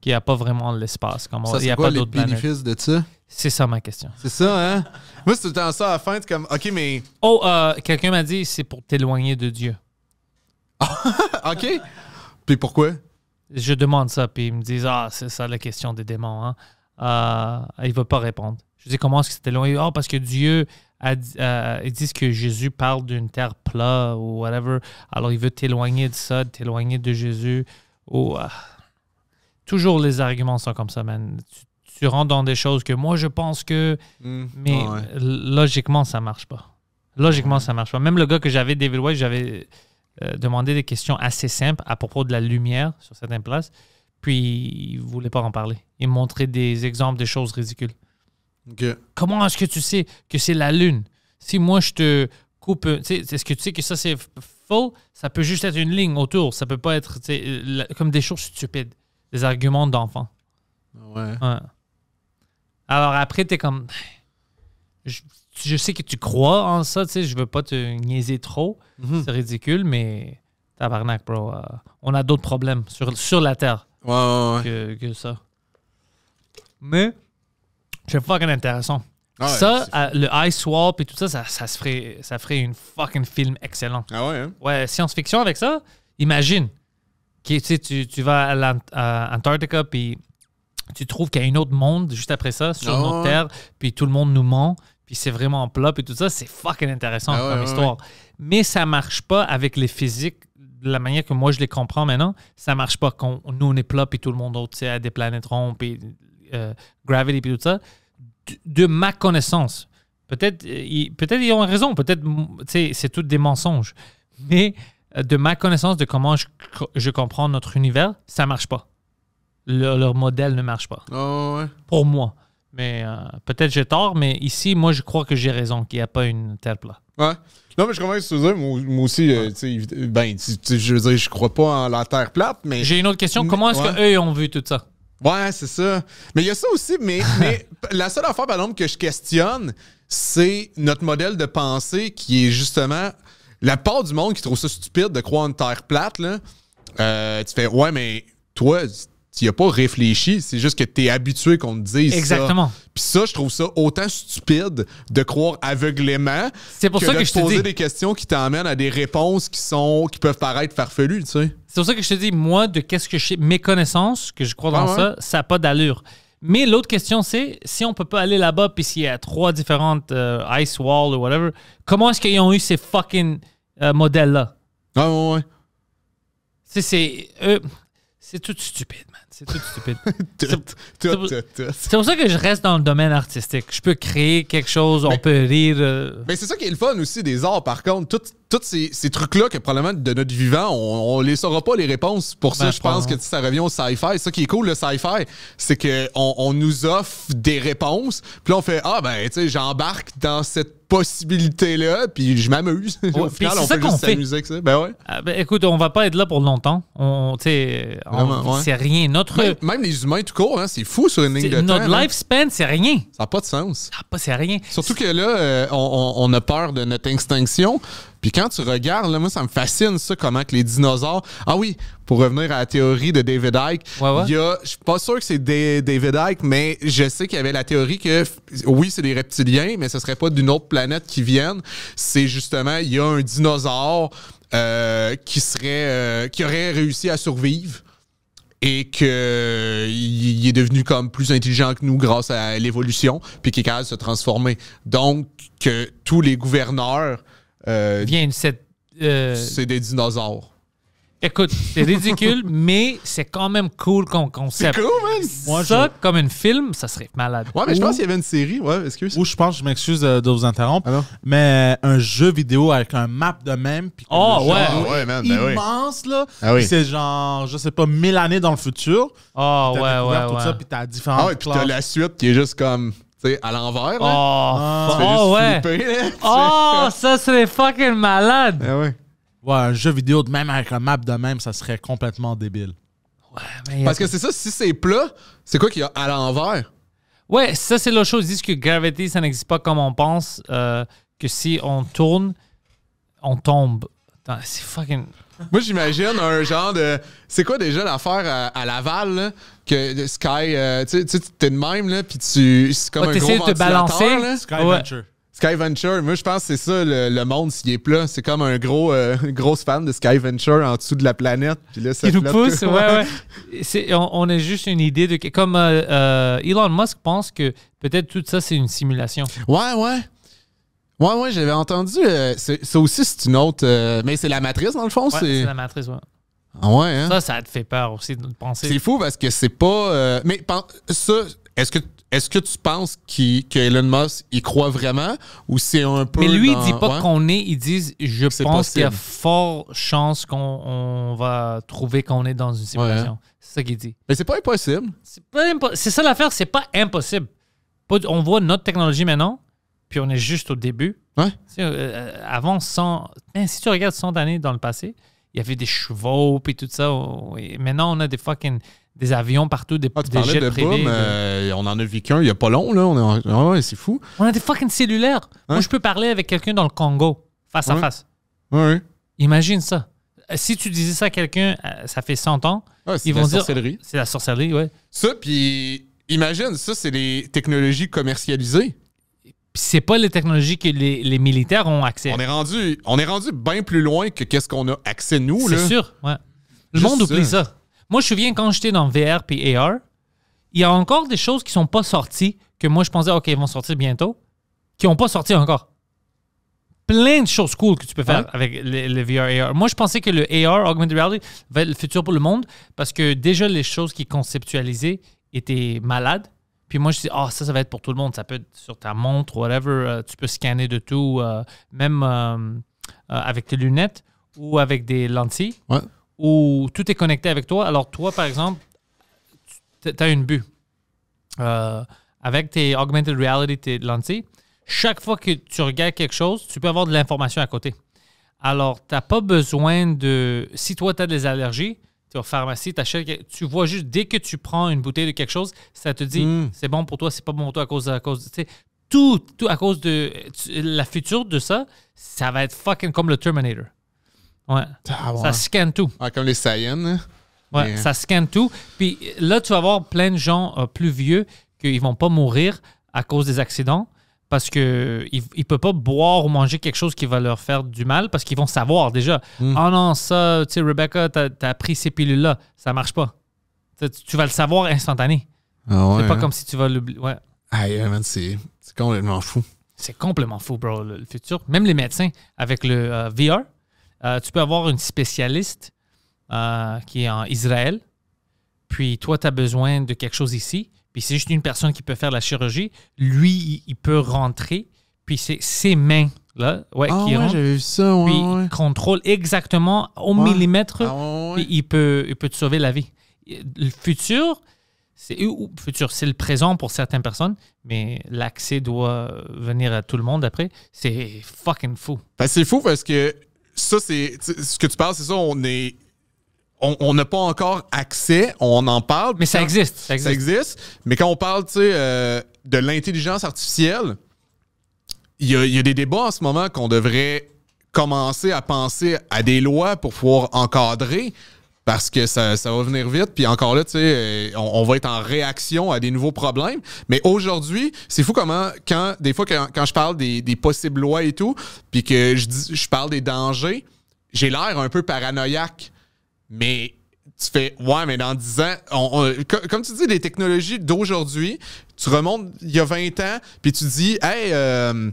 Qu'il n'y a pas vraiment l'espace. Il n'y a pas d'autre bénéfices de ça? C'est ça ma question. C'est ça, hein? *laughs* Moi, c'est tout le temps ça à la fin, OK, mais. Oh, quelqu'un m'a dit, c'est pour t'éloigner de Dieu. *laughs* OK. Puis pourquoi? Je demande ça, puis ils me disent Ah, c'est ça la question des démons. Hein. Euh, il ne veut pas répondre. Je dis Comment est-ce que c'était éloigné? »« Ah, parce que Dieu. A, euh, ils disent que Jésus parle d'une terre plate ou whatever. Alors, il veut t'éloigner de ça, t'éloigner de Jésus. Euh, toujours les arguments sont comme ça, man. Tu, rentres dans des choses que moi, je pense que... Hmm. Mais logiquement, ça marche pas. Logiquement, ça marche pas. Même le gars que j'avais, David j'avais... Euh, demander des questions assez simples à propos de la lumière sur certaines places, puis il ne voulait pas en parler. Il montrait des exemples de choses ridicules. Comment est-ce que tu sais que c'est la lune? Si moi je te coupe, est-ce que tu sais que ça c'est faux? Ça peut juste être une ligne autour, ça peut pas être comme des choses stupides, des arguments d'enfant ah Ouais. Alors après, tu es comme je sais que tu crois en ça, tu sais, je veux pas te niaiser trop. Mhm. C'est ridicule, mais tabarnak, bro. Euh, on a d'autres problèmes sur, sur la Terre Que, ça. Mais c'est fucking intéressant. Ah ça, le Ice swap et tout ça, ça, ça, se ferait, ça ferait une fucking film excellent. Ah ouais? Hein? Ouais, science-fiction avec ça, imagine. Que, tu, tu vas à l'Antarctica, puis tu trouves qu'il y a un autre monde juste après ça, sur ah notre Terre, puis tout le monde nous ment, puis c'est vraiment plat, puis tout ça, c'est fucking intéressant ah comme histoire. Mais ça marche pas avec les physiques, de la manière que moi je les comprends maintenant, ça marche pas quand nous on est plat, puis tout le monde autre, à des planètes rondes, puis euh, Gravity, puis tout ça. De, ma connaissance, peut-être euh, ils, peut ils ont raison, peut-être c'est tout des mensonges, mais euh, de ma connaissance de comment je, comprends notre univers, ça marche pas. leur modèle ne marche pas. Ah Pour moi. Mais euh, peut-être j'ai tort, mais ici, moi, je crois que j'ai raison, qu'il n'y a pas une terre plate. Ouais. Non, mais je commence ce que dire. Moi, aussi, euh, ben, je veux dire, je crois pas en la terre plate, mais. J'ai une autre question. Comment est-ce qu'eux, ont vu tout ça? Ouais, c'est ça. Mais il y a ça aussi, *laughs* mais, la seule affaire, par exemple, que je questionne, c'est notre modèle de pensée qui est justement. La part du monde qui trouve ça stupide de croire en une terre plate, là, euh, tu fais, ouais, mais toi, tu n'y as pas réfléchi, c'est juste que tu es habitué qu'on te dise Exactement. ça. ça, je trouve ça autant stupide de croire aveuglément c'est pour ça que je poser te des questions qui t'emmènent à des réponses qui sont qui peuvent paraître farfelues, tu sais. C'est pour ça que je te dis, moi, de qu'est-ce que je... mes connaissances, que je crois dans ah ça, ça n'a pas d'allure. Mais l'autre question, c'est si on peut pas aller là-bas, puis s'il y a trois différentes euh, Ice walls ou whatever, comment est-ce qu'ils ont eu ces fucking euh, modèles-là? Ah ouais, ouais. C'est. eux. C'est tout stupide, man c'est tout stupide. *laughs* c'est pour, ça que je reste dans le domaine artistique. Je peux créer quelque chose, on peut rire. Euh. Mais c'est ça qui est le fun aussi des arts, par contre. Tous ces, trucs-là que probablement de notre vivant, on ne les saura pas les réponses. Pour ça, ben, je pense que ça revient au sci-fi. Ça qui est cool, le sci-fi, c'est qu'on on nous offre des réponses. Puis là, on fait Ah, ben, tu sais, j'embarque dans cette possibilité-là, puis je m'amuse. *laughs* Au final, on peut s'amuser Ben ouais. Ah, ben, écoute, on va pas être là pour longtemps. On, C'est rien. Notre même, les humains tout court, hein, c'est fou sur une ligne de notre temps. Hein. lifespan, c'est rien. Ça n'a pas de sens. Ça pas, c'est rien. Surtout que là, euh, on, a peur de notre extinction. Puis quand tu regardes, là, moi, ça me fascine, ça, comment que les dinosaures. Ah oui, pour revenir à la théorie de David Icke, Je suis pas sûr que c'est David Icke, mais je sais qu'il y avait la théorie que, oui, c'est des reptiliens, mais ce serait pas d'une autre planète qui viennent. C'est justement, il y a un dinosaure. Euh, qui serait euh, qui aurait réussi à survivre et qu'il il est devenu comme plus intelligent que nous grâce à l'évolution, puis qu'il est capable de se transformer. Donc, que tous les gouverneurs... Euh, Viennent cette... Euh, c'est des dinosaures. Écoute, c'est ridicule, *laughs* mais c'est quand même cool comme concept. C'est cool, man! ça, comme un film, ça serait malade. Ouais, mais je pense qu'il y avait une série, ouais, excuse. Ou je pense, je m'excuse de, vous interrompre, ah mais un jeu vidéo avec un map de même, puis oh, ouais. Ah ouais, ben immense, là. puis C'est genre, je sais pas, mille années dans le futur. oh, ouais, ouais, tout ouais. ça, puis t'as différentes Ah, ouais, puis t'as la suite qui est juste comme sais, à l'envers. Oh, là. oh, ouais. oh, ça serait fucking malade. Ben ouais. Ouais, un jeu vidéo de même avec un map de même, ça serait complètement débile. Ouais, mais Parce que c'est ça, si c'est plat, c'est quoi qu'il y a à l'envers? Ouais, ça c'est l'autre chose. Ils disent que Gravity, ça n'existe pas comme on pense, euh, que si on tourne, on tombe. C'est fucking... Moi, j'imagine un genre de. C'est quoi déjà l'affaire à, Laval, là, que Sky, euh, tu sais, t'es de même, là, puis tu. C'est comme un gros de te balancer. Là. Sky Sky Venture, moi je pense que c'est ça le, monde s'il est plat. C'est comme un gros euh, grosse fan de Sky Venture en dessous de la planète. Qui nous pousse, ouais, ouais. *laughs* on, a juste une idée de. Comme euh, euh, Elon Musk pense que peut-être tout ça c'est une simulation. Ouais, ouais. Ouais, ouais, j'avais entendu. ça aussi, c'est une autre. mais c'est la matrice dans le fond. Ouais, c'est la matrice, ouais. Ah ouais, hein? Ça, ça te fait peur aussi de penser. C'est fou parce que c'est pas. mais ça, est-ce que est-ce que tu penses qu'Elon Musk y croit vraiment ou c'est un peu. Mais lui, il dit pas qu'on est. Il dit, je pense qu'il y a fort chance qu'on va trouver qu'on est dans une situation. Hein. C'est ça qu'il dit. Mais c'est pas impossible. C'est C'est ça l'affaire, c'est pas impossible. On voit notre technologie maintenant, puis on est juste au début. Ouais. Euh, avant 100. Ben, si tu regardes 100 années dans le passé, il y avait des chevaux, puis tout ça. Oh, maintenant, on a des fucking des avions partout, des, ah, des jets euh, on en a vu qu'un, il n'y a pas long, là. On ah c'est fou. On a des fucking cellulaires. Moi, hein? je peux parler avec quelqu'un dans le Congo, face à face. Ouais. Imagine ça. Euh, si tu disais ça à quelqu'un, euh, ça fait 100 ans, ah, ils vont dire... C'est la sorcellerie. C'est la sorcellerie, ouais. Ça, puis imagine, ça, c'est des technologies commercialisées. Puis c'est pas les technologies que les, militaires ont accès. On est rendu, on est rendu bien plus loin que qu'est-ce qu'on a accès nous. C'est sûr, ouais. Le monde oublie ça. Moi, je me souviens quand j'étais dans VR et AR, il y a encore des choses qui sont pas sorties, que moi je pensais, OK, elles vont sortir bientôt, qui n'ont pas sorti encore. Plein de choses cool que tu peux faire avec le, VR AR. Moi, je pensais que le AR, Augmented Reality, va être le futur pour le monde parce que déjà, les choses qui conceptualisées étaient malades. Puis moi, je dis, ah, ça, ça va être pour tout le monde. Ça peut être sur ta montre, whatever. Euh, tu peux scanner de tout, euh, même euh, avec tes lunettes ou avec des lentilles où tout est connecté avec toi. Alors, toi, par exemple, tu as une but. Euh, avec tes augmented reality, tes lentilles, chaque fois que tu regardes quelque chose, tu peux avoir de l'information à côté. Alors, tu n'as pas besoin de. Si toi, tu as des allergies, tu es en pharmacie, achètes, tu vois juste dès que tu prends une bouteille de quelque chose, ça te dit mm. c'est bon pour toi, c'est pas bon pour toi à cause de. cause tout, tout à cause de. la future de ça, ça va être fucking comme le Terminator. Ouais. Ça scanne tout. comme les Saiyans. Hein. Ouais, ça scanne tout. Puis là, tu vas voir plein de gens euh, plus vieux qu'ils vont pas mourir à cause des accidents parce que ils, ne peuvent pas boire ou manger quelque chose qui va leur faire du mal parce qu'ils vont savoir déjà. Oh non, ça, tu sais, Rebecca, tu as pris ces pilules-là, ça marche pas. tu vas le savoir instantané. Ah c'est pas hein. comme si tu vas l'oublier. Ouais. Hein, c'est complètement fou. C'est complètement fou, bro, le, futur. Même les médecins avec le euh, VR, euh, tu peux avoir une spécialiste euh, qui est en Israël, puis toi, tu as besoin de quelque chose ici, puis c'est juste une personne qui peut faire la chirurgie. Lui, il peut rentrer, puis c'est ses mains là, ah qui ouais, contrôle exactement au millimètre, et ah il peut, peut te sauver la vie. Le futur, c'est futur, c'est le présent pour certaines personnes, mais l'accès doit venir à tout le monde après. C'est fucking fou. Ben, c'est fou parce que ça, c'est ce que tu parles, c'est ça, on est on n'a pas encore accès, on en parle. Mais ça existe, ça existe. Mais quand on parle euh, de l'intelligence artificielle, il y a, des débats en ce moment qu'on devrait commencer à penser à des lois pour pouvoir encadrer parce que ça, va venir vite. Puis encore là, tu sais, euh, on, va être en réaction à des nouveaux problèmes. Mais aujourd'hui, c'est fou comment, quand des fois, quand, quand je parle des, possibles lois et tout, puis que je, je parle des dangers, j'ai l'air un peu paranoïaque. Mais tu fais ouais, mais dans 10 ans, comme tu dis, les technologies d'aujourd'hui, tu remontes il y a 20 ans, puis tu dis hey, euh,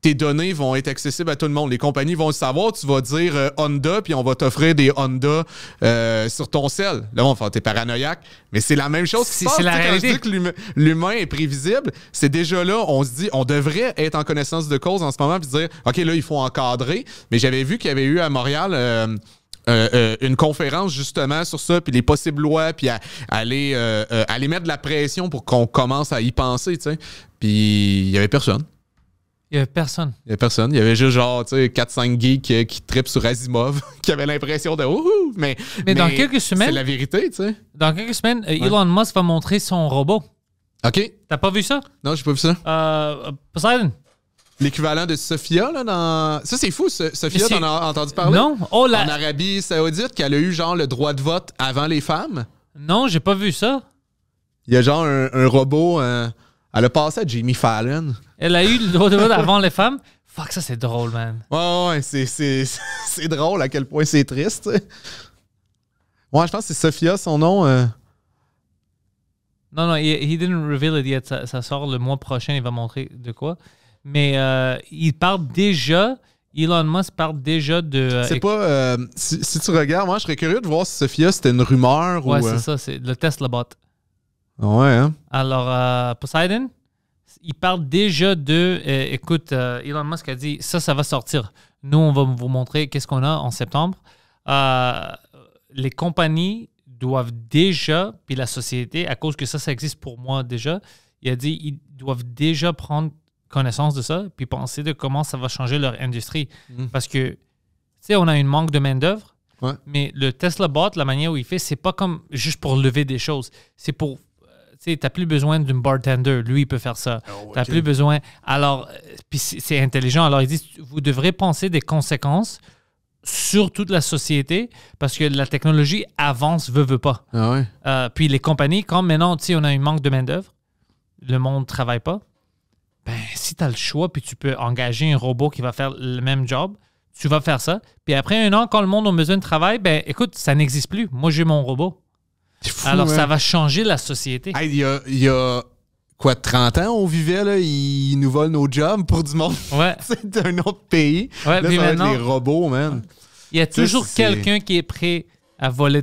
tes données vont être accessibles à tout le monde. Les compagnies vont le savoir. Tu vas dire euh, Honda, puis on va t'offrir des Honda euh, sur ton sel. Là, on va t'es paranoïaque. Mais c'est la même chose si' se quand que l'humain est prévisible, c'est déjà là, on se dit, on devrait être en connaissance de cause en ce moment, puis dire, OK, là, il faut encadrer. Mais j'avais vu qu'il y avait eu à Montréal... Euh, une conférence justement sur ça, puis les possibles lois, puis aller, aller mettre de la pression pour qu'on commence à y penser, tu sais. Puis il n'y avait personne. Il n'y avait personne. Il n'y avait personne. Il y avait juste genre, tu sais, 4-5 geeks qui, qui tripent sur Asimov, *laughs* qui avaient l'impression de Ouh! Mais, mais, dans quelques semaines. C'est la vérité, tu sais. Dans quelques semaines, euh, Elon Musk va montrer son robot. OK. T'as pas vu ça? Non, j'ai pas vu ça. Euh, Poseidon. L'équivalent de Sophia, là, dans. Ça, c'est fou, Sophia, Sophia, en as entendu parler? Non. Oh, En Arabie Saoudite, qu'elle a eu, genre, le droit de vote avant les femmes? Non, j'ai pas vu ça. Il y a, genre, un, robot. Euh, elle a passé à Jimmy Fallon. Elle a eu le droit de vote avant les femmes. Fuck, ça c'est drôle, man. Ouais, ouais, c'est, *laughs* c'est, drôle à quel point c'est triste. Moi je pense que c'est Sophia, son nom. Euh. Non, non, he, he, didn't reveal it yet. Ça, sort le mois prochain, il va montrer de quoi. Mais euh, il parle déjà, Elon Musk parle déjà de. Euh, c'est pas. Si, tu regardes, moi, je serais curieux de voir si Sophia c'était une rumeur ou. Ouais, c'est ça, c'est le Tesla bot. Ouais. Hein. Alors, euh, Poseidon, il parle déjà de. Euh, écoute, euh, Elon Musk a dit ça, ça va sortir. Nous, on va vous montrer qu'est-ce qu'on a en septembre. les compagnies doivent déjà, puis la société, à cause que ça, ça existe pour moi déjà, il a dit ils doivent déjà prendre connaissance de ça, puis penser de comment ça va changer leur industrie. Mmh. Parce que, tu sais, on a une manque de main-d'œuvre, mais le Tesla Bot, la manière où il fait, c'est pas comme juste pour lever des choses. C'est pour tu n'as plus besoin d'un bartender. Lui, il peut faire ça. Ah tu n'as plus besoin. Alors, euh, c'est intelligent. Alors, ils disent, vous devrez penser des conséquences sur toute la société parce que la technologie avance, veut, veut pas. Ah euh, puis les compagnies, quand maintenant, tu on a un manque de main-d'œuvre, le monde ne travaille pas. Ben, si tu as le choix, puis tu peux engager un robot qui va faire le même job, tu vas faire ça. Puis après un an, quand le monde a besoin de travail, ben écoute, ça n'existe plus. Moi, j'ai mon robot. Alors, hein. ça va changer la société. Il y, a, quoi, 30 ans, on vivait, là, ils nous volent nos jobs pour du monde ouais. *laughs* un autre pays. là, robots, man. Il y a toujours quelqu'un qui est prêt à voler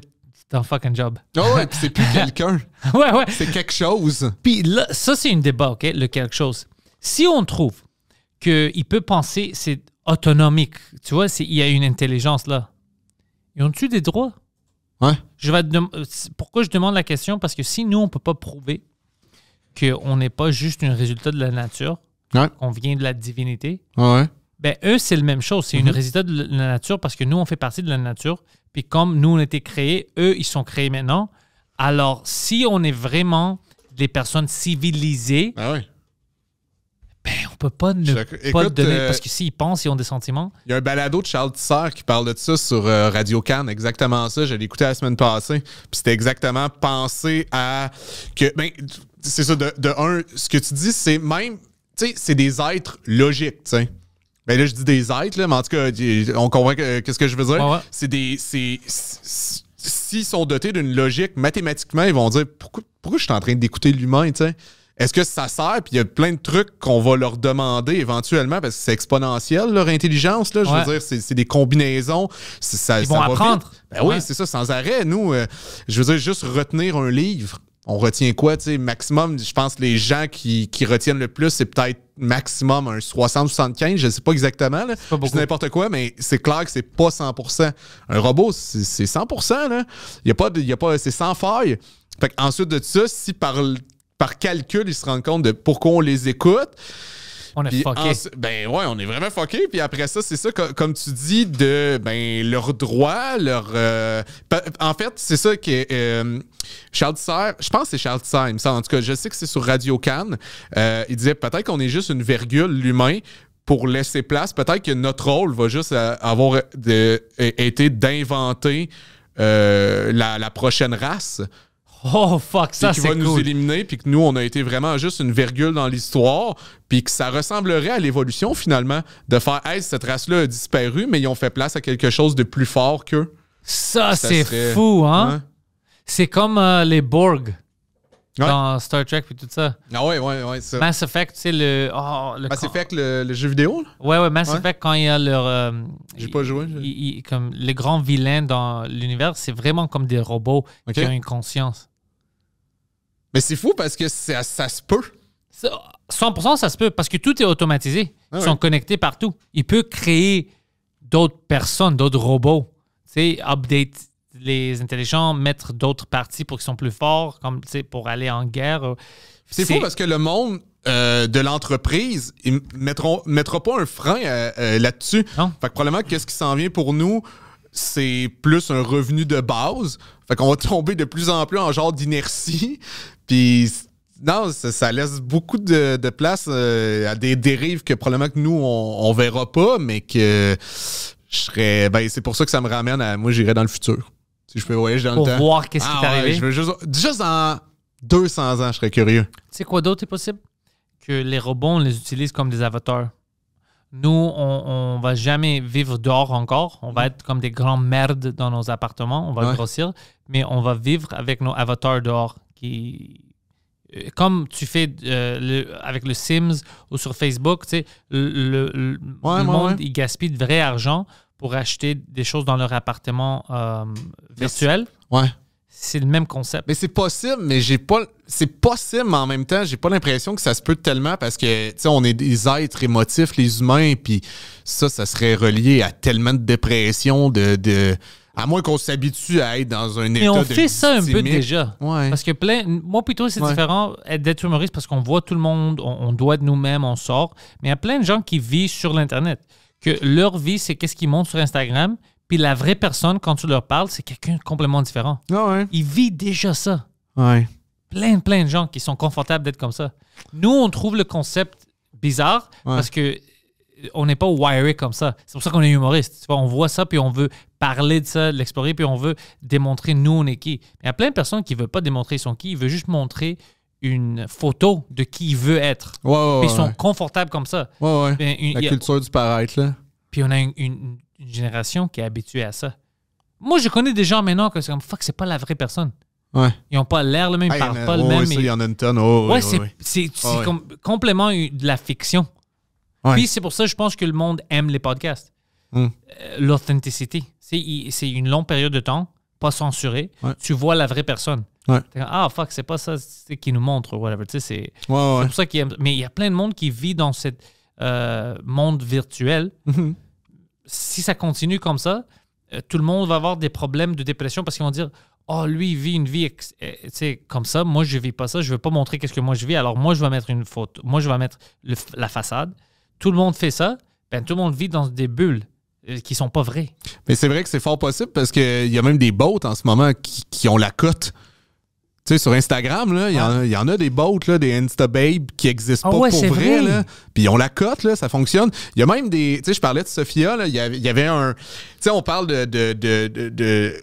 ton fucking job. Ah ouais, *laughs* c'est plus quelqu'un. *laughs* C'est quelque chose. Puis là, ça, c'est un débat, OK, le quelque chose. Si on trouve qu'il peut penser, c'est autonomique, tu vois, il y a une intelligence là, ils ont-tu des droits? Ouais. Je vais euh, pourquoi je demande la question? Parce que si nous, on ne peut pas prouver qu'on n'est pas juste un résultat de la nature, qu'on vient de la divinité, ouais. ben eux, c'est la même chose. C'est une un mhm. résultat de la nature parce que nous, on fait partie de la nature. Puis comme nous, on a été créés, eux, ils sont créés maintenant. Alors, si on est vraiment des personnes civilisées, ben mais ben, on peut pas ne donner. Euh, parce que s'ils pensent, ils ont des sentiments. Il y a un balado de Charles Tisser qui parle de ça sur euh, Radio Cannes, exactement ça. Je l'ai écouté la semaine passée. Puis c'était exactement penser à. que ben, C'est ça, de, un, ce que tu dis, c'est même. Tu sais, c'est des êtres logiques, tu sais. Mais ben là, je dis des êtres, là, mais en tout cas, on comprend qu'est-ce que je veux dire. C'est des. S'ils sont dotés d'une logique, mathématiquement, ils vont dire pourquoi, pourquoi je suis en train d'écouter l'humain, tu sais? Est-ce que ça sert? Puis il y a plein de trucs qu'on va leur demander éventuellement parce que c'est exponentiel, leur intelligence. Là, je veux dire, c'est des combinaisons. Ils vont apprendre. Ben oui, c'est ça, sans arrêt. Nous, euh, je veux dire, juste retenir un livre on retient quoi, tu sais, maximum, je pense les gens qui, qui retiennent le plus, c'est peut-être maximum un 60-75, je ne sais pas exactement, C'est n'importe quoi, mais c'est clair que c'est pas 100%. Un robot, c'est 100%, là. Il y a pas, de, a c'est sans faille. Fait ensuite de ça, si par par calcul, ils se rendent compte de pourquoi on les écoute. On est fucké. ben ouais, on est vraiment fucké. Puis après ça, c'est ça, comme tu dis, de ben, leurs droits, leur. Euh, en fait, c'est ça que euh, Charles Tissère, je pense que c'est Charles Tissère, En tout cas, je sais que c'est sur Radio Cannes. Euh, il disait peut-être qu'on est juste une virgule, l'humain, pour laisser place. Peut-être que notre rôle va juste avoir e-, été d'inventer la prochaine race oh fuck, ça c'est cool. Qui va nous éliminer, puis que nous, on a été vraiment juste une virgule dans l'histoire, puis que ça ressemblerait à l'évolution finalement de faire, hey, cette race-là a disparu, mais ils ont fait place à quelque chose de plus fort que Ça, c'est fou, hein? hein? C'est comme euh, les Borg. Dans Star Trek puis tout ça. Ah ouais, ouais, ouais. Ça. Mass Effect, tu sais, le, oh, le. Mass Effect, le, jeu vidéo, Ouais, ouais, Mass Effect, quand il y a leur. Euh, J'ai pas joué. comme les grands vilains dans l'univers, c'est vraiment comme des robots qui ont une conscience. Mais c'est fou parce que ça, se peut. 100 ça se peut parce que tout est automatisé. Ah ils sont connectés partout. Il peut créer d'autres personnes, d'autres robots. Tu sais, update les intelligents, mettre d'autres parties pour qu'ils soient plus forts, comme pour aller en guerre. C'est fou parce que le monde euh, de l'entreprise, ne mettront, mettra pas un frein euh, euh, là-dessus. Fait que probablement qu'est-ce qui s'en vient pour nous, c'est plus un revenu de base. Fait qu'on va tomber de plus en plus en genre d'inertie. Puis non, ça, laisse beaucoup de, place euh, à des dérives que probablement que nous, on, verra pas, mais que je serais. Ben, c'est pour ça que ça me ramène à. Moi, j'irai dans le futur. Si je peux voyager dans le temps. Pour voir qu'est-ce qui ah est arrivé. Je juste, juste dans 200 ans, je serais curieux. Tu sais quoi d'autre est possible? Que les robots, on les utilise comme des avatars. Nous, on, on va jamais vivre dehors encore. On va être comme des grands merdes dans nos appartements. On va grossir. Mais on va vivre avec nos avatars dehors qui euh, comme tu fais euh, avec le Sims ou sur Facebook, tu sais, le, monde, il gaspille de vrai argent pour acheter des choses dans leur appartement euh, virtuel. Ouais. C'est le même concept. Mais c'est possible, mais j'ai pas. C'est possible, en même temps, j'ai pas l'impression que ça se peut tellement parce que, on est des êtres émotifs, les humains, puis ça, ça serait relié à tellement de dépression, de à moins qu'on s'habitue à être dans un état Mais on fait ça un peu déjà. Parce que plein, moi plutôt c'est différent d'être humoriste parce qu'on voit tout le monde, on, doit de nous-mêmes, on sort. Mais il y a plein de gens qui vivent sur l'internet que leur vie c'est qu'est-ce qu'ils montrent sur Instagram. Puis la vraie personne quand tu leur parles c'est quelqu'un complètement différent. Ah ouais. Il vit déjà ça. Ouais. Plein plein de gens qui sont confortables d'être comme ça. Nous on trouve le concept bizarre parce que on n'est pas wiré comme ça. C'est pour ça qu'on est humoriste. Tu on voit ça, puis on veut parler de ça, l'explorer, puis on veut démontrer nous, on est qui. Mais il y a plein de personnes qui ne veulent pas démontrer son qui, ils veulent juste montrer une photo de qui ils veut être. ils sont confortables comme ça. La culture du paraître, là. Puis on a une, génération qui est habituée à ça. Moi, je connais des gens maintenant que c'est comme fuck, c'est pas la vraie personne. Ils n'ont pas l'air le même, ils parlent pas le même. il y en a c'est complètement de la fiction c'est pour ça, je pense que le monde aime les podcasts. Hmm. Euh, l'authenticité. C'est une longue période de temps, pas censuré. Tu vois la vraie personne. Ah, fuck, c'est pas ça qui nous montre, ou whatever. C'est pour ça qu'ils aiment. Mais il y a plein de monde qui vit dans ce euh, monde virtuel. Mhm. Si ça continue comme ça, euh, tout le monde va avoir des problèmes de dépression parce qu'ils vont dire oh lui il vit une vie c'est comme ça moi je vis pas ça je veux pas montrer qu'est-ce que moi je vis alors moi je vais mettre une faute moi je vais mettre la façade tout le monde fait ça, ben, tout le monde vit dans des bulles euh, qui sont pas vraies. Mais c'est vrai que c'est fort possible parce qu'il y a même des bots en ce moment qui, ont la cote. Tu sais, sur Instagram, ah. il y, en a des bots, là, des Instababes qui existent ah pas pour vrai. Là. Puis ils ont la cote, là, ça fonctionne. Il y a même des. Tu sais, je parlais de Sophia, il y, avait un. Tu sais, on parle de, de,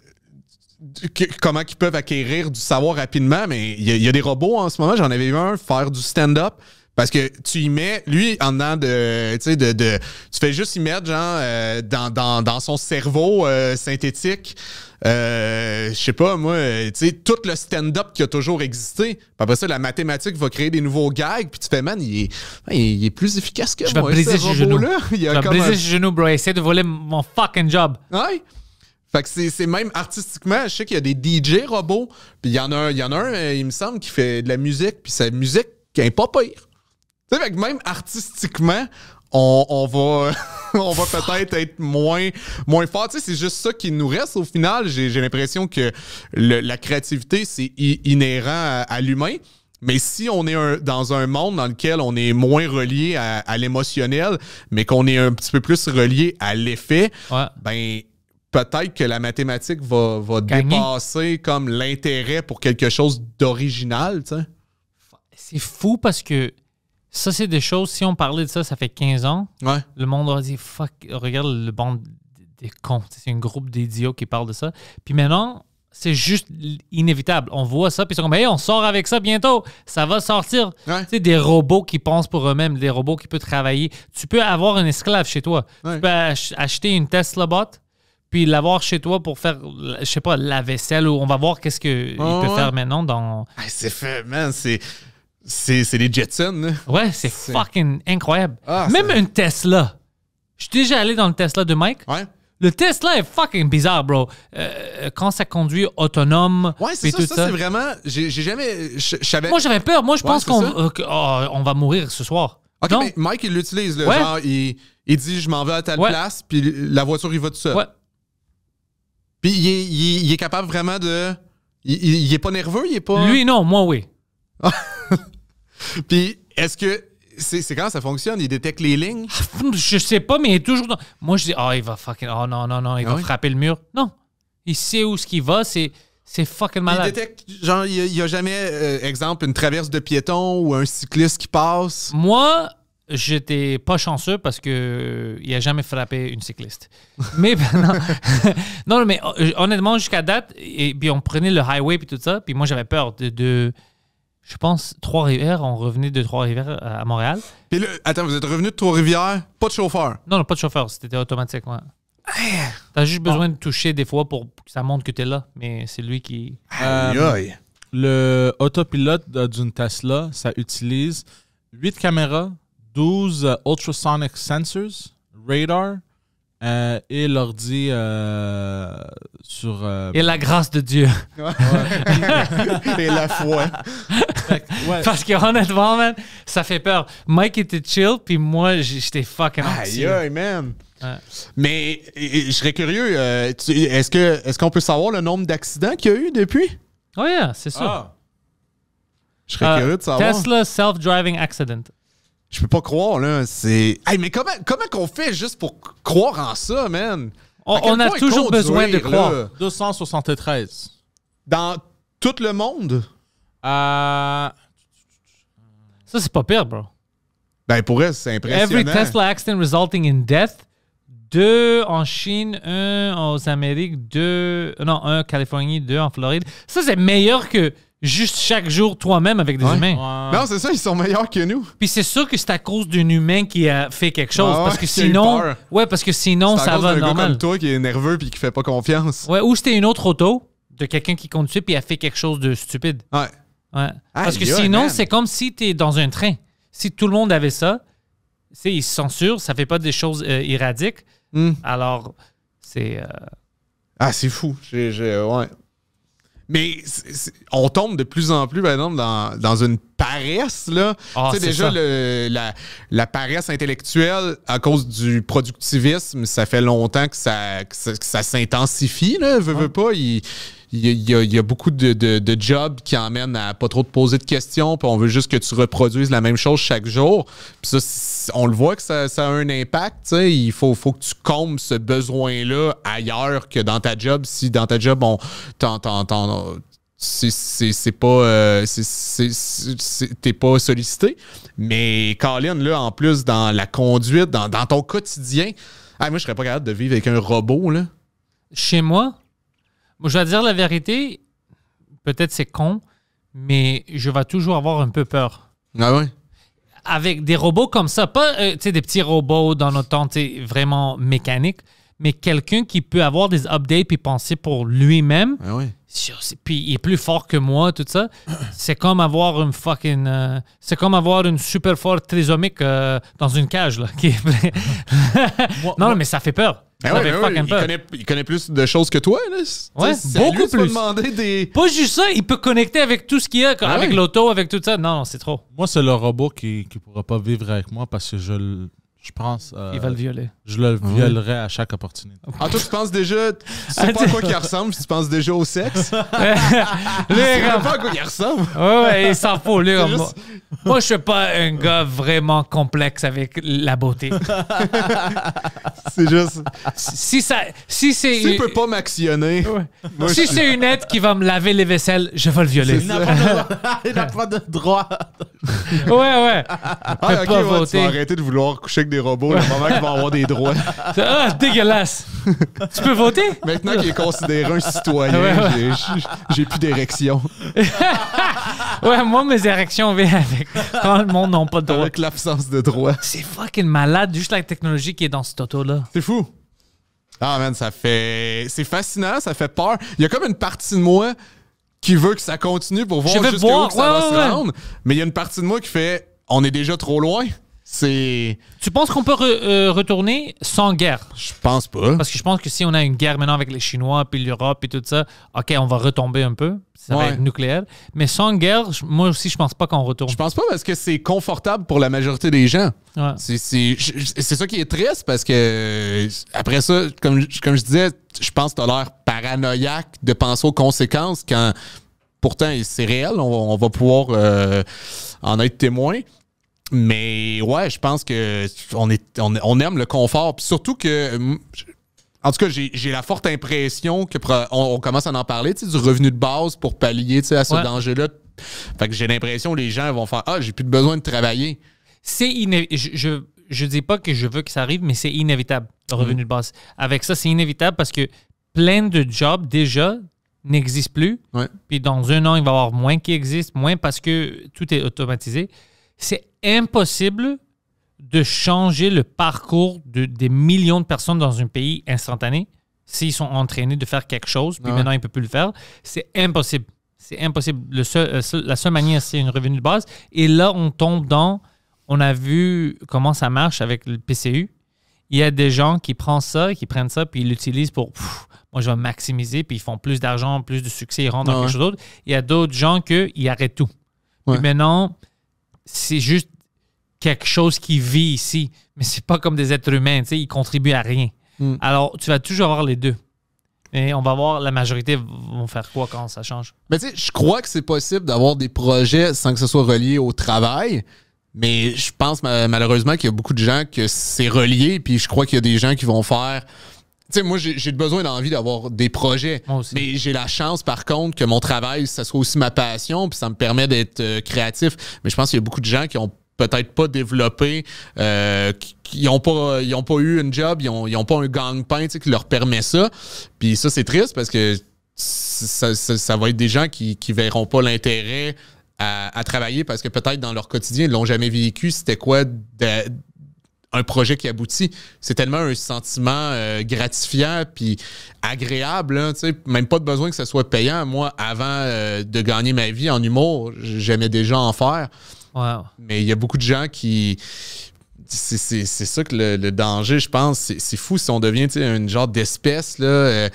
comment ils peuvent acquérir du savoir rapidement, mais il y, y, a des robots en ce moment. J'en avais vu un faire du stand-up. Parce que tu y mets, lui, en dedans de, tu fais juste y mettre, genre, euh, dans, son cerveau euh, synthétique, euh, je sais pas, moi, tu sais, tout le stand-up qui a toujours existé. Puis après ça, la mathématique va créer des nouveaux gags, puis tu fais, man, il est, plus efficace que je moi, vais briser ce genou là *laughs* Je vais briser un... genou, bro. Essaye de voler mon fucking job. Ouais. Fait que c'est même artistiquement, je sais qu'il y a des DJ robots, puis il y en a un, il y en a il me semble, qui fait de la musique, puis sa musique qui est pas pire même artistiquement, on, va, *laughs* on va peut-être être moins, moins fort. c'est juste ça qui nous reste au final. J'ai, l'impression que la créativité, c'est inhérent à, l'humain. Mais si on est dans un monde dans lequel on est moins relié à, l'émotionnel, mais qu'on est un petit peu plus relié à l'effet, ben peut-être que la mathématique va, va dépasser comme l'intérêt pour quelque chose d'original. C'est fou parce que ça, c'est des choses, si on parlait de ça, ça fait 15 ans, le monde aurait dit fuck, regarde le bande des cons. C'est un groupe d'idiots qui parle de ça. Puis maintenant, c'est juste inévitable. On voit ça, puis ils sont comme, hey, on sort avec ça bientôt, ça va sortir. Tu sais, des robots qui pensent pour eux-mêmes, des robots qui peuvent travailler. Tu peux avoir un esclave chez toi. Tu peux acheter une Tesla bot, puis l'avoir chez toi pour faire, je sais pas, la vaisselle, ou on va voir qu'est-ce qu'il peut faire maintenant dans. c'est fait, man, c'est. C'est les Jetsons. Hein? Ouais, c'est fucking incroyable. Ah, Même une Tesla. Je suis déjà allé dans le Tesla de Mike. Ouais. Le Tesla est fucking bizarre, bro. Euh, quand ça conduit autonome. Ouais, c'est ça. Tout ça, c'est vraiment. J'ai jamais. Moi, j'avais peur. Moi, je pense qu'on oh, on va mourir ce soir. Ok, mais Mike, il l'utilise. là. Genre, il, dit je m'en vais à telle place, puis la voiture, il va tout seul. Ouais. Puis il est, capable vraiment de. Il, il, est pas nerveux, il est pas. Lui, non, moi, oui. *laughs* Puis, est-ce que c'est quand ça fonctionne? Il détecte les lignes? Je sais pas, mais il est toujours Moi, je dis, oh, il va fucking... Oh non, non, non, il ah va frapper le mur. Non. Il sait où ce qu'il va, c'est... fucking malade. Il détecte, genre, il n'y a, jamais, euh, exemple, une traverse de piéton ou un cycliste qui passe. Moi, j'étais pas chanceux parce que il a jamais frappé une cycliste. *laughs* Mais ben, non. *laughs* non, mais euh, honnêtement, jusqu'à date, et, puis on prenait le highway puis tout ça, puis moi j'avais peur de je pense, Trois-Rivières. On revenait de Trois-Rivières euh, à Montréal. Puis là, attends, vous êtes revenu de Trois-Rivières, pas de chauffeur? Non, non, pas de chauffeur. C'était automatique, ouais. Ah! T'as juste besoin de toucher des fois pour que ça montre que t'es là, mais c'est lui qui. Euh, le autopilote d'une Tesla, ça utilise 8 caméras, 12 euh, ultrasonic sensors, radar, euh, et l'ordi euh, sur. Euh, et la grâce de Dieu. *laughs* et la foi. Parce que honnêtement, man, ça fait peur. Mike était chill, puis moi, j'étais fucking anxieux. Aïe, man. Mais je serais curieux, est-ce est qu'on peut savoir le nombre d'accidents qu'il y a eu depuis? Oh yeah, c'est sûr. Ah. Je serais curieux de savoir. Tesla self-driving accident. Je peux pas croire, là. C'est. mais comment, comment qu'on fait juste pour croire en ça, man? On, a toujours besoin de croire. 273. Dans tout le monde? Euh... Ça, c'est pas pire, bro. Ben, pour eux, c'est impressionnant. Every Tesla accident resulting in death. Deux en Chine, un aux Amériques, deux. Non, un en Californie, deux en Floride. Ça, c'est meilleur que juste chaque jour toi-même avec des humains. Non, c'est ça, ils sont meilleurs que nous. Puis c'est sûr que c'est à cause d'un humain qui a fait quelque ah chose. parce que *laughs* sinon. Ouais, parce que sinon, ça va comme toi qui est nerveux puis qui fait pas confiance. Ouais, ou c'était une autre auto de quelqu'un qui conduit puis a fait quelque chose de stupide. Ouais. Ouais. Parce que sinon, c'est comme si tu es dans un train. Si tout le monde avait ça, ils censurent, ça fait pas des choses euh, irradiques. Hmm. Alors, c'est. Euh, ah, c'est fou. J'ai- j'ai- ouais. Mais on tombe de plus en plus, par exemple, dans, dans une paresse. Là. Ah, tu sais, déjà, la, la, paresse intellectuelle, à cause du productivisme, ça fait longtemps que ça, ça, s'intensifie. Veux, veut pas. Il, il y, a beaucoup de, jobs qui emmènent à pas trop te poser de questions, puis on veut juste que tu reproduises la même chose chaque jour. Puis ça, on le voit que ça, a un impact. T'sais. Il faut, faut que tu combles ce besoin-là ailleurs que dans ta job. Si dans ta job, on c'est pas euh, t'es pas sollicité mais Colin là en plus dans la conduite dans, ton quotidien ah, moi je serais pas capable de vivre avec un robot là chez moi je vais dire la vérité, peut-être c'est con, mais je vais toujours avoir un peu peur. Ah oui? Avec des robots comme ça, pas euh, des petits robots dans notre temps, vraiment mécaniques, mais quelqu'un qui peut avoir des updates et penser pour lui-même. Ah oui. Puis il est plus fort que moi, tout ça. *clears throat* C'est comme avoir une fucking. Euh, c'est comme avoir une super forte trisomique euh, dans une cage, là. Qui... *laughs* non, mais ça fait peur. Ben ben il, connaît, plus de choses que toi. Là. beaucoup plus. des... Pas juste ça, il peut connecter avec tout ce qu'il y a, ben avec l'auto, avec tout ça. Non, c'est trop. Moi, c'est le robot qui ne pourra pas vivre avec moi parce que je le je pense. il va le violer. Je le violerai à chaque opportunité. tout cas, tu penses déjà. Tu sais ah, pas à quoi qu'il ressemble, tu penses déjà au sexe. lui, *laughs* sais pas à quoi il ressemble. Ouais, ouais, il s'en fout, lui. Moi. je suis pas un gars vraiment complexe avec la beauté. *laughs* c'est juste. Si ça. Si c'est. S'il peux peut pas m'actionner. Si c'est une aide qui va me laver les vaisselles, je vais le violer. *laughs* Il n'a pas de droit. ouais, ouais. Ah, ok, ouais, tu vas arrêter de vouloir coucher avec des robots le moment qu'ils vont avoir des droits. *laughs* Ah, dégueulasse! tu peux voter? Maintenant qu'il est considéré un citoyen, j'ai plus d'érection. *laughs* ouais, moi, mes érections viennent avec. Quand le monde n'a pas de droits. Avec l'absence de droits. C'est fucking malade, juste la technologie qui est dans ce auto-là. C'est fou! Ah, man, ça fait. C'est fascinant, ça fait peur. Il y a comme une partie de moi qui veut que ça continue pour voir jusqu'où ça va se rendre. Mais il y a une partie de moi qui fait on est déjà trop loin. Tu penses qu'on peut euh, retourner sans guerre? Je pense pas. Parce que je pense que si on a une guerre maintenant avec les Chinois, puis l'Europe, et tout ça, OK, on va retomber un peu. Ça va être nucléaire. Mais sans guerre, moi aussi, je pense pas qu'on retourne. Je pense pas parce que c'est confortable pour la majorité des gens. C'est ça qui est triste parce que, euh, après ça, comme, je disais, je pense que as l'air paranoïaque de penser aux conséquences quand pourtant c'est réel, on, va pouvoir euh, en être témoin. Mais ouais, je pense que on, est, on, aime le confort. Puis surtout que en tout cas, j'ai la forte impression que on, commence à en parler, du revenu de base pour pallier à ce danger-là. Fait que j'ai l'impression que les gens vont faire Ah, j'ai plus besoin de travailler. C'est je, je, dis pas que je veux que ça arrive, mais c'est inévitable, le revenu mm. de base. Avec ça, c'est inévitable parce que plein de jobs déjà n'existent plus. Puis dans un an, il va y avoir moins qui existent, moins parce que tout est automatisé c'est impossible de changer le parcours de, des millions de personnes dans un pays instantané s'ils sont entraînés de faire quelque chose, puis maintenant ils ne peuvent plus le faire. C'est impossible. C'est impossible. Euh, la seule manière, c'est une revenu de base. Et là, on tombe dans. On a vu comment ça marche avec le PCU. Il y a des gens qui prennent ça, qui prennent ça, puis ils l'utilisent pour. moi, je vais maximiser, puis ils font plus d'argent, plus de succès, ils rentrent dans quelque chose d'autre. Il y a d'autres gens qui arrêtent tout. Mais maintenant, c'est juste quelque chose qui vit ici, mais c'est pas comme des êtres humains, tu sais, ils contribuent à rien. Hmm. Alors, tu vas toujours avoir les deux. Et on va voir la majorité vont faire quoi quand ça change. Mais tu sais, je crois que c'est possible d'avoir des projets sans que ce soit relié au travail. Mais je pense malheureusement qu'il y a beaucoup de gens que c'est relié, puis je crois qu'il y a des gens qui vont faire moi, j'ai besoin d'envie d'avoir des projets. Mais j'ai la chance, par contre, que mon travail, ça soit aussi ma passion, puis ça me permet d'être euh, créatif. Mais je pense qu'il y a beaucoup de gens qui ont peut-être pas développé, euh, qui n'ont pas, eu une job, ils n'ont pas un gang-pain qui leur permet ça. Puis ça, c'est triste parce que ça, va être des gens qui ne verront pas l'intérêt à, à, travailler parce que peut-être dans leur quotidien, ils ne l'ont jamais vécu. C'était quoi un projet qui aboutit. C'est tellement un sentiment euh, gratifiant puis agréable. Hein, même pas de besoin que ça soit payant. Moi, avant euh, de gagner ma vie en humour, j'aimais déjà en faire. Mais il y a beaucoup de gens qui. C'est ça que le, danger, je pense. C'est fou si on devient une genre d'espèce. là. Euh,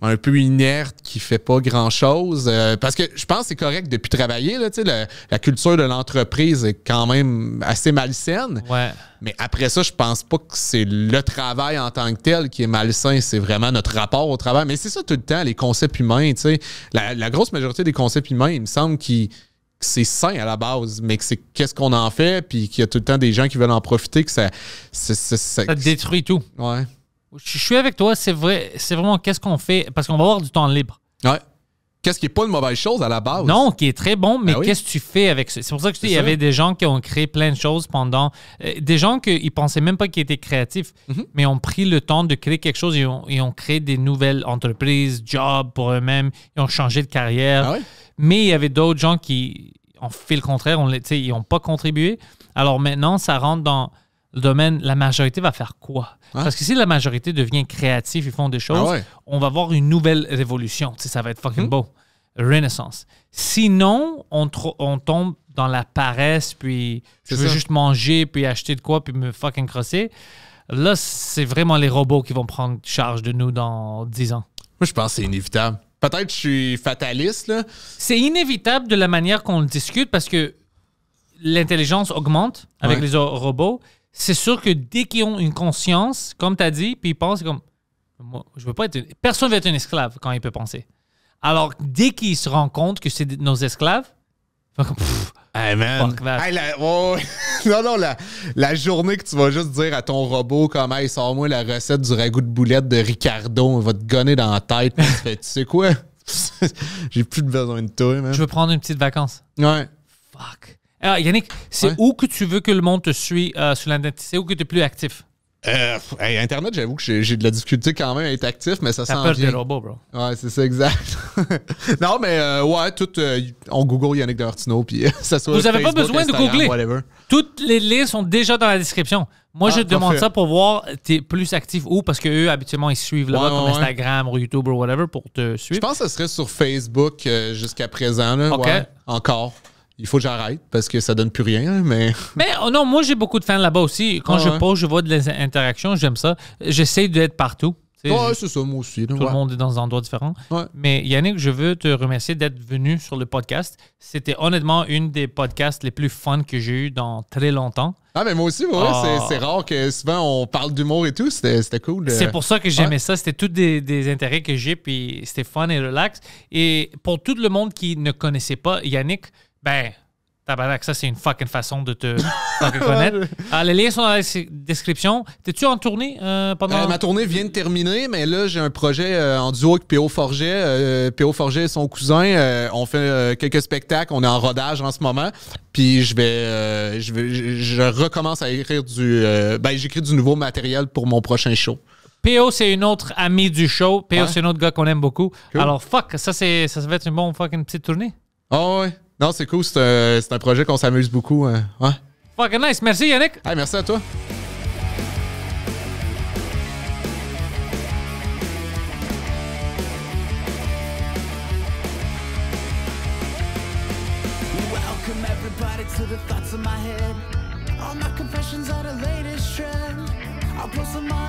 un peu inerte qui fait pas grand chose euh, parce que je pense que c'est correct depuis travailler là, sais la culture de l'entreprise est quand même assez malsaine mais après ça je pense pas que c'est le travail en tant que tel qui est malsain c'est vraiment notre rapport au travail mais c'est ça tout le temps les concepts humains la, la, grosse majorité des concepts humains il me semble qui c'est sain à la base, mais c'est qu'est-ce qu'on en fait, puis qu'il y a tout le temps des gens qui veulent en profiter, que ça. détruit tout. Ouais. Je suis avec toi, c'est vrai, c'est vraiment qu'est-ce qu'on fait, parce qu'on va avoir du temps libre. Ouais. Qu'est-ce qui n'est pas une mauvaise chose à la base. Non, qui est très bon, mais ben qu'est-ce que tu fais avec ça? C'est pour ça que je il y avait des gens qui ont créé plein de choses pendant. Euh, des gens qui ne pensaient même pas qu'ils étaient créatifs, mhm. mais ont pris le temps de créer quelque chose. Ils ont, créé des nouvelles entreprises, jobs pour eux-mêmes. Ils ont changé de carrière. Ah mais il y avait d'autres gens qui ont fait le contraire. On, ils n'ont pas contribué. Alors maintenant, ça rentre dans le domaine, la majorité va faire quoi? Parce que si la majorité devient créative, ils font des choses, ah on va voir une nouvelle révolution. Tu sais, ça va être fucking mhm. beau. Renaissance. Sinon, on, on, tombe dans la paresse, puis je veux juste manger, puis acheter de quoi, puis me fucking crosser. Là, c'est vraiment les robots qui vont prendre charge de nous dans 10 ans. Moi, je pense que c'est inévitable. Peut-être que je suis fataliste, là. C'est inévitable de la manière qu'on le discute parce que l'intelligence augmente avec les robots c'est sûr que dès qu'ils ont une conscience, comme tu as dit, puis ils pensent comme moi, je veux pas être une... personne veut être un esclave quand il peut penser. Alors dès qu'ils se rendent compte que c'est nos esclaves, la, non, non, la, journée que tu vas juste dire à ton robot comment hey, sors-moi la recette du ragoût de boulette de Ricardo, on va te gonner dans la tête. tu, sais quoi? *laughs* J'ai plus besoin de toi, man. Je veux prendre une petite vacance. Ouais. Fuck. Ah, Yannick, c'est où que tu veux que le monde te suit sous euh, sur l'Internet? C'est où que tu es plus actif? Euh, Internet, j'avoue que j'ai de la difficulté quand même à être actif, mais ça sent peur des robots, bro. Ouais, c'est ça, exact. *laughs* non, mais euh, ouais, tout, on Google Yannick Hortino puis *laughs* ça soit Vous n'avez pas besoin de googler. Toutes les liens sont déjà dans la description. Moi, ah, je te demande ça pour voir t'es plus actif où, parce eux habituellement, ils suivent là comme Instagram ou YouTube ou whatever, pour te suivre. Je pense que ce serait sur Facebook jusqu'à présent, là. encore il faut que j'arrête parce que ça donne plus rien, mais... *laughs* Mais oh non, moi, j'ai beaucoup de fans là-bas aussi. Quand je pose, je vois de les interactions, j'aime ça. J'essaie d'être partout. Oui, c'est ça, moi aussi. Tout le monde est dans des endroits différents. Mais Yannick, je veux te remercier d'être venu sur le podcast. C'était honnêtement une des podcasts les plus fun que j'ai eu dans très longtemps. Ah, mais moi aussi, ah. c'est rare que souvent on parle d'humour et tout. C'était cool. Euh, c'est pour ça que j'aimais ça. C'était tous des, des, intérêts que j'ai, puis c'était fun et relax. Et pour tout le monde qui ne connaissait pas Yannick, ben, tabarnak, ça, c'est une fucking façon de te reconnaître. *laughs* Ah, les liens sont dans la description. T'es-tu en tournée euh, pendant... Euh, ma tournée vient de terminer, mais là, j'ai un projet euh, en duo avec P.O. Forget. P.O. Forget et son cousin, on fait quelques spectacles. On est en rodage en ce moment. Puis je vais... je, je, recommence à écrire du... ben, j'écris du nouveau matériel pour mon prochain show. PO, c'est une autre amie du show. PO, c'est un autre gars qu'on aime beaucoup. Alors, fuck, ça, ça va être une bonne fucking petite tournée. oh, ouais. Non, c'est cool. C'est un, c'est un projet qu'on s'amuse beaucoup. Hein. Ouais. Fucking nice. Merci, Yannick. Hey, merci à toi. Welcome everybody to the thoughts in my head. All my confessions are the latest trend. I'll post them on